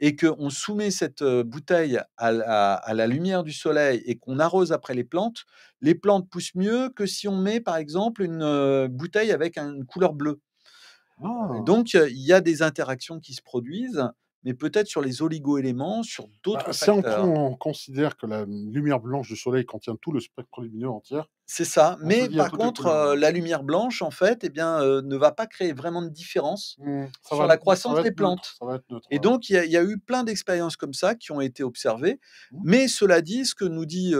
et qu'on soumet cette bouteille à, la lumière du soleil et qu'on arrose après les plantes, les plantes poussent mieux que si on met, par exemple, une bouteille avec une couleur bleue. Ah. Donc, il y a des interactions qui se produisent, mais peut-être sur les oligo-éléments, sur bah, d'autres Si on, considère que la lumière blanche du soleil contient tout le spectre lumineux entier, c'est ça. mais par contre, la lumière blanche, en fait, eh bien, ne va pas créer vraiment de différence mmh, sur la croissance des plantes. et donc, il y, a eu plein d'expériences comme ça qui ont été observées. Mmh. Mais cela dit, ce que nous dit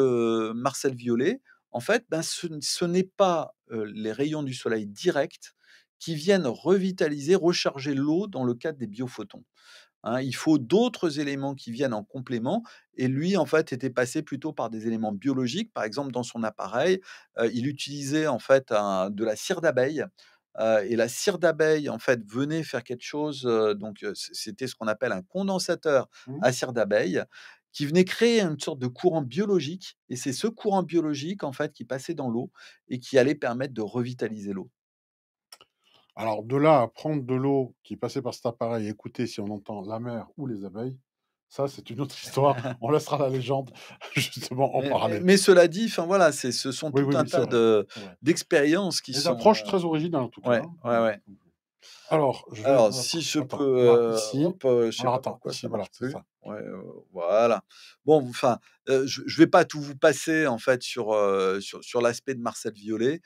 Marcel Violet, en fait, ben, ce, n'est pas les rayons du soleil directs qui viennent revitaliser, recharger l'eau dans le cadre des biophotons. Hein, il faut d'autres éléments qui viennent en complément. Et lui, en fait, était passé plutôt par des éléments biologiques. Par exemple, dans son appareil, euh, il utilisait en fait de la cire d'abeille. Euh, et la cire d'abeille, en fait, venait faire quelque chose. Euh, donc, c'était ce qu'on appelle un condensateur mmh. à cire d'abeille qui venait créer une sorte de courant biologique. Et c'est ce courant biologique, en fait, qui passait dans l'eau et qui allait permettre de revitaliser l'eau. Alors de là à prendre de l'eau qui passait par cet appareil et écouter si on entend la mer ou les abeilles, ça, c'est une autre [LAUGHS] histoire. [LAUGHS] On laissera la légende [LAUGHS] justement en mais, Mais cela dit, enfin voilà, c'est ce sont tout un tas d'expériences qui qui Des approches euh, très originales en tout cas. Ouais, oui. Hein, ouais, Alors, si je peux, euh, euh, Alors, attends, Ouais, voilà. Bon, enfin, je ne vais pas tout vous passer en fait sur, sur, l'aspect de Marcel Violet.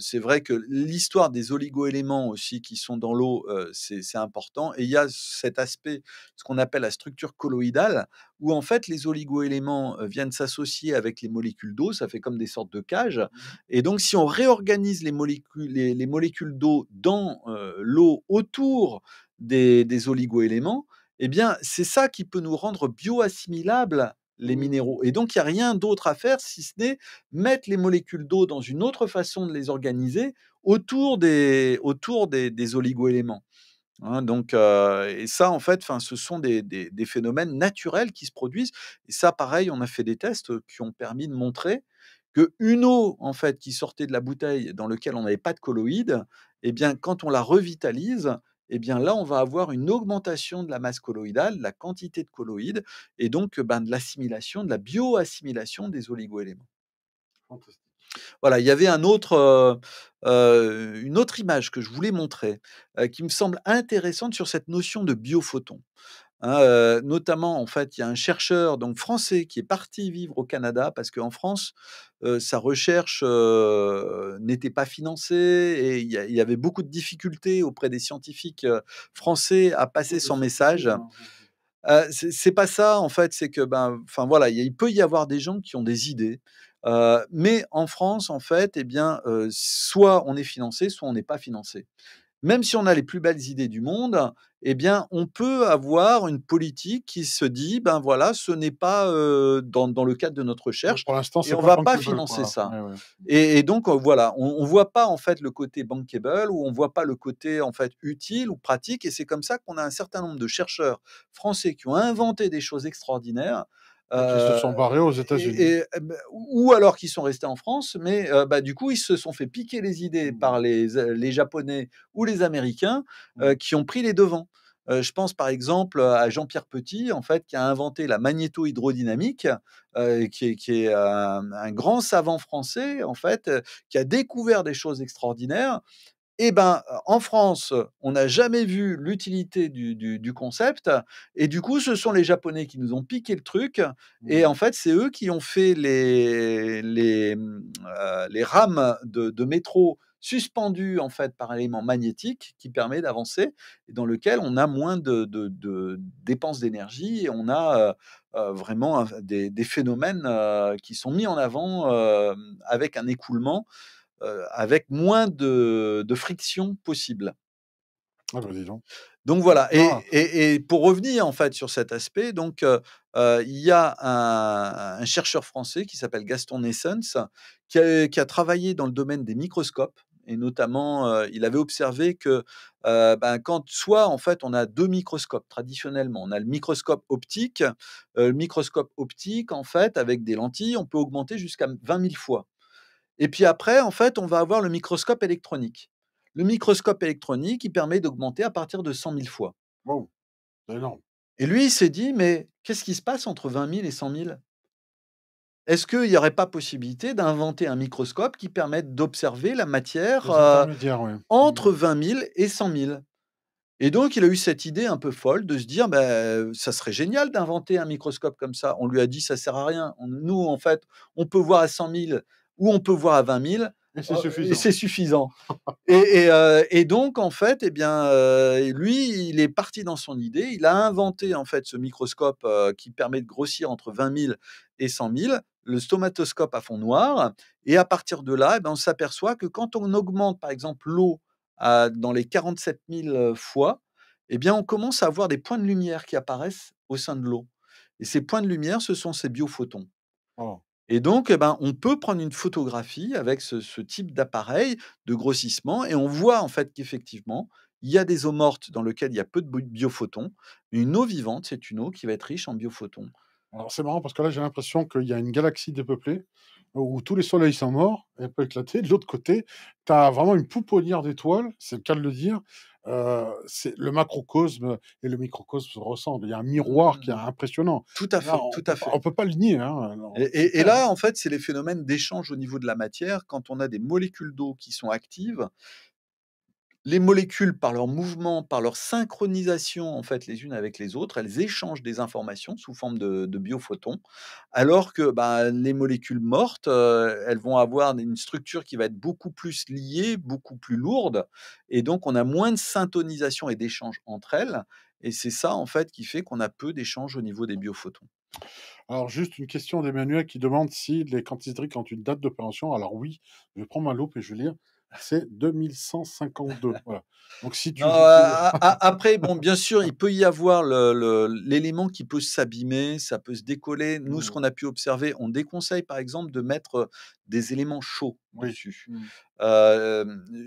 c'est vrai que l'histoire des oligo-éléments aussi qui sont dans l'eau, c'est, important. Et il y a cet aspect, ce qu'on appelle la structure colloïdale, où en fait les oligo-éléments viennent s'associer avec les molécules d'eau, ça fait comme des sortes de cages. Mmh. Et donc si on réorganise les molécules, les, molécules d'eau dans l'eau autour des, des oligo-éléments, eh bien, c'est ça qui peut nous rendre bioassimilables les minéraux. Et donc, il n'y a rien d'autre à faire si ce n'est mettre les molécules d'eau dans une autre façon de les organiser autour des, autour des, oligoéléments. Hein. donc, euh, et ça, en fait, ce sont des, phénomènes naturels qui se produisent. Et ça, pareil, on a fait des tests euh, qui ont permis de montrer que une eau, en fait, qui sortait de la bouteille dans laquelle on n'avait pas de colloïdes, eh bien, quand on la revitalise, et eh bien là, on va avoir une augmentation de la masse colloïdale, de la quantité de colloïdes, et donc ben, de l'assimilation, de la bioassimilation des oligoéléments. Voilà, il y avait un autre, euh, euh, une autre image que je voulais montrer, euh, qui me semble intéressante sur cette notion de biophoton. Hein, notamment, en fait, il y a un chercheur donc français qui est parti vivre au Canada parce qu'en France, sa recherche n'était pas financée et il y, avait beaucoup de difficultés auprès des scientifiques français à passer son message. c'est pas ça, en fait, c'est que, ben, enfin voilà, il peut y avoir des gens qui ont des idées. mais en France, en fait, eh bien, soit on est financé, soit on n'est pas financé même si on a les plus belles idées du monde, eh bien, on peut avoir une politique qui se dit, ben voilà, ce n'est pas dans, le cadre de notre recherche, pour l'instant, et on ne va pas financer ça. Et, donc, voilà, on ne voit pas en fait le côté bankable ou on ne voit pas le côté en fait utile ou pratique, et c'est comme ça qu'on a un certain nombre de chercheurs français qui ont inventé des choses extraordinaires qui se sont euh, barrés aux États-Unis. Bah, ou alors qui sont restés en France, mais euh, bah, du coup, ils se sont fait piquer les idées mmh. par les, les Japonais ou les Américains mmh. euh, qui ont pris les devants. je pense par exemple à Jean-Pierre Petit, en fait, qui a inventé la magnétohydrodynamique, qui est, qui est un, grand savant français, en fait, qui a découvert des choses extraordinaires. Eh ben, en France, on n'a jamais vu l'utilité du, concept. Et du coup, ce sont les Japonais qui nous ont piqué le truc. Et mmh. en fait, c'est eux qui ont fait les, les, mmh, rames de, métro suspendues en fait, par élément magnétique qui permet d'avancer et dans lequel on a moins de, dépenses d'énergie on a vraiment des, phénomènes qui sont mis en avant avec un écoulement euh, avec moins de, friction possible. Ah, bah, donc. voilà. Ah. Et, pour revenir en fait sur cet aspect, donc euh, euh, il y a un, chercheur français qui s'appelle Gaston Nessens qui a, travaillé dans le domaine des microscopes et notamment il avait observé que ben, quand soit en fait on a deux microscopes traditionnellement, on a le microscope optique, le microscope optique en fait avec des lentilles on peut augmenter jusqu'à 20 000 fois et puis après, en fait, on va avoir le microscope électronique. Le microscope électronique, il permet d'augmenter à partir de 100 000 fois. Wow, c'est énorme. Et lui, il s'est dit, mais qu'est-ce qui se passe entre 20 000 et 100 000 Est-ce qu'il n'y aurait pas possibilité d'inventer un microscope qui permette d'observer la matière euh, entre 20 mmh. 000 et 100 000 et donc, il a eu cette idée un peu folle de se dire, bah, ça serait génial d'inventer un microscope comme ça. On lui a dit, ça sert à rien. nous, en fait, on peut voir à 100 000 où on peut voir à 20 000. Euh, c'est suffisant. Euh, et, donc, en fait, eh bien, euh, lui, il est parti dans son idée. Il a inventé en fait ce microscope qui permet de grossir entre 20 000 et 100 000, le stomatoscope à fond noir. Et à partir de là, eh ben, on s'aperçoit que quand on augmente, par exemple, l'eau dans les 47 000 fois, eh bien, on commence à avoir des points de lumière qui apparaissent au sein de l'eau. Et ces points de lumière, ce sont ces biophotons. Oh. Et donc, eh ben, on peut prendre une photographie avec ce, type d'appareil de grossissement et on voit en fait qu'effectivement, il y a des eaux mortes dans lesquelles il y a peu de biophotons, une eau vivante, c'est une eau qui va être riche en biophotons. Alors c'est marrant parce que là j'ai l'impression qu'il y a une galaxie dépeuplée euh, où tous les soleils sont morts, elle peut éclater. De l'autre côté, tu as vraiment une pouponnière d'étoiles, c'est le cas de le dire, euh, c'est le macrocosme et le microcosme se ressemblent. Il y a un miroir qui est mmh. impressionnant. Tout à fait, on, tout à fait. On peut pas le nier. Hein, et, là, en fait, c'est les phénomènes d'échange au niveau de la matière. Quand on a des molécules d'eau qui sont actives, les molécules, par leur mouvement, par leur synchronisation en fait les unes avec les autres, elles échangent des informations sous forme de, de biophotons, alors que bah, les molécules mortes, elles vont avoir une structure qui va être beaucoup plus liée, beaucoup plus lourde, et donc on a moins de syntonisation et d'échange entre elles, et c'est ça en fait qui fait qu'on a peu d'échanges au niveau des biophotons. Alors, juste une question d'Emmanuel qui demande si les quantités ont une date de Alors, oui, je prends prendre ma loupe et je vais lire c'est 2152. [LAUGHS] Voilà. Donc si tu après, bon, bien sûr, il peut y avoir l'élément qui peut s'abîmer, ça peut se décoller. Nous, ce mmh. qu'on a pu observer, on déconseille par exemple de mettre euh, des éléments chauds dessus. Mmh. Euh,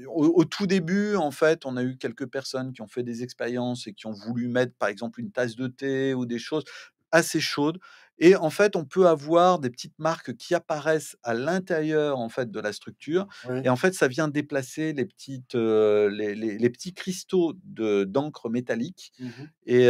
au, tout début, en fait, on a eu quelques personnes qui ont fait des expériences et qui ont voulu mettre, par exemple, une tasse de thé ou des choses assez chaudes. Et en fait, on peut avoir des petites marques qui apparaissent à l'intérieur en fait de la structure. Et en fait, ça vient déplacer les petites, les, petits cristaux d'encre métallique. Mmh et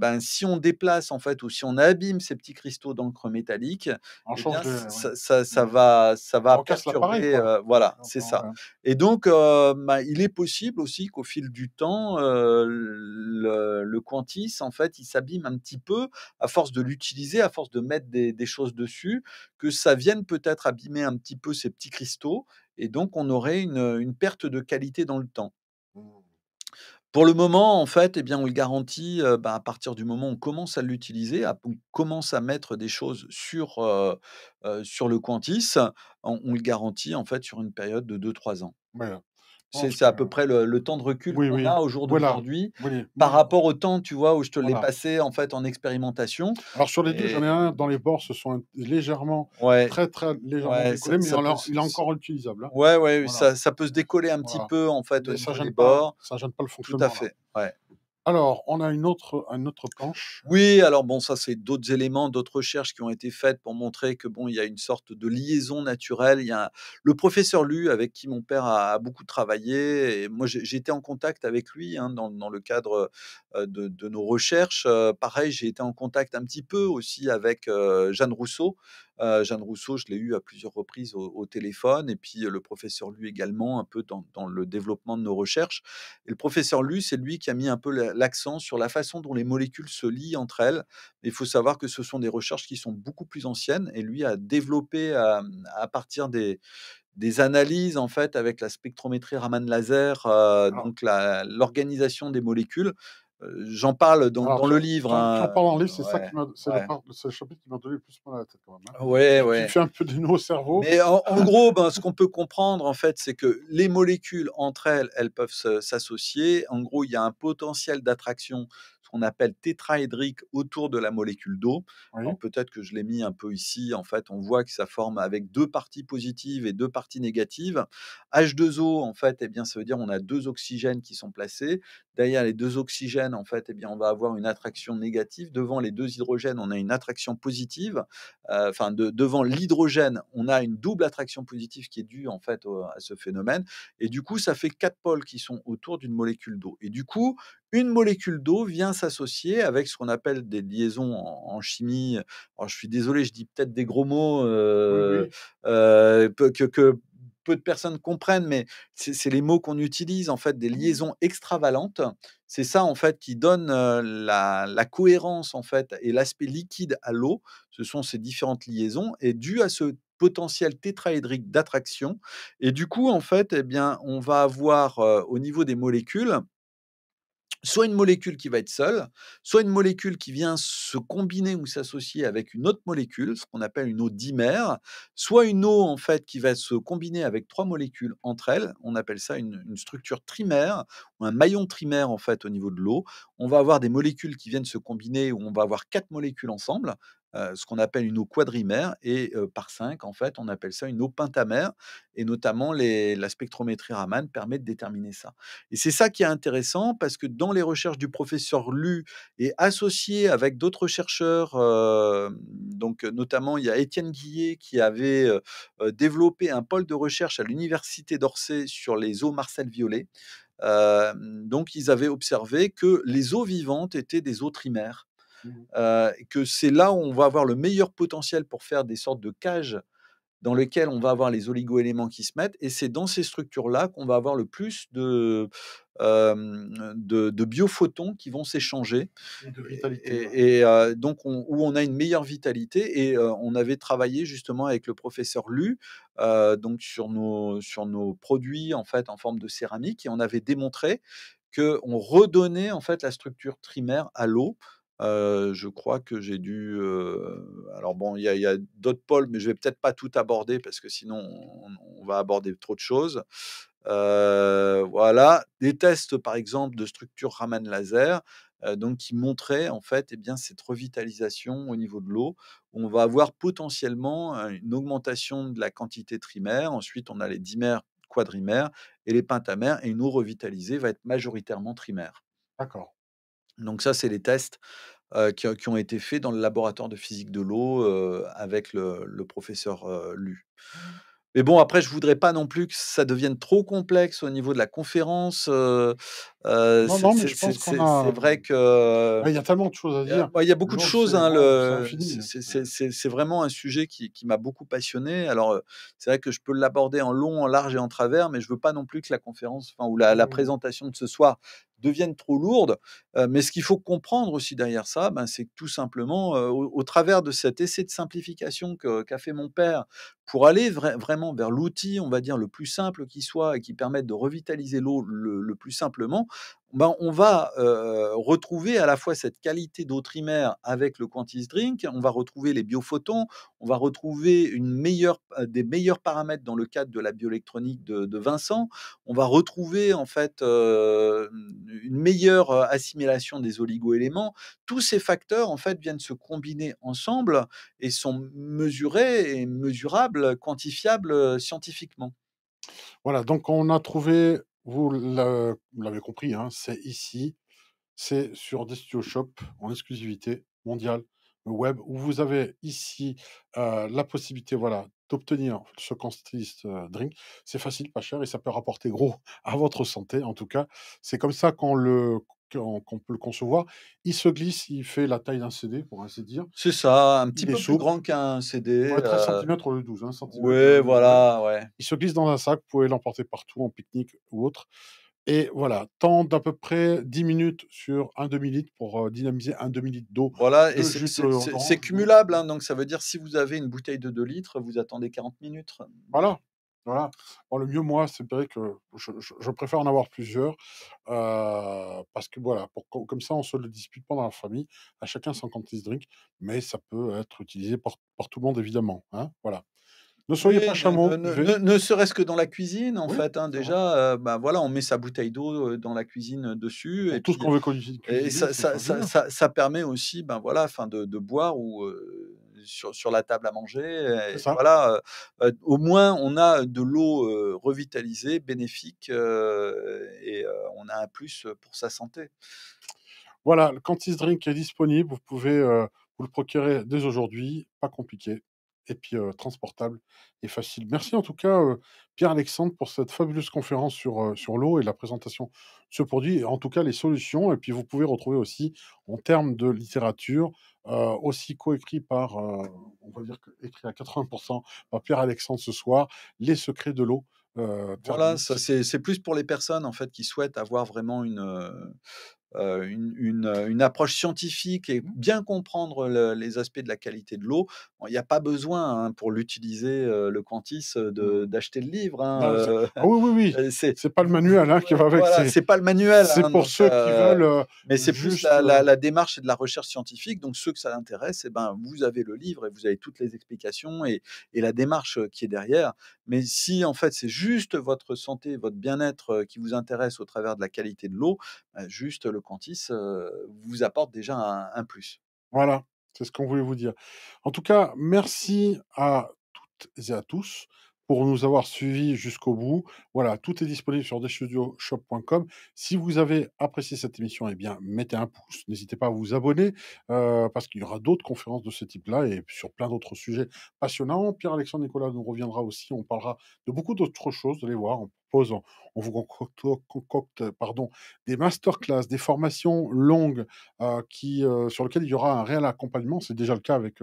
ben, si on déplace en fait ou si on abîme ces petits cristaux d'encre métallique, eh ça, mmh. va, ça va perturber. voilà, c'est ça. Et donc, ben, il est possible aussi qu'au fil du temps, le, Quantis en fait, il s'abîme un petit peu à force de l'utiliser, à de mettre des, choses dessus, que ça vienne peut-être abîmer un petit peu ces petits cristaux, et donc on aurait une, perte de qualité dans le temps. Pour le moment, en fait, eh bien, on le garantit euh, bah, à partir du moment où on commence à l'utiliser, à commence à mettre des choses sur, euh, euh, sur le Quantis, on, le garantit en fait sur une période de 2-3 ans. C'est à peu près le, temps de recul oui, qu'on a au jour d'aujourd'hui par rapport au temps, tu vois, où je te l'ai passé en fait en expérimentation. Alors sur les deux, j'en ai un dans les bords, ce sont légèrement, très très légèrement décollés, mais il est encore utilisable. Oui, hein. Ouais, ouais, ça, ça, peut se décoller un petit peu en fait ça, les bords. Ça ne gêne pas le fonctionnement. Tout à fait. Alors, on a une autre, un autre planche. Oui, alors bon, ça c'est d'autres éléments, d'autres recherches qui ont été faites pour montrer que bon, il y a une sorte de liaison naturelle. Il y a le professeur Lu avec qui mon père a, beaucoup travaillé. Et moi, j'étais en contact avec lui hein, dans, le cadre euh, de, nos recherches. Euh, pareil, j'ai été en contact un petit peu aussi avec euh, Jeanne Rousseau, euh, Jeanne Rousseau, je l'ai eu à plusieurs reprises au, téléphone, et puis le professeur lui également, un peu dans, le développement de nos recherches. Et le professeur Lu, c'est lui qui a mis un peu l'accent sur la façon dont les molécules se lient entre elles. Il faut savoir que ce sont des recherches qui sont beaucoup plus anciennes, et lui a développé à, partir des, analyses en fait avec la spectrométrie Raman laser, euh, ah. donc l'organisation des molécules, euh, j'en parle dans, dans le livre. J'en hein. parle dans le livre, c'est ça qui c'est le chapitre qui m'a donné le plus mal à la tête quand même. Hein. Ouais, ouais. fait un peu du nouveau cerveau. Mais en, gros, [LAUGHS] ben, ce qu'on peut comprendre en fait, c'est que les molécules entre elles, elles peuvent s'associer. En gros, il y a un potentiel d'attraction qu'on appelle tétraédrique autour de la molécule d'eau. Peut-être que je l'ai mis un peu ici. En fait, on voit que ça forme avec deux parties positives et deux parties négatives. H2O, en fait, et eh bien, ça veut dire on a deux oxygènes qui sont placés. Derrière les deux oxygènes, en fait, et eh bien, on va avoir une attraction négative. Devant les deux hydrogènes, on a une attraction positive. Euh, enfin, devant l'hydrogène, on a une double attraction positive qui est due en fait à ce phénomène. Et du coup, ça fait quatre pôles qui sont autour d'une molécule d'eau. Et du coup, une molécule d'eau vient s'associer avec ce qu'on appelle des liaisons en, chimie. je suis désolé, je dis peut-être des gros mots euh, euh, que, peu de personnes comprennent, mais c'est les mots qu'on utilise, en fait, des mmh liaisons extravalentes. C'est ça, en fait, qui donne euh, la, cohérence, en fait, et l'aspect liquide à l'eau. Ce sont ces différentes liaisons. Et dû à ce potentiel tétraédrique d'attraction, et du coup, en fait, eh bien, on va avoir, au niveau des molécules, soit une molécule qui va être seule, soit une molécule qui vient se combiner ou s'associer avec une autre molécule, ce qu'on appelle une eau dimère, soit une eau en fait qui va se combiner avec trois molécules entre elles, on appelle ça une, structure trimère ou un maillon trimère en fait au niveau de l'eau. On va avoir des molécules qui viennent se combiner où on va avoir quatre molécules ensemble, euh, ce qu'on appelle une eau quadrimère, et euh, par 5, en fait, on appelle ça une eau pentamère, et notamment la spectrométrie Raman permet de déterminer ça. Et c'est ça qui est intéressant, parce que dans les recherches du professeur Lu, et associé avec d'autres chercheurs, euh, donc notamment il y a Étienne Guillet qui avait développé un pôle de recherche à l'université d'Orsay sur les eaux Marcel Violet, donc, ils avaient observé que les eaux vivantes étaient des eaux trimères. Mmh. que c'est là où on va avoir le meilleur potentiel pour faire des sortes de cages dans lesquelles on va avoir les oligo-éléments qui se mettent, et c'est dans ces structures-là qu'on va avoir le plus de, euh, de, biophotons qui vont s'échanger, et, donc on, où on a une meilleure vitalité, et on avait travaillé justement avec le professeur Lu, donc sur nos, sur nos produits en fait en forme de céramique, et on avait démontré qu'on redonnait en fait la structure trimère à l'eau, je crois que j'ai dû. alors bon, il y a, d'autres pôles, mais je vais peut-être pas tout aborder parce que sinon on, va aborder trop de choses. voilà, des tests par exemple de structure Raman laser, donc qui montraient en fait, eh bien cette revitalisation au niveau de l'eau. On va avoir potentiellement hein, une augmentation de la quantité trimère. Ensuite, on a les dimères, quadrimères et les pentamères, et une eau revitalisée va être majoritairement trimère. D'accord. Donc ça, c'est les tests qui, ont été faits dans le laboratoire de physique de l'eau avec le, professeur Lu. Mmh. Mais bon, après, je voudrais pas non plus que ça devienne trop complexe au niveau de la conférence. Euh, c'est vrai que. Euh, il y a tellement de choses à dire. Bah, il y a beaucoup de choses. Hein, le... Hein. C'est vraiment un sujet qui, m'a beaucoup passionné. Alors, euh, c'est vrai que je peux l'aborder en long, en large et en travers, mais je veux pas non plus que la conférence enfin, ou la, présentation de ce soir devienne trop lourde euh, mais ce qu'il faut comprendre aussi derrière ça, ben, c'est que tout simplement, au, travers de cet essai de simplification qu'a fait mon père, pour aller vraiment vers l'outil, on va dire, le plus simple qui soit et qui permette de revitaliser l'eau le, plus simplement, ben, on va euh, retrouver à la fois cette qualité d'eau trimère avec le Quantis Drink, on va retrouver les biophotons, on va retrouver euh, des meilleurs paramètres dans le cadre de la bioélectronique de, Vincent, on va retrouver en fait euh, une meilleure assimilation des oligoéléments. Tous ces facteurs en fait viennent se combiner ensemble et sont mesurés et mesurables, quantifiables scientifiquement. Voilà, donc on a trouvé vous l'avez compris, hein, c'est ici, c'est sur studios Shop en exclusivité mondiale web où vous avez ici euh, la possibilité voilà, d'obtenir ce triste euh, Drink. C'est facile, pas cher et ça peut rapporter gros [LAUGHS] à votre santé. En tout cas, c'est comme ça qu'on le, qu'on peut le concevoir. Il se glisse, il fait la taille d'un CD, pour ainsi dire. C'est ça, un petit peu plus grand qu'un CD. Ouais, 13 euh, cm au 12. cm. oui, voilà. Ouais. Il se glisse dans un sac, vous pouvez l'emporter partout, en pique-nique ou autre. Et voilà, temps d'à peu près 10 minutes sur un demi-litre pour euh, dynamiser un demi-litre d'eau. Voilà, et c'est cumulable, hein, donc ça veut dire si vous avez une bouteille de 2 litres, vous attendez 40 minutes. Voilà, voilà. Bon, le mieux, moi, c'est vrai que je, préfère en avoir plusieurs euh, parce que voilà, pour, comme ça, on se le dispute pas dans la famille. À chacun son quantité de drink, mais ça peut être utilisé par, par tout le monde, évidemment. Hein, voilà. Ne soyez pas ben, chameau. Ne, ne, serait-ce que dans la cuisine, en fait. Hein, déjà, euh, ben, voilà, on met sa bouteille d'eau euh, dans la cuisine dessus. Et, tout ce qu'on veut utilise. Et ça, ça, ça, ça, permet aussi ben, voilà, de, boire ou sur, la table à manger. voilà, au moins on a de l'eau revitalisée, bénéfique, et on a un plus pour sa santé. Voilà, le Cantis Drink est disponible. Vous pouvez vous le procurer dès aujourd'hui, pas compliqué et puis transportable et facile. Merci en tout cas, Pierre-Alexandre, pour cette fabuleuse conférence sur, sur l'eau et la présentation de ce produit, et en tout cas les solutions. Et puis vous pouvez retrouver aussi, en termes de littérature, aussi coécrit par, on va dire que, écrit à 80% par Pierre-Alexandre ce soir, Les secrets de l'eau. voilà, c'est, c'est plus pour les personnes en fait qui souhaitent avoir vraiment une, euh, euh, une, approche scientifique et mmh. bien comprendre les aspects de la qualité de l'eau. Il n'y a pas besoin hein, pour l'utiliser, euh, le Quantis, mmh. d'acheter le livre. Hein, ah oui, oui, oui. [LAUGHS] C'est pas le manuel hein, qui va avec. Voilà, c'est pas le manuel. C'est hein, pour ceux qui veulent. mais c'est plus la, démarche et de la recherche scientifique. Donc ceux que ça intéresse, eh ben, vous avez le livre et vous avez toutes les explications et, et la démarche qui est derrière. Mais si en fait c'est juste votre santé, votre bien-être qui vous intéresse au travers de la qualité de l'eau, bah, juste le quantis vous apporte déjà un, un plus. Voilà, c'est ce qu'on voulait vous dire. En tout cas, merci à toutes et à tous pour nous avoir suivis jusqu'au bout. Voilà, tout est disponible sur desstudioshop.com. Si vous avez apprécié cette émission, eh bien, mettez un pouce. N'hésitez pas à vous abonner euh, parce qu'il y aura d'autres conférences de ce type-là et sur plein d'autres sujets passionnants. Pierre-Alexandre Nicolas nous reviendra aussi. On parlera de beaucoup d'autres choses, Vous allez voir. On pose, on, vous concocte, pardon, des masterclass, des formations longues euh, qui, euh, sur lesquelles il y aura un réel accompagnement. C'est déjà le cas avec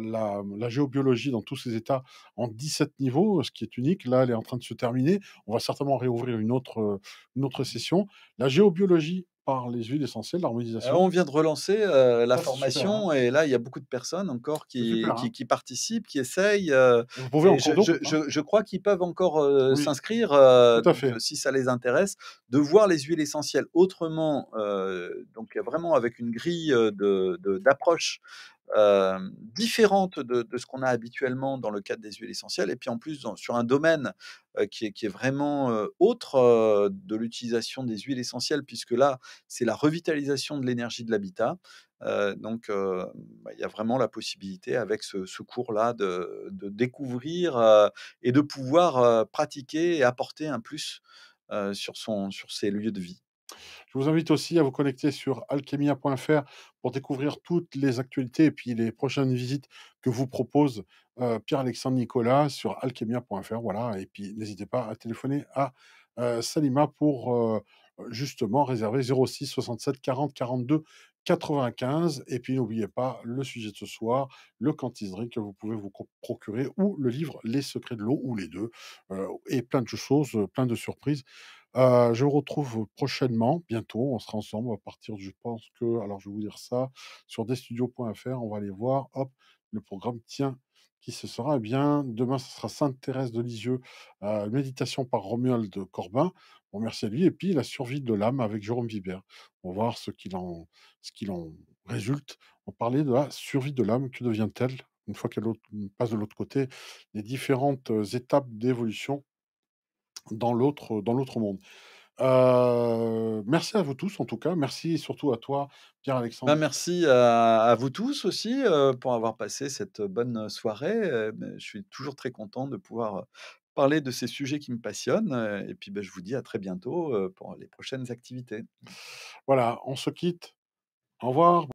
la, la géobiologie dans tous ses états en 17 niveaux, ce qui est unique. Là, elle est en train de se terminer on va certainement réouvrir une autre, euh, autre session. La géobiologie par les huiles essentielles, euh, l'harmonisation. on vient de relancer euh, la ah, formation hein. et là, il y a beaucoup de personnes encore qui, hein. qui, participent, qui essayent. Vous pouvez je, crois qu'ils peuvent encore s'inscrire, si ça les intéresse, de voir les huiles essentielles autrement, donc vraiment avec une grille d'approche euh, différente de, ce qu'on a habituellement dans le cadre des huiles essentielles, et puis en plus sur un domaine euh, qui, est, vraiment euh, autre de l'utilisation des huiles essentielles, puisque là, c'est la revitalisation de l'énergie de l'habitat. donc, bah, il y a vraiment la possibilité avec ce, cours-là de, de, découvrir et de pouvoir pratiquer et apporter un plus sur, son, sur ses lieux de vie. Je vous invite aussi à vous connecter sur alchemia.fr pour découvrir toutes les actualités et puis les prochaines visites que vous propose euh, Pierre-Alexandre Nicolas sur alchemia.fr. Voilà, et puis n'hésitez pas à téléphoner à euh, Salima pour euh, justement réserver 06 67 40 42 95. Et puis n'oubliez pas le sujet de ce soir, le cantiserie que vous pouvez vous procurer ou le livre Les secrets de l'eau ou les deux, et plein de choses, plein de surprises je vous retrouve prochainement, bientôt. On sera ensemble à partir, je pense que, alors je vais vous dire ça, sur destudio.fr. On va aller voir. Hop, le programme tient qui se sera eh bien demain ce sera Sainte Thérèse de Lisieux méditation par Romuald de Corbin On remercie à lui et puis la survie de l'âme avec Jérôme Vibert on va voir ce qu'il en ce en résulte on parlait de la survie de l'âme que devient-elle une fois qu'elle passe de l'autre côté les différentes étapes d'évolution dans l'autre dans l'autre monde. merci à vous tous en tout cas. Merci surtout à toi, Pierre-Alexandre. Bah, merci à, vous tous aussi pour avoir passé cette bonne soirée. je suis toujours très content de pouvoir parler de ces sujets qui me passionnent. Et puis bah, je vous dis à très bientôt pour les prochaines activités. Voilà, on se quitte. Au revoir.